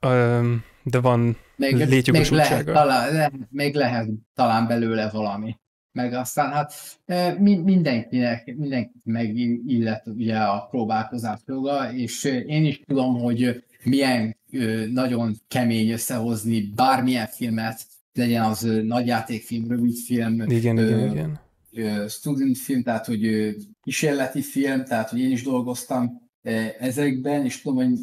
ö, de van még, Még lehet, talán, még lehet talán belőle valami meg aztán hát e, mindenkinek, mindenki megillet ugye a próbálkozás joga, és e, én is tudom, hogy milyen e, nagyon kemény összehozni bármilyen filmet, legyen az nagyjátékfilm, rövidfilm, igen, ö, igen, igen. Ö, student film, tehát hogy kísérleti film, tehát hogy én is dolgoztam ezekben, és tudom, hogy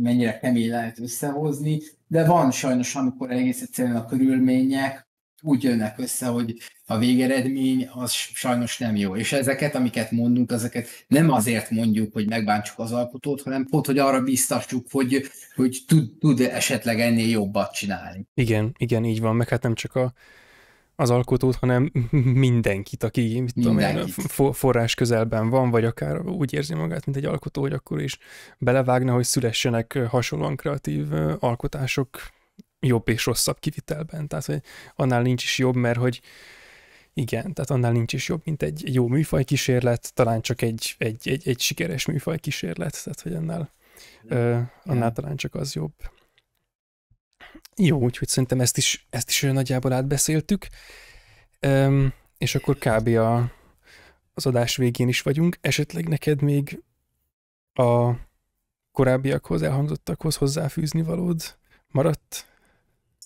mennyire kemény lehet összehozni, de van sajnos, amikor egész egyszerűen a körülmények, úgy jönnek össze, hogy a végeredmény az sajnos nem jó. És ezeket, amiket mondunk, ezeket nem azért mondjuk, hogy megbántsuk az alkotót, hanem pont, hogy arra biztassuk, hogy, hogy tud, tud esetleg ennél jobbat csinálni. Igen, igen, így van, meg hát nem csak a az alkotót, hanem mindenkit, aki mit tudom én, forrás közelben van, vagy akár úgy érzi magát, mint egy alkotó, hogy akkor is belevágna, hogy szülessenek hasonlóan kreatív alkotások jobb és rosszabb kivitelben. Tehát, hogy annál nincs is jobb, mert hogy igen, tehát annál nincs is jobb, mint egy jó műfaj kísérlet, talán csak egy, egy, egy, egy sikeres műfaj kísérlet, tehát hogy annál, ö, annál talán csak az jobb. Jó, úgyhogy szerintem ezt is, ezt is olyan nagyjából átbeszéltük, Öm, és akkor kb. A, az adás végén is vagyunk. Esetleg neked még a korábbiakhoz elhangzottakhoz hozzáfűzni valód maradt?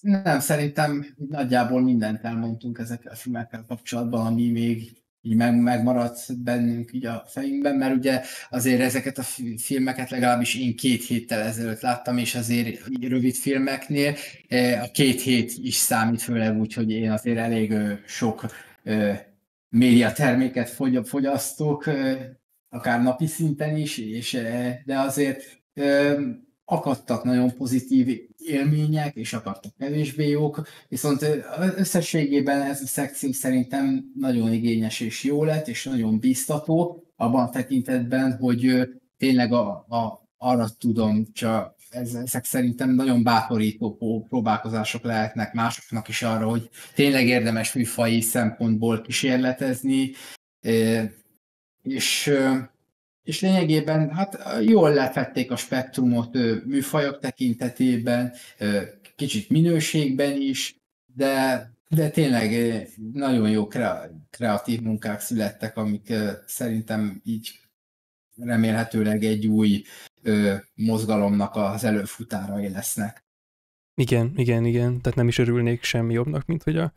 Nem, szerintem nagyjából mindent elmondtunk ezekkel a filmekkel kapcsolatban, ami még így meg, megmaradt bennünk így a fejünkben, mert ugye azért ezeket a filmeket legalábbis én két héttel ezelőtt láttam, és azért rövid filmeknél eh, a két hét is számít, főleg úgy, hogy én azért elég sok média terméket fogyasztok, akár napi szinten is, és eh, de azért akadtak nagyon pozitív élmények, és akadtak kevésbé jók, viszont összességében ez a szekció szerintem nagyon igényes és jó lett, és nagyon biztató, abban a tekintetben, hogy tényleg a, a, arra tudom, csak ezek szerintem nagyon bátorító próbálkozások lehetnek másoknak is arra, hogy tényleg érdemes műfai szempontból kísérletezni, és és lényegében hát jól lefették a spektrumot műfajok tekintetében, kicsit minőségben is, de, de tényleg nagyon jó kreatív munkák születtek, amik szerintem így remélhetőleg egy új mozgalomnak az előfutárai lesznek. Igen, igen, igen. Tehát nem is örülnék semmi jobbnak, mint hogy a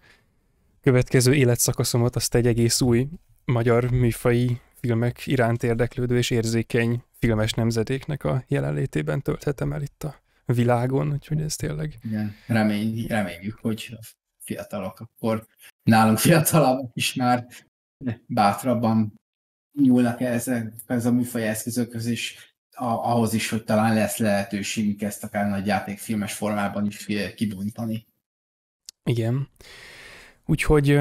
következő életszakaszomat azt egy egész új magyar műfai filmek iránt érdeklődő és érzékeny filmes nemzedéknek a jelenlétében tölthetem el itt a világon, úgyhogy ez tényleg... Igen, remény, reményük, hogy a fiatalok akkor nálunk fiatalabbak is már bátrabban nyúlnak ezek, ez a műfaj eszközökhöz, és a, ahhoz is, hogy talán lesz lehetőségünk ezt akár nagy játékfilmes formában is kibontani. Igen. Úgyhogy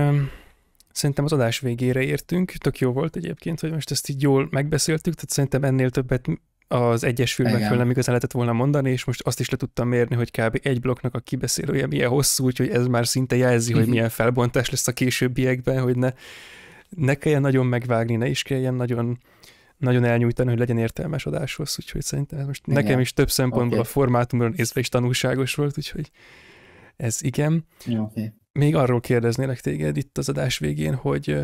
Szerintem az adás végére értünk, tök jó volt egyébként, hogy most ezt így jól megbeszéltük, tehát szerintem ennél többet az egyes filmekről nem igazán lehetett volna mondani, és most azt is le tudtam mérni, hogy kb. egy blokknak a kibeszélője milyen hosszú, úgyhogy ez már szinte jelzi, hogy mhm. milyen felbontás lesz a későbbiekben, hogy ne, ne kelljen nagyon megvágni, ne is kelljen nagyon nagyon elnyújtani, hogy legyen értelmes adáshoz, úgyhogy szerintem ez most igen. nekem is több szempontból okay. a formátumról nézve is tanulságos volt, úgyhogy ez igen. okay még arról kérdeznélek téged itt az adás végén, hogy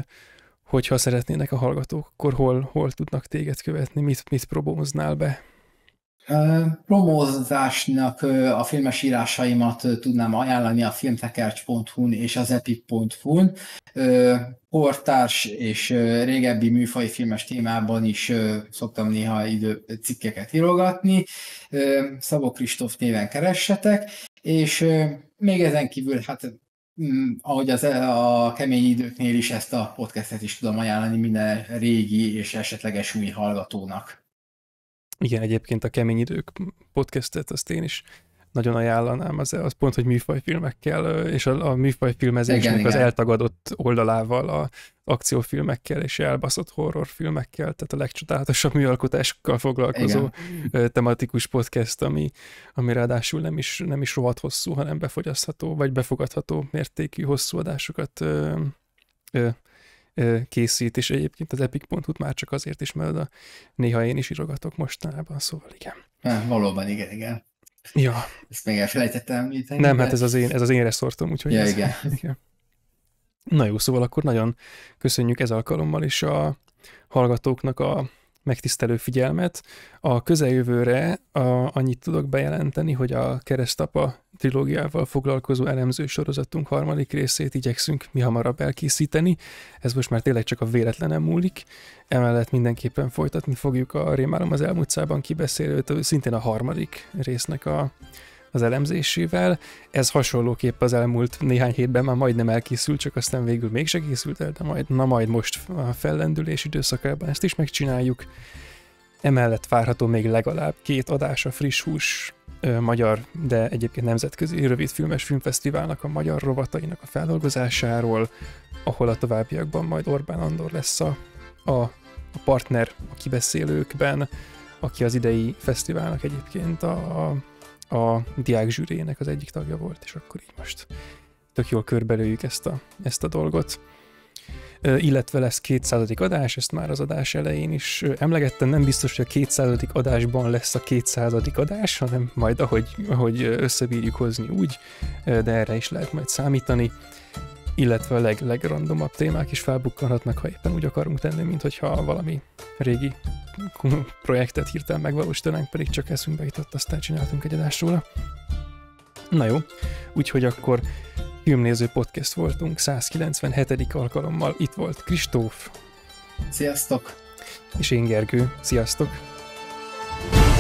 hogyha szeretnének a hallgatók, akkor hol, hol tudnak téged követni, mit, mit promóznál be? Promózásnak a filmes írásaimat tudnám ajánlani a filmtekercs.hu-n és az epic.hu-n. Kortárs és régebbi műfai filmes témában is szoktam néha idő cikkeket írogatni. Szabó Kristóf néven keressetek, és még ezen kívül hát Mm, ahogy az, a kemény időknél is ezt a podcastet is tudom ajánlani minden régi és esetleges új hallgatónak. Igen, egyébként a kemény idők podcastet azt én is nagyon ajánlanám, az, az pont, hogy műfajfilmekkel, és a, a műfajfilmezésnek igen, igen. az eltagadott oldalával, a akciófilmekkel és elbaszott horrorfilmekkel, tehát a legcsodálatosabb műalkotásokkal foglalkozó igen. tematikus podcast, ami, ami ráadásul nem is, nem is rohadt hosszú, hanem befogyasztható, vagy befogadható mértékű hosszú adásokat ö, ö, készít, és egyébként az epic.hu-t már csak azért is, mert a, néha én is írogatok mostanában, szóval igen. valóban, igen, igen. Ja. Ezt még elfelejtettem említeni. Nem, de... hát ez az én, ez az én reszortom, úgyhogy... Ja, ez, igen. igen. Na jó, szóval akkor nagyon köszönjük ez alkalommal is a hallgatóknak a megtisztelő figyelmet. A közeljövőre a, annyit tudok bejelenteni, hogy a Keresztapa trilógiával foglalkozó elemző sorozatunk harmadik részét igyekszünk mi hamarabb elkészíteni. Ez most már tényleg csak a véletlenem múlik. Emellett mindenképpen folytatni fogjuk a Rémálom az elmúlt szában kibeszélőt, szintén a harmadik résznek a az elemzésével. Ez hasonlóképp az elmúlt néhány hétben már majdnem elkészült, csak aztán végül mégse készült el, de majd, na majd most a fellendülés időszakában ezt is megcsináljuk. Emellett várható még legalább két adás a friss hús ö, magyar, de egyébként nemzetközi rövidfilmes filmfesztiválnak a magyar rovatainak a feldolgozásáról, ahol a továbbiakban majd Orbán Andor lesz a, a a partner a kibeszélőkben, aki az idei fesztiválnak egyébként a, a a diák zsűrének az egyik tagja volt, és akkor így most tök jól körbelőjük ezt a, ezt a dolgot. Ö, illetve lesz 200. adás, ezt már az adás elején is emlegettem, nem biztos, hogy a 200. adásban lesz a 200. adás, hanem majd ahogy, ahogy összebírjuk hozni úgy, de erre is lehet majd számítani illetve a leg, legrandomabb témák is felbukkanhatnak, ha éppen úgy akarunk tenni, mint hogyha valami régi projektet hirtelen megvalósítanánk, pedig csak eszünkbe jutott, aztán csináltunk egy adást róla. Na jó, úgyhogy akkor filmnéző podcast voltunk, 197. alkalommal itt volt Kristóf. Sziasztok! És én Gergő. Sziasztok! thank you